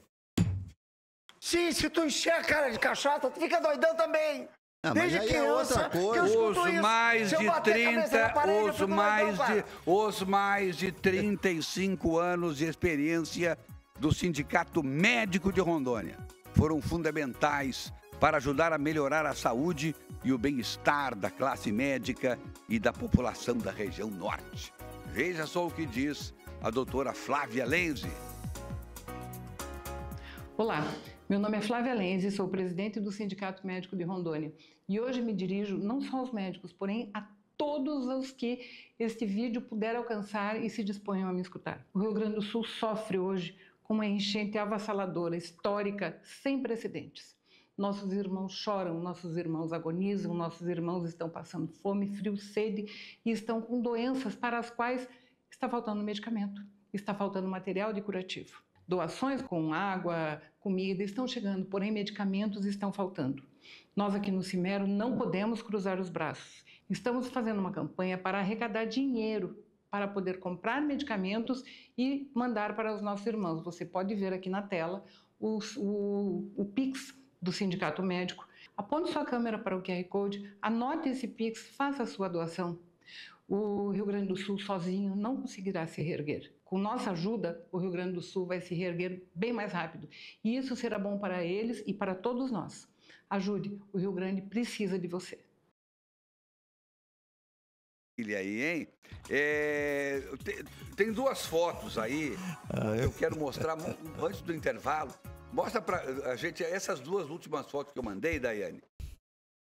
Sim, se tu encher a cara de cachaça, tu fica doidão também. Não, ah, Desde é que é outra coisa. Que ouço isso. mais de 30, parede, ouço mais de, ouço mais de 35 anos de experiência do Sindicato Médico de Rondônia foram fundamentais para ajudar a melhorar a saúde e o bem-estar da classe médica e da população da região norte. Veja só o que diz a doutora Flávia Lenze. Olá, meu nome é Flávia Lenze, sou presidente do Sindicato Médico de Rondônia e hoje me dirijo não só aos médicos, porém a todos os que este vídeo puder alcançar e se disponham a me escutar. O Rio Grande do Sul sofre hoje uma enchente avassaladora, histórica, sem precedentes. Nossos irmãos choram, nossos irmãos agonizam, nossos irmãos estão passando fome, frio, sede e estão com doenças para as quais está faltando medicamento, está faltando material de curativo. Doações com água, comida estão chegando, porém medicamentos estão faltando. Nós aqui no Cimero não podemos cruzar os braços. Estamos fazendo uma campanha para arrecadar dinheiro para poder comprar medicamentos e mandar para os nossos irmãos. Você pode ver aqui na tela o, o Pix do Sindicato Médico. Aponte sua câmera para o QR Code, anote esse Pix, faça a sua doação. O Rio Grande do Sul sozinho não conseguirá se reerguer. Com nossa ajuda, o Rio Grande do Sul vai se reerguer bem mais rápido. E isso será bom para eles e para todos nós. Ajude, o Rio Grande precisa de você aí, hein? É, tem, tem, duas fotos aí ah, eu... eu é? quero mostrar antes do intervalo. Mostra pra a gente essas duas últimas fotos que eu mandei, Daiane.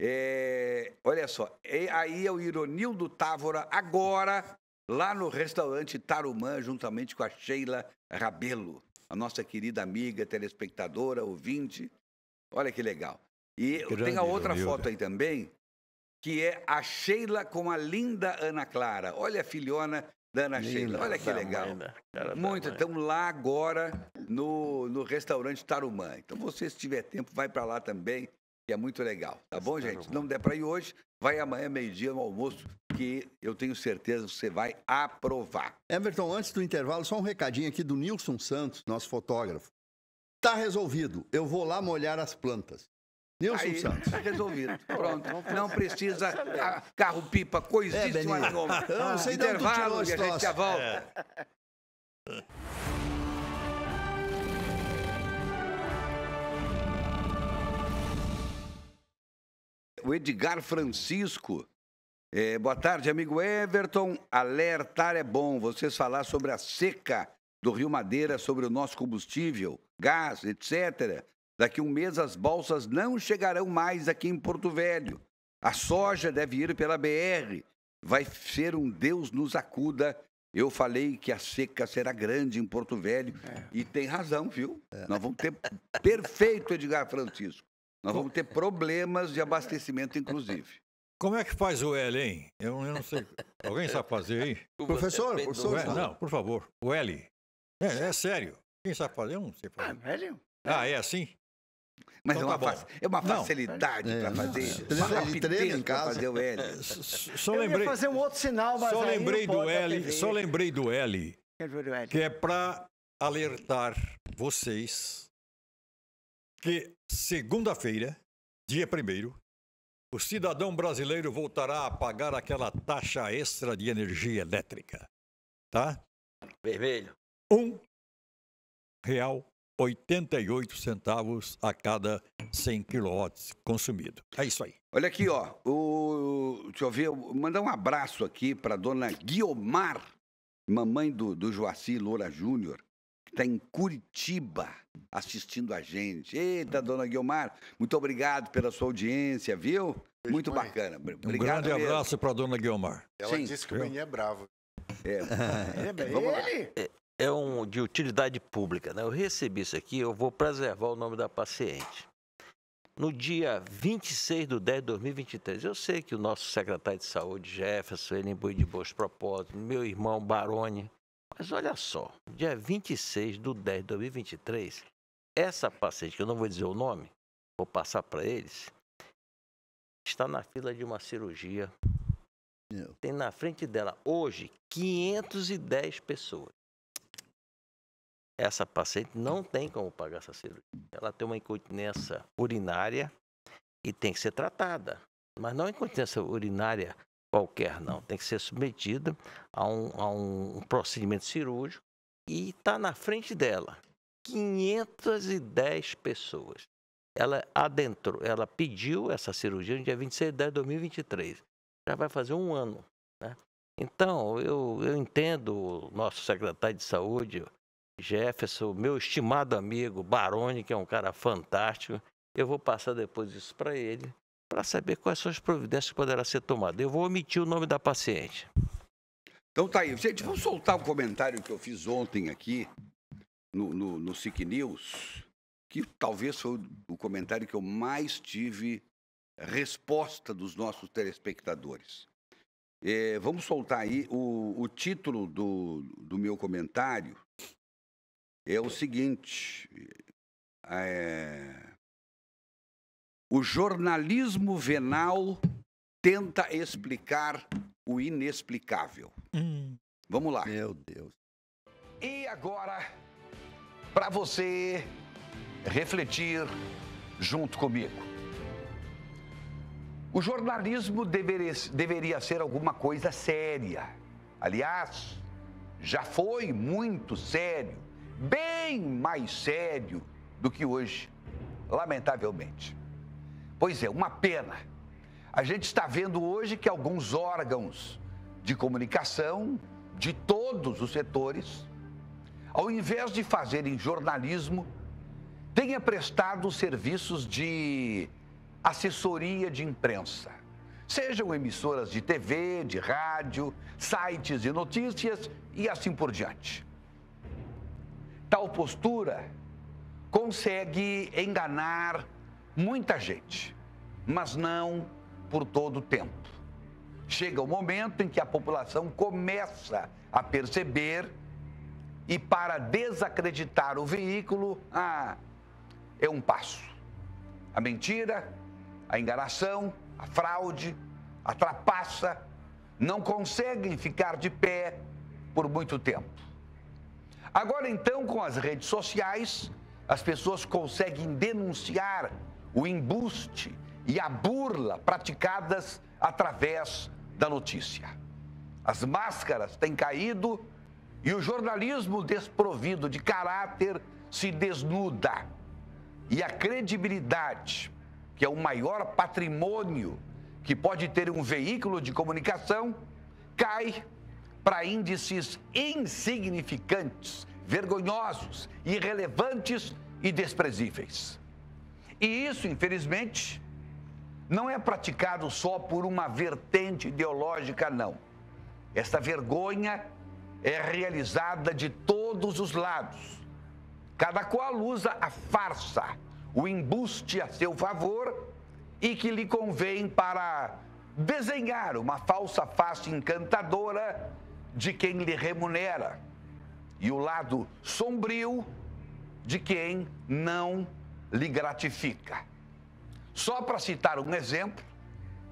É, olha só, é, aí é o Ironildo Távora agora lá no restaurante Tarumã, juntamente com a Sheila Rabelo, a nossa querida amiga, telespectadora, ouvinte. Olha que legal. E Grande tem a outra foto aí também, que é a Sheila com a linda Ana Clara. Olha a filhona da Ana linda, Sheila. Olha que legal. Né? Mãe, Muito. Então, Estamos lá agora no, no restaurante Tarumã. Então, você, se tiver tempo, vai para lá também que é muito legal. Tá bom, gente? Se não der para ir hoje, vai amanhã, meio-dia, no almoço, que eu tenho certeza você vai aprovar. Everton, antes do intervalo, só um recadinho aqui do Nilson Santos, nosso fotógrafo. Tá resolvido. Eu vou lá molhar as plantas. Nilson Aí, Santos. Tá resolvido. Pronto. Não precisa carro-pipa, coisíssima é, nova. Eu não sei Intervalo e a gente já volta. É. O Edgar Francisco. É, boa tarde, amigo Everton. Alertar é bom. Vocês falar sobre a seca do Rio Madeira, sobre o nosso combustível, gás, etc. Daqui um mês as balsas não chegarão mais aqui em Porto Velho. A soja deve ir pela BR. Vai ser um Deus nos acuda. Eu falei que a seca será grande em Porto Velho é. e tem razão, viu? É. Nós vamos ter perfeito Edgar Francisco. Nós vamos ter problemas de abastecimento, inclusive. Como é que faz o L, hein? Eu, eu não sei. Alguém sabe fazer aí? Professor, professor. não, por favor. O L. É, é sério. Quem sabe fazer? Eu não sei fazer. Ah, velho? É ah, é assim? Mas então, é, tá uma tá é, uma facilidade é. para fazer. É, em casa. fazer o L. Só eu lembrei, fazer um outro sinal, mas só lembrei do L, só lembrei do L, que é para alertar vocês que segunda-feira, dia 1 o cidadão brasileiro voltará a pagar aquela taxa extra de energia elétrica, tá? Vermelho. Um real 88 centavos a cada 100 quilowatts consumido. É isso aí. Olha aqui, ó. O, deixa eu ver, mandar um abraço aqui para dona Guiomar, mamãe do, do Joaci Loura Júnior, que está em Curitiba assistindo a gente. Eita, dona Guiomar, muito obrigado pela sua audiência, viu? Muito bacana. Obrigado um grande mesmo. abraço para dona Guiomar. Ela Sim. disse que o Benê é bravo. É. é, é, é, vamos lá é um de utilidade pública. Né? Eu recebi isso aqui, eu vou preservar o nome da paciente. No dia 26 de 10 de 2023, eu sei que o nosso secretário de saúde, Jefferson, ele embui de bons propósitos, meu irmão Baroni, mas olha só, dia 26 de 10 de 2023, essa paciente, que eu não vou dizer o nome, vou passar para eles, está na fila de uma cirurgia. Tem na frente dela hoje 510 pessoas. Essa paciente não tem como pagar essa cirurgia. Ela tem uma incontinência urinária e tem que ser tratada. Mas não é incontinência urinária qualquer, não. Tem que ser submetida a um, a um procedimento cirúrgico e está na frente dela 510 pessoas. Ela adentrou, ela pediu essa cirurgia no dia 26 de 10 de 2023. Já vai fazer um ano. Né? Então, eu, eu entendo o nosso secretário de saúde, Jefferson, meu estimado amigo Baroni, que é um cara fantástico. Eu vou passar depois isso para ele, para saber quais são as providências que poderão ser tomadas. Eu vou omitir o nome da paciente. Então tá aí. Gente, vamos soltar um comentário que eu fiz ontem aqui no, no, no SIC News, que talvez foi o comentário que eu mais tive resposta dos nossos telespectadores. É, vamos soltar aí o, o título do, do meu comentário é o seguinte: é, o jornalismo venal tenta explicar o inexplicável. Hum. Vamos lá. Meu Deus. E agora, para você refletir junto comigo. O jornalismo deveria, deveria ser alguma coisa séria. Aliás, já foi muito sério bem mais sério do que hoje, lamentavelmente. Pois é, uma pena. A gente está vendo hoje que alguns órgãos de comunicação, de todos os setores, ao invés de fazerem jornalismo, tenha prestado serviços de assessoria de imprensa. Sejam emissoras de TV, de rádio, sites de notícias e assim por diante tal postura consegue enganar muita gente, mas não por todo o tempo. Chega o momento em que a população começa a perceber e para desacreditar o veículo, ah, é um passo. A mentira, a enganação, a fraude, a trapaça não conseguem ficar de pé por muito tempo. Agora, então, com as redes sociais, as pessoas conseguem denunciar o embuste e a burla praticadas através da notícia. As máscaras têm caído e o jornalismo desprovido de caráter se desnuda. E a credibilidade, que é o maior patrimônio que pode ter um veículo de comunicação, cai para índices insignificantes, vergonhosos, irrelevantes e desprezíveis. E isso, infelizmente, não é praticado só por uma vertente ideológica, não. Esta vergonha é realizada de todos os lados. Cada qual usa a farsa, o embuste a seu favor e que lhe convém para desenhar uma falsa face encantadora de quem lhe remunera e o lado sombrio de quem não lhe gratifica. Só para citar um exemplo,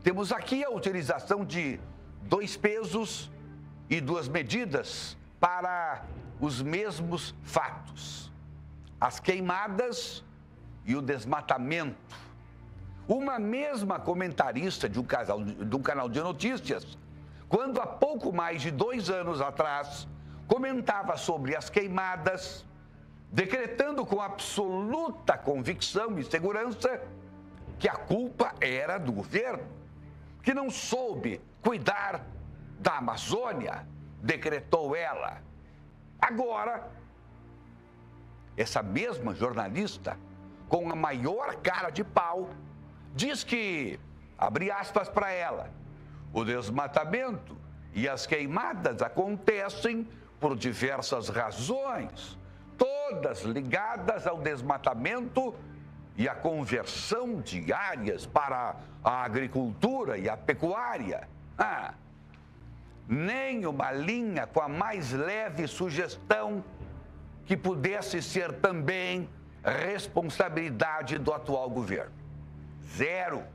temos aqui a utilização de dois pesos e duas medidas para os mesmos fatos: as queimadas e o desmatamento. Uma mesma comentarista de um, casal, de um canal de notícias quando há pouco mais de dois anos atrás comentava sobre as queimadas, decretando com absoluta convicção e segurança que a culpa era do governo, que não soube cuidar da Amazônia, decretou ela. Agora, essa mesma jornalista, com a maior cara de pau, diz que, abre aspas para ela, o desmatamento e as queimadas acontecem por diversas razões, todas ligadas ao desmatamento e à conversão de áreas para a agricultura e a pecuária. Ah, nem uma linha com a mais leve sugestão que pudesse ser também responsabilidade do atual governo. Zero.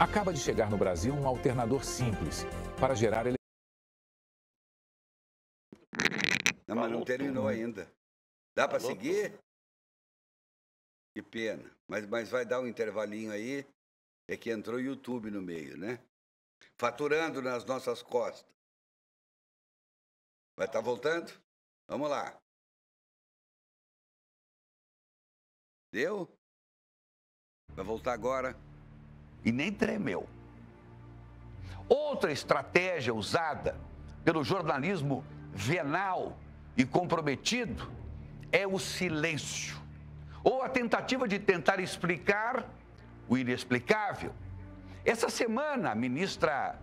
Acaba de chegar no Brasil um alternador simples para gerar ele... Não, mas não terminou ainda. Dá para tá seguir? Que pena. Mas, mas vai dar um intervalinho aí. É que entrou o YouTube no meio, né? Faturando nas nossas costas. Vai estar tá voltando? Vamos lá. Deu? Vai voltar agora e nem tremeu. Outra estratégia usada pelo jornalismo venal e comprometido é o silêncio, ou a tentativa de tentar explicar o inexplicável. Essa semana, a ministra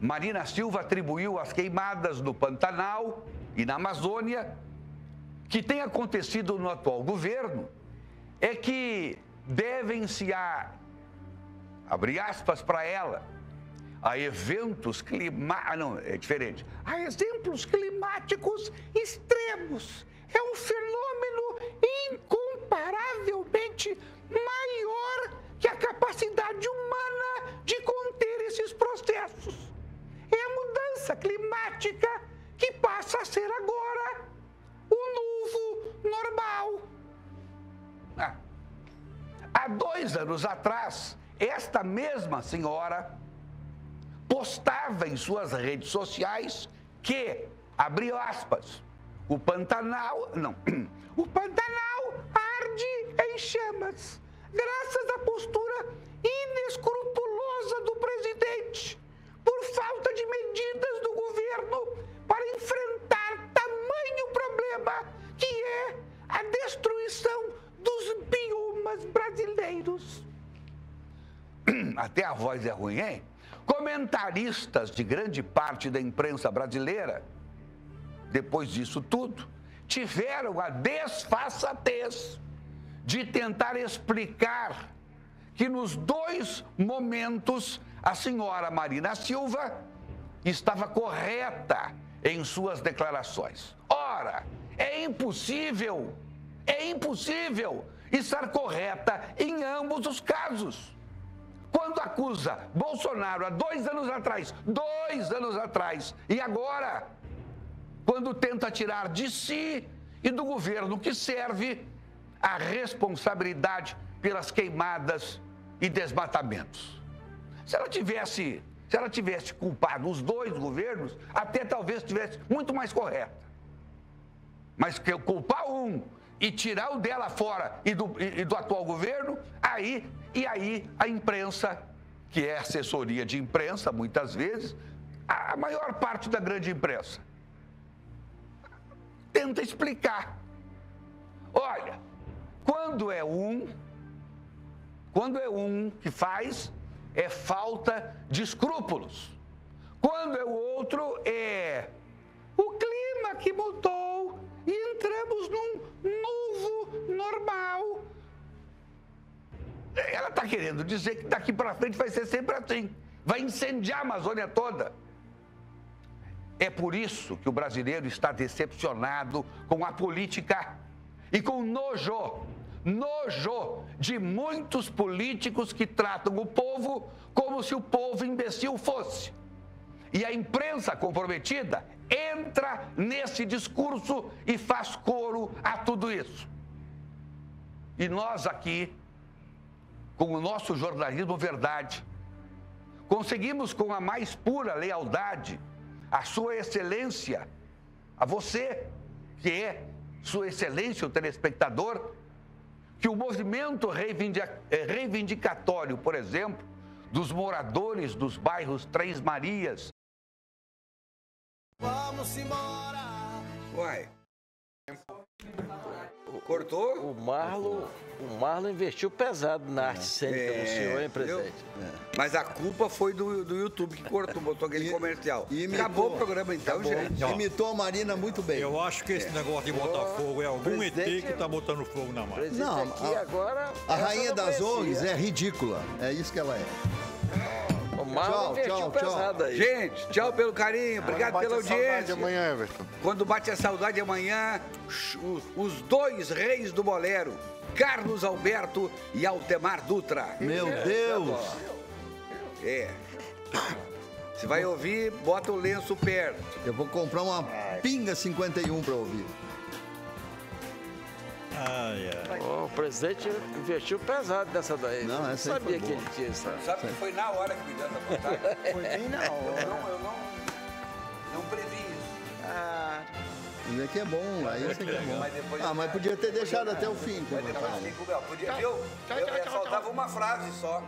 Marina Silva atribuiu as queimadas no Pantanal e na Amazônia que tem acontecido no atual governo é que devem-se a abre aspas para ela, a eventos climáticos. Ah, não, é diferente. A exemplos climáticos extremos. É um fenômeno incomparavelmente maior que a capacidade humana de conter esses processos. É a mudança climática que passa a ser agora o novo normal. Ah, há dois anos atrás, esta mesma senhora postava em suas redes sociais que, abriu aspas, o Pantanal, não, o Pantanal arde em chamas, graças à postura inescrupulosa do presidente, por falta de medidas do governo para enfrentar tamanho problema que é a destruição dos biomas brasileiros até a voz é ruim, hein? Comentaristas de grande parte da imprensa brasileira, depois disso tudo, tiveram a desfaçatez de tentar explicar que nos dois momentos a senhora Marina Silva estava correta em suas declarações. Ora, é impossível, é impossível estar correta em ambos os casos. Quando acusa Bolsonaro há dois anos atrás, dois anos atrás, e agora, quando tenta tirar de si e do governo que serve a responsabilidade pelas queimadas e desmatamentos. Se ela tivesse, se ela tivesse culpado os dois governos, até talvez tivesse muito mais correta. Mas que culpar um e tirar o dela fora e do, e do atual governo, aí, e aí a imprensa, que é assessoria de imprensa, muitas vezes, a maior parte da grande imprensa, tenta explicar. Olha, quando é um, quando é um que faz, é falta de escrúpulos. Quando é o outro, é o clima que mudou, e entramos num novo normal. Ela está querendo dizer que daqui para frente vai ser sempre assim. Vai incendiar a Amazônia toda. É por isso que o brasileiro está decepcionado com a política e com nojo, nojo de muitos políticos que tratam o povo como se o povo imbecil fosse. E a imprensa comprometida entra nesse discurso e faz coro a tudo isso. E nós aqui, com o nosso jornalismo verdade, conseguimos com a mais pura lealdade, a sua excelência, a você, que é sua excelência o telespectador, que o movimento eh, reivindicatório, por exemplo, dos moradores dos bairros Três Marias, Vamos embora. Uai. Cortou? O Marlon, o Marlo investiu pesado na arte é. cênica do é, senhor, hein, presidente? É. Mas a culpa foi do, do YouTube que cortou, botou aquele comercial. Imitou, Acabou o programa então, gente. Ó, imitou a Marina muito bem. Eu acho que esse é. negócio de botar fogo é algum ET que tá botando fogo na mão. Não, a, agora. A é rainha das ONGs é ridícula. É isso que ela é. Mal tchau, tchau, pesado aí. Gente, tchau pelo carinho, obrigado pela audiência. amanhã, Everton. Quando bate a saudade amanhã, os dois reis do bolero, Carlos Alberto e Altemar Dutra. Meu é, Deus! Tá é. Você vai ouvir, bota o lenço perto. Eu vou comprar uma pinga 51 para ouvir. Ai, ai. o presidente investiu pesado nessa daí. Não, essa não sabia que ele tinha essa. Sabe que foi na hora que me deu essa vontade? foi bem na hora. Eu não, eu não, não previ isso. Ah. Isso aqui é, é bom, aí isso aqui é, é bom. Mas ah, mas podia ter deixado até o fim. Podia, eu, eu, eu, eu faltava uma frase só.